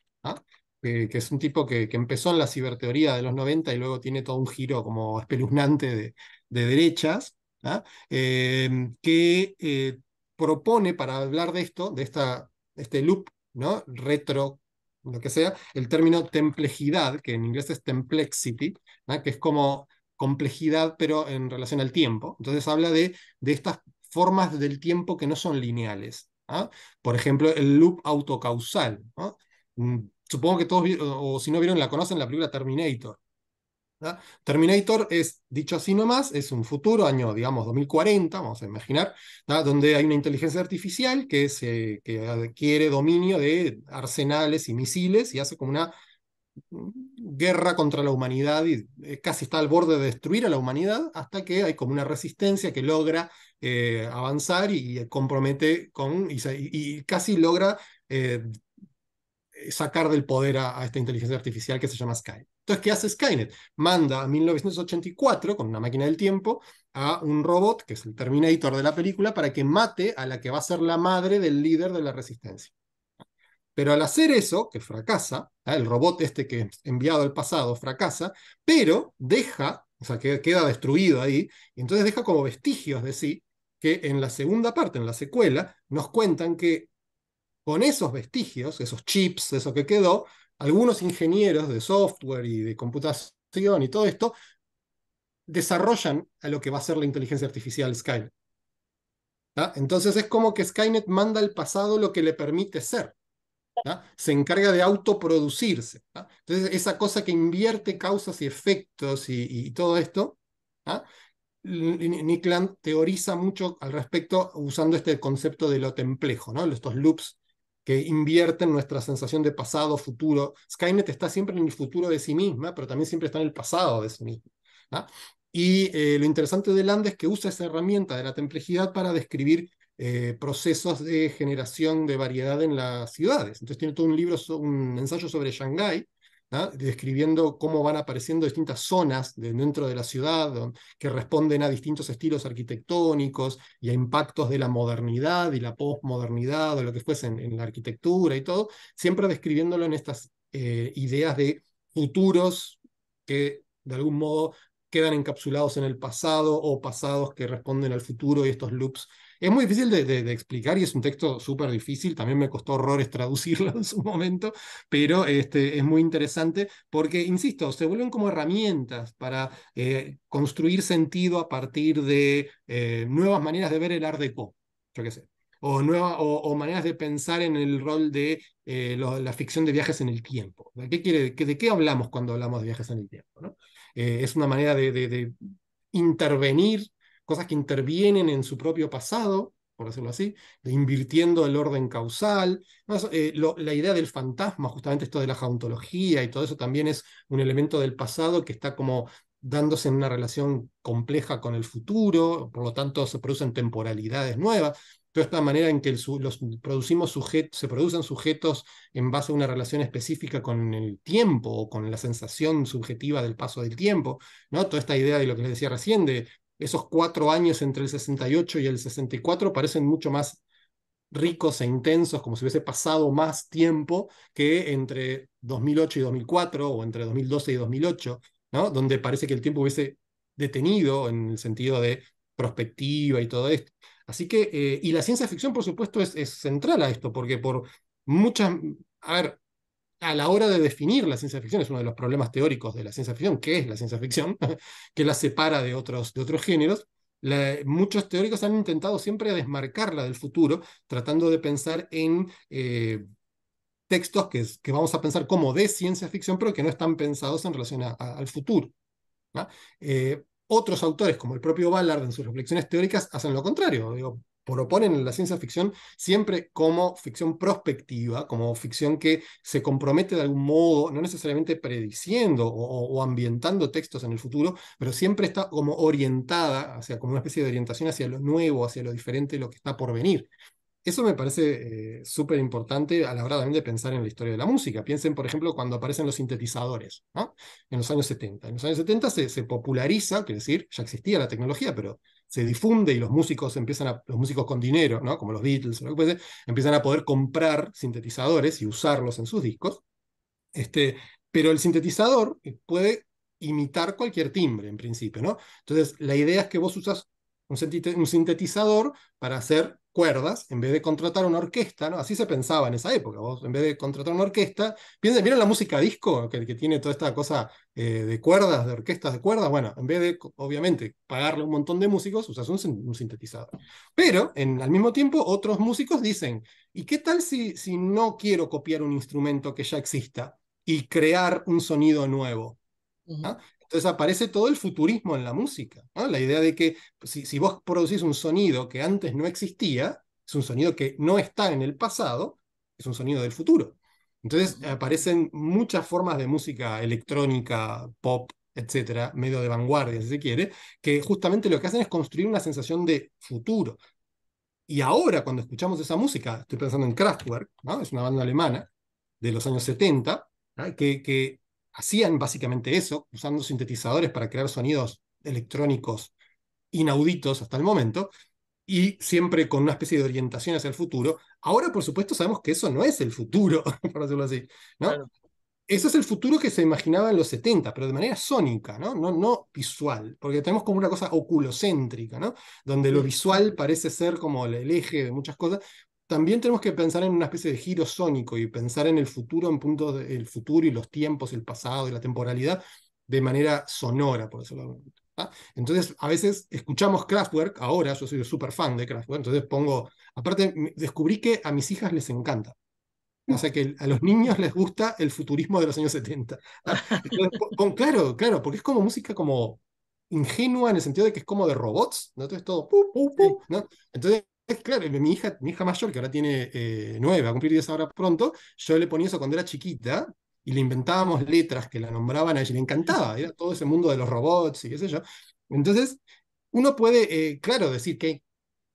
C: eh, que es un tipo que, empezó en la ciberteoría de los 90 y luego tiene todo un giro como espeluznante de, derechas, ¿ah? em, que eh, propone para hablar de esto, de esta, este loop, ¿no? retro lo que sea, el término templejidad, que en inglés es templexity, ¿ah? que es como complejidad, pero en relación al tiempo. Entonces habla de, de estas formas del tiempo que no son lineales. ¿ah? Por ejemplo, el loop autocausal. ¿no? Mm, supongo que todos, o, si no vieron, la conocen, la película Terminator. Terminator es, dicho así nomás, es un futuro, año, digamos, 2040, vamos a imaginar, donde hay una inteligencia artificial que, eh, que adquiere dominio de arsenales y misiles y hace como una guerra contra la humanidad y eh, casi está al borde de destruir a la humanidad hasta que hay como una resistencia que logra eh, avanzar y, compromete con y, casi logra eh, sacar del poder a, esta inteligencia artificial que se llama Skynet. Entonces, ¿qué hace Skynet? Manda a 1984, con una máquina del tiempo, a un robot, que es el Terminator de la película, para que mate a la que va a ser la madre del líder de la resistencia. Pero al hacer eso, que fracasa, ¿eh? el robot este que es enviado al pasado fracasa, pero deja, o sea, que queda destruido ahí, y entonces deja como vestigios de sí, que en la segunda parte, en la secuela, nos cuentan que con esos vestigios, esos chips, eso que quedó, algunos ingenieros de software y de computación y todo esto desarrollan a lo que va a ser la inteligencia artificial Skynet. Entonces es como que Skynet manda al pasado lo que le permite ser. Se encarga de autoproducirse. Entonces esa cosa que invierte causas y efectos y, todo esto, Nickland teoriza mucho al respecto usando este concepto de lo templejo, ¿no? estos loops que invierte nuestra sensación de pasado, futuro. Skynet está siempre en el futuro de sí misma, pero también siempre está en el pasado de sí misma. ¿ah? Y eh, lo interesante de landes es que usa esa herramienta de la templejidad para describir eh, procesos de generación de variedad en las ciudades. Entonces tiene todo un libro, un ensayo sobre Shanghái, describiendo cómo van apareciendo distintas zonas de dentro de la ciudad que responden a distintos estilos arquitectónicos y a impactos de la modernidad y la posmodernidad o lo que fuese en, la arquitectura y todo, siempre describiéndolo en estas eh, ideas de futuros que de algún modo quedan encapsulados en el pasado o pasados que responden al futuro y estos loops es muy difícil de, explicar y es un texto súper difícil, también me costó horrores traducirlo en su momento, pero este, es muy interesante porque, insisto, se vuelven como herramientas para eh, construir sentido a partir de eh, nuevas maneras de ver el art deco, yo qué sé. O, o, maneras de pensar en el rol de eh, la ficción de viajes en el tiempo. ¿De qué, quiere, de qué hablamos cuando hablamos de viajes en el tiempo? es una manera de intervenir cosas que intervienen en su propio pasado, por decirlo así, invirtiendo el orden causal. Eh, la idea del fantasma, justamente esto de la jauntología y todo eso también es un elemento del pasado que está como dándose en una relación compleja con el futuro, por lo tanto se producen temporalidades nuevas. Toda esta manera en que los producimos se producen sujetos en base a una relación específica con el tiempo o con la sensación subjetiva del paso del tiempo, ¿no? Toda esta idea de lo que les decía recién, de esos cuatro años entre el 68 y el 64 parecen mucho más ricos e intensos, como si hubiese pasado más tiempo que entre 2008 y 2004 o entre 2012 y 2008, ¿no? donde parece que el tiempo hubiese detenido en el sentido de prospectiva y todo esto. Así que, eh, y la ciencia ficción, por supuesto, es, es central a esto, porque por muchas, a ver, a la hora de definir la ciencia ficción, es uno de los problemas teóricos de la ciencia ficción, que es la ciencia ficción, que la separa de otros, de otros géneros, muchos teóricos han intentado siempre desmarcarla del futuro, tratando de pensar en eh, textos que, vamos a pensar como de ciencia ficción, pero que no están pensados en relación al futuro. Eh, otros autores, como el propio Ballard en sus reflexiones teóricas, hacen lo contrario proponen la ciencia ficción siempre como ficción prospectiva, como ficción que se compromete de algún modo, no necesariamente prediciendo o, ambientando textos en el futuro, pero siempre está como orientada, hacia, como una especie de orientación hacia lo nuevo, hacia lo diferente, lo que está por venir. Eso me parece eh, súper importante a la hora también de pensar en la historia de la música. Piensen, por ejemplo, cuando aparecen los sintetizadores ¿no? en los años 70. En los años 70 se, se populariza, quiere decir, ya existía la tecnología, pero se difunde y los músicos empiezan a, los músicos con dinero, ¿no? como los Beatles o lo que fuese, empiezan a poder comprar sintetizadores y usarlos en sus discos. Este, pero el sintetizador eh, puede imitar cualquier timbre en principio, ¿no? Entonces, la idea es que vos usas un, sintetizador para hacer cuerdas en vez de contratar una orquesta, ¿no? Así se pensaba en esa época, vos en vez de contratar una orquesta, piensen, la música disco? Que, que tiene toda esta cosa eh, de cuerdas, de orquestas de cuerdas, bueno, en vez de, obviamente, pagarle un montón de músicos, usas un, un sintetizador. Pero, en, al mismo tiempo, otros músicos dicen, ¿y qué tal si, si no quiero copiar un instrumento que ya exista y crear un sonido nuevo? Entonces aparece todo el futurismo en la música, la idea de que si, vos producís un sonido que antes no existía, es un sonido que no está en el pasado, es un sonido del futuro. Entonces aparecen muchas formas de música electrónica, pop, etcétera, medio de vanguardia, si se quiere, que justamente lo que hacen es construir una sensación de futuro. Y ahora, cuando escuchamos esa música, estoy pensando en Kraftwerk, es una banda alemana de los años 70, que, que hacían básicamente eso, usando sintetizadores para crear sonidos electrónicos inauditos hasta el momento, y siempre con una especie de orientación hacia el futuro. Ahora, por supuesto, sabemos que eso no es el futuro, por decirlo así, ¿no? Eso es el futuro que se imaginaba en los 70, pero de manera sónica, ¿no? visual, porque tenemos como una cosa oculocéntrica, ¿no? Donde lo visual parece ser como el eje de muchas cosas, también tenemos que pensar en una especie de giro sónico y pensar en el futuro, en puntos del futuro y los tiempos, el pasado y la temporalidad de manera sonora, por decirlo Entonces, a veces escuchamos Kraftwerk, ahora yo soy súper fan de Kraftwerk, entonces pongo, aparte, descubrí que a mis hijas les encanta. O sea que a los niños les gusta el futurismo de los años 70. con claro, claro, porque es como música como ingenua en el sentido de que es como de robots, ¿no? Entonces todo, Entonces claro, mi hija, mi hija mayor, que ahora tiene eh, nueve, va a cumplir diez ahora pronto, yo le ponía eso cuando era chiquita y le inventábamos letras que la nombraban a ella, le encantaba, era todo ese mundo de los robots y qué sé yo. Entonces, uno puede, eh, claro, decir que hay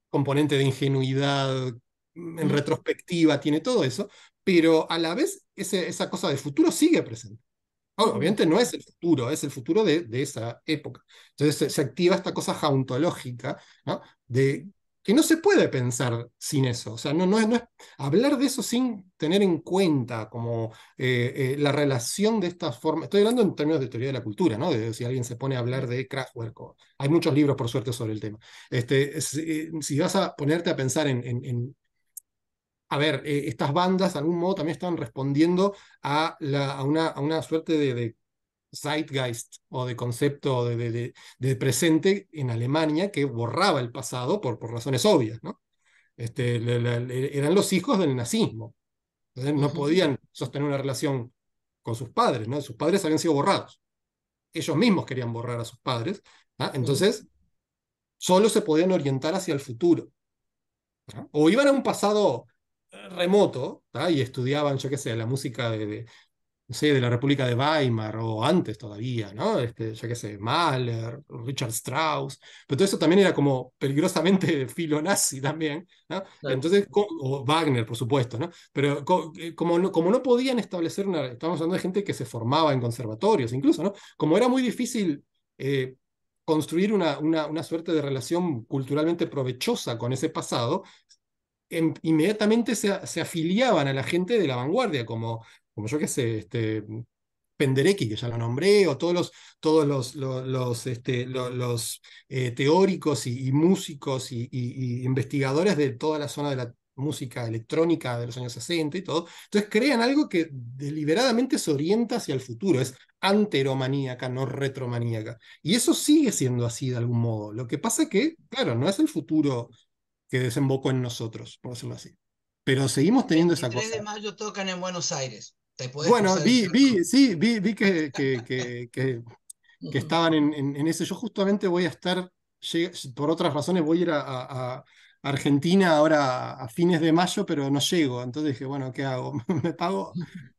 C: componente de ingenuidad mm, en mm. retrospectiva, tiene todo eso, pero a la vez esa cosa de futuro sigue presente. Mm. Obviamente no es el futuro, es el futuro de, esa época. Entonces se, activa esta cosa jauntológica ¿no? de que no se puede pensar sin eso. O sea, no, es, hablar de eso sin tener en cuenta como eh, eh, la relación de estas formas. Estoy hablando en términos de teoría de la cultura, ¿no? si alguien se pone a hablar de Kraftwerk, hay muchos libros, por suerte, sobre el tema. Este, si, eh, vas a ponerte a pensar en, a ver, estas bandas de algún modo también están respondiendo a, una, a una, suerte de zeitgeist o de concepto de, de, presente en Alemania que borraba el pasado por, por razones obvias, ¿no? Este, eran los hijos del nazismo. no podían sostener una relación con sus padres, ¿no? Sus padres habían sido borrados. Ellos mismos querían borrar a sus padres. ¿ah? Entonces, solo se podían orientar hacia el futuro. O iban a un pasado eh, remoto y estudiaban, yo qué sé, la música de, no sé, de la República de Weimar o antes todavía, ¿no? que este, yo qué sé, Mahler, Richard Strauss, pero todo eso también era como peligrosamente filonazi también, ¿no? Entonces, o Wagner, por supuesto, ¿no? Pero eh, como no, como no podían establecer una, estamos hablando de gente que se formaba en conservatorios incluso, ¿no? Como era muy difícil... Eh, construir una, una, una suerte de relación culturalmente provechosa con ese pasado, em, inmediatamente se, se, afiliaban a la gente de la vanguardia, como como yo que sé, este, Penderecki, que ya lo nombré, o todos los, todos los, los, este, eh, teóricos y, músicos y, investigadores de toda la zona de la música electrónica de los años 60 y todo. Entonces crean algo que deliberadamente se orienta hacia el futuro, es anteromaníaca, no retromaníaca. Y eso sigue siendo así de algún modo. Lo que pasa que, claro, no es el futuro que desembocó en nosotros, por decirlo así. Pero seguimos teniendo esa cosa. El 3 de
D: mayo tocan en Buenos Aires bueno, vi,
C: sí, vi, que, que, que, estaban en, ese. Yo justamente voy a estar, por otras razones, voy a ir a, Argentina ahora a fines de mayo, pero no llego. Entonces dije, bueno, ¿qué hago? Me pago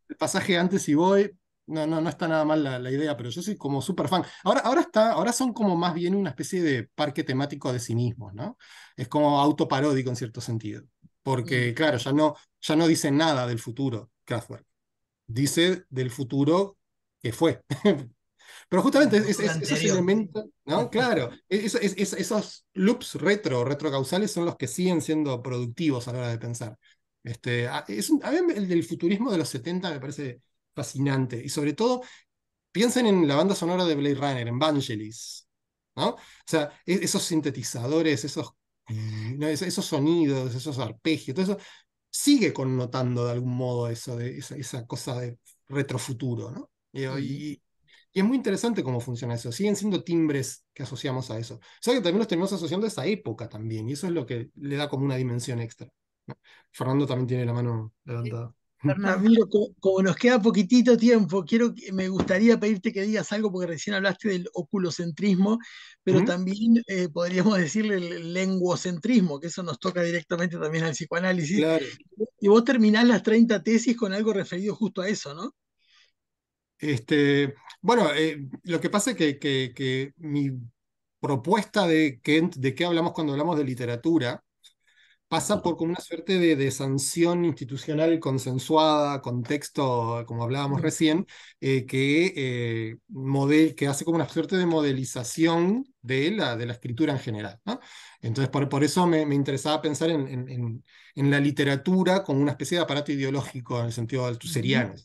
C: el pasaje antes y voy. No, no, no está nada mal la, idea, pero yo soy como súper fan. Ahora, ahora, está, ahora son como más bien una especie de parque temático de sí mismos, ¿no? Es como autoparódico en cierto sentido. Porque, mm. claro, ya no, ya no dicen nada del futuro, Kraftwerk dice del futuro que fue. Pero justamente esos elementos, ¿no? Claro, e, esos loops retro, retrocausales son los que siguen siendo productivos a la hora de pensar. Este, a mí el del futurismo de los 70 me parece fascinante. Y sobre todo, piensen en la banda sonora de Blade Runner, en Vangelis. ¿no? O sea, e, esos sintetizadores, esos, esos sonidos, esos arpegios, todo eso sigue connotando de algún modo eso, de, esa, cosa de retrofuturo, ¿no? Y, es muy interesante cómo funciona eso. Siguen siendo timbres que asociamos a eso. O sea que también los tenemos asociando a esa época también, y eso es lo que le da como una dimensión extra. Fernando también tiene la mano levantada.
B: Ramiro, como, nos queda poquitito tiempo, quiero, me gustaría pedirte que digas algo, porque recién hablaste del oculocentrismo, pero también eh, podríamos decirle el lenguocentrismo, que eso nos toca directamente también al psicoanálisis. Y vos terminás las 30 tesis con algo referido justo a eso, ¿no?
C: Este, bueno, eh, lo que pasa es que, mi propuesta de, que, de qué hablamos cuando hablamos de literatura pasa por como una suerte de, de sanción institucional consensuada, contexto, como hablábamos recién, eh, que, eh, model, que hace como una suerte de modelización de la, de la escritura en general. Entonces, por, por eso me, me interesaba pensar en, en, en, la literatura como una especie de aparato ideológico en el sentido de altuseriano.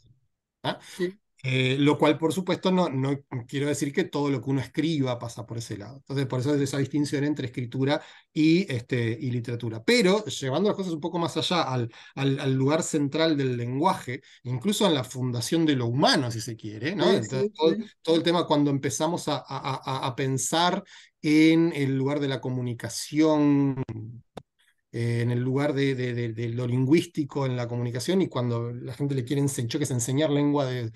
C: Sí. Eh, lo cual, por supuesto, no, no quiero decir que todo lo que uno escriba pasa por ese lado. Entonces, por eso es esa distinción entre escritura y, este, y literatura. Pero, llevando las cosas un poco más allá, al, al, lugar central del lenguaje, incluso en la fundación de lo humano, si se quiere, ¿no? Entonces, todo, el tema cuando empezamos a pensar en el lugar de la comunicación eh, en el lugar de, lo lingüístico en la comunicación y cuando la gente le quiere enseñar, que enseñar lengua de,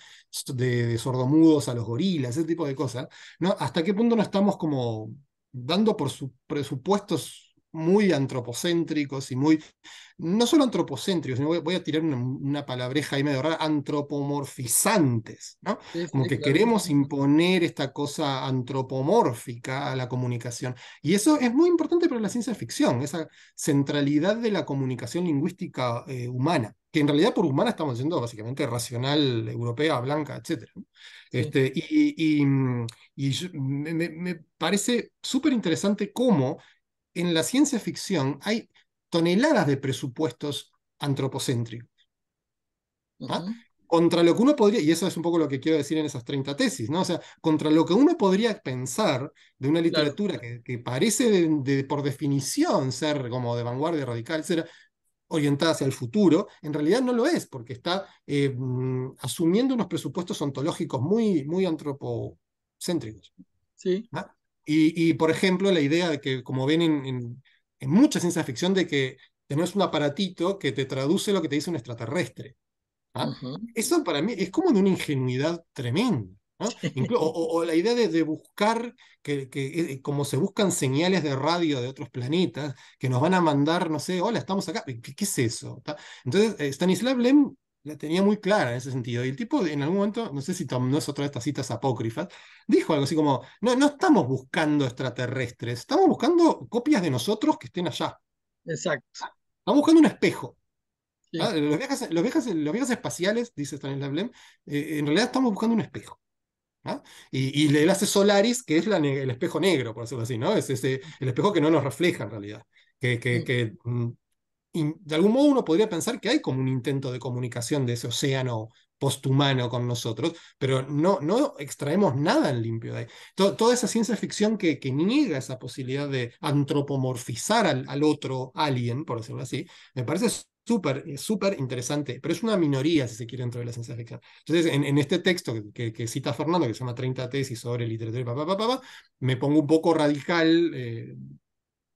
C: sordomudos a los gorilas, ese tipo de cosas, ¿no? ¿Hasta qué punto no estamos como dando por sus presupuestos muy antropocéntricos y muy, no solo antropocéntricos, sino voy, a tirar una, palabreja ahí medio rara, antropomorfizantes, ¿no? Como que queremos imponer esta cosa antropomórfica a la comunicación. Y eso es muy importante para la ciencia ficción, esa centralidad de la comunicación lingüística eh, humana, que en realidad por humana estamos diciendo básicamente racional, europea, blanca, etc. Este, y, me parece súper interesante cómo en la ciencia ficción hay toneladas de presupuestos antropocéntricos. ¿ah? Contra lo que uno podría, y eso es un poco lo que quiero decir en esas 30 tesis, ¿no? O sea, contra lo que uno podría pensar de una literatura que, parece por definición ser como de vanguardia radical, ser orientada hacia el futuro, en realidad no lo es, porque está eh, mm, asumiendo unos presupuestos ontológicos muy, muy antropocéntricos. Sí. ¿ah? Y, por ejemplo, la idea de que, como ven en, mucha ciencia ficción, de que tenés un aparatito que te traduce lo que te dice un extraterrestre. ¿ah? Eso para mí es como de una ingenuidad tremenda. ¿ah? o, la idea de, buscar, que, eh, como se buscan señales de radio de otros planetas, que nos van a mandar, no sé, hola, estamos acá. ¿Qué, es eso? Entonces, eh, Stanislav Lem la tenía muy clara en ese sentido. Y el tipo, en algún momento, no sé si no es otra de estas citas apócrifas, dijo algo así como, no, no estamos buscando extraterrestres, estamos buscando copias de nosotros que estén allá. Exacto. Estamos buscando un espejo. Ah, los, viajes, espaciales, dice Stanislav Lem, eh, en realidad estamos buscando un espejo. ¿ah? Y, le hace Solaris, que es el espejo negro, por decirlo así, ¿no? Es ese, el espejo que no nos refleja en realidad, que, que mm, de algún modo uno podría pensar que hay como un intento de comunicación de ese océano posthumano con nosotros, pero no, no extraemos nada en limpio de ahí. toda esa ciencia ficción que, que, niega esa posibilidad de antropomorfizar al, otro alien, por decirlo así, me parece súper, eh, súper interesante, pero es una minoría, si se quiere, dentro de la ciencia ficción. Entonces, en, este texto que, cita Fernando, que se llama 30 tesis sobre literatura, pa, pa, me pongo un poco radical, eh,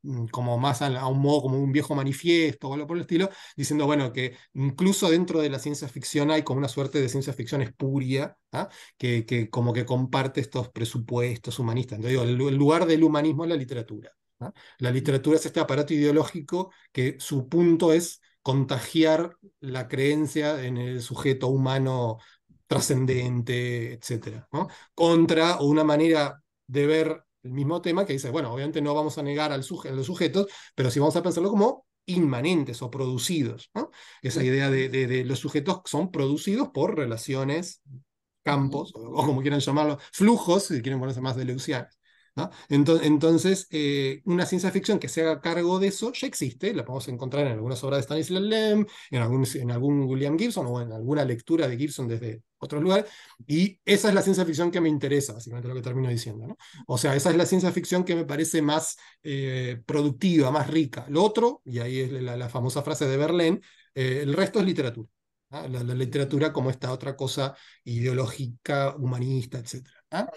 C: Mm, como más a, un modo como un viejo manifiesto o algo por el estilo, diciendo, bueno, que incluso dentro de la ciencia ficción hay como una suerte de ciencia ficción espuria, ¿ah? que, que, como que comparte estos presupuestos humanistas. digo, el, lugar del humanismo es la literatura. ¿ah? La literatura es este aparato ideológico que su punto es contagiar la creencia en el sujeto humano trascendente, etcétera, Contra una manera de ver el mismo tema que dice, bueno, obviamente no vamos a negar al a los sujetos, pero sí vamos a pensarlo como inmanentes o producidos. Esa idea de, los sujetos son producidos por relaciones, campos, o, como quieran llamarlo, flujos, si quieren ponerse más de entonces, eh, una ciencia ficción que se haga cargo de eso ya existe, la podemos encontrar en algunas obras de Stanislaw Lem, en algún, William Gibson o en alguna lectura de Gibson desde otro lugar, y esa es la ciencia ficción que me interesa, básicamente lo que termino diciendo. O sea, esa es la ciencia ficción que me parece más eh, productiva, más rica. Lo otro, y ahí es la, famosa frase de Berlín, eh, el resto es literatura la, literatura como esta otra cosa ideológica, humanista, etc. ¿ah?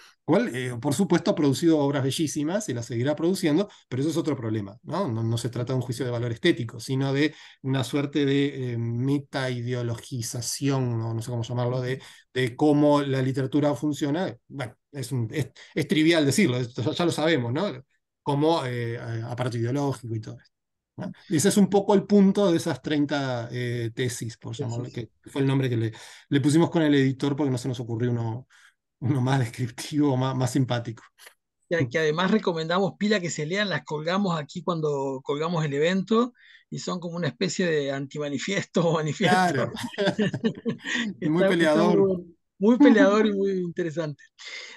C: Eh, por supuesto, ha producido obras bellísimas y las seguirá produciendo, pero eso es otro problema. ¿no? No, se trata de un juicio de valor estético, sino de una suerte de meta eh, metaideologización, ¿no? no sé cómo llamarlo, de, de cómo la literatura funciona. Bueno, es, es, trivial decirlo, ya, lo sabemos, ¿no? como eh, aparato ideológico y todo esto ese es un poco el punto de esas 30 eh, tesis, por llamarlo, que fue el nombre que le, pusimos con el editor porque no se nos ocurrió uno, más descriptivo, más, más simpático.
B: Que, que además recomendamos pila que se lean, las colgamos aquí cuando colgamos el evento y son como una especie de antimanifiesto o manifiesto. muy peleador. muy peleador y muy interesante.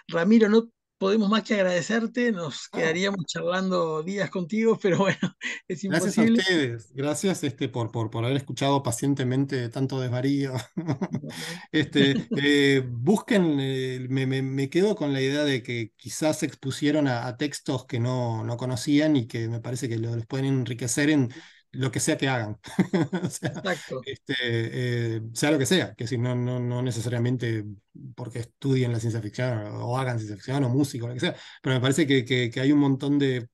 B: Ramiro, no podemos más que agradecerte, nos ah. quedaríamos charlando días contigo, pero bueno, es imposible. Gracias a ustedes,
C: gracias este, por, por, haber escuchado pacientemente tanto desvarío. este, eh, busquen, eh, me, quedo con la idea de que quizás se expusieron a, textos que no, no, conocían y que me parece que les pueden enriquecer en lo que sea que hagan. sea, Exacto. Este, eh, sea lo que sea, que si no, no, necesariamente porque estudien la ciencia ficción o hagan ciencia ficción o músico, lo que sea, pero me parece que, hay un montón de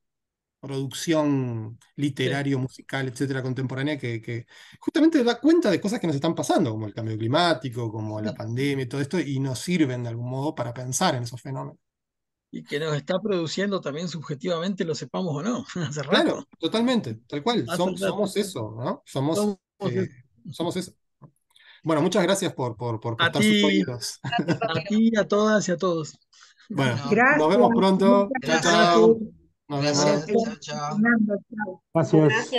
C: producción literario, musical, etcétera, contemporánea, que, justamente da cuenta de cosas que nos están pasando, como el cambio climático, como la pandemia y todo esto, y nos sirven de algún modo para pensar en esos fenómenos y que nos está produciendo
B: también subjetivamente, lo sepamos
C: o no. Claro, totalmente, tal cual. somos eso, ¿no? Somos, eh, somos, eso. Bueno, muchas gracias por, por, por sus oídos.
B: A ti, a todas y a todos.
C: Bueno, nos vemos pronto. Chao, chao. Nos vemos. Chao,
A: chao. Gracias.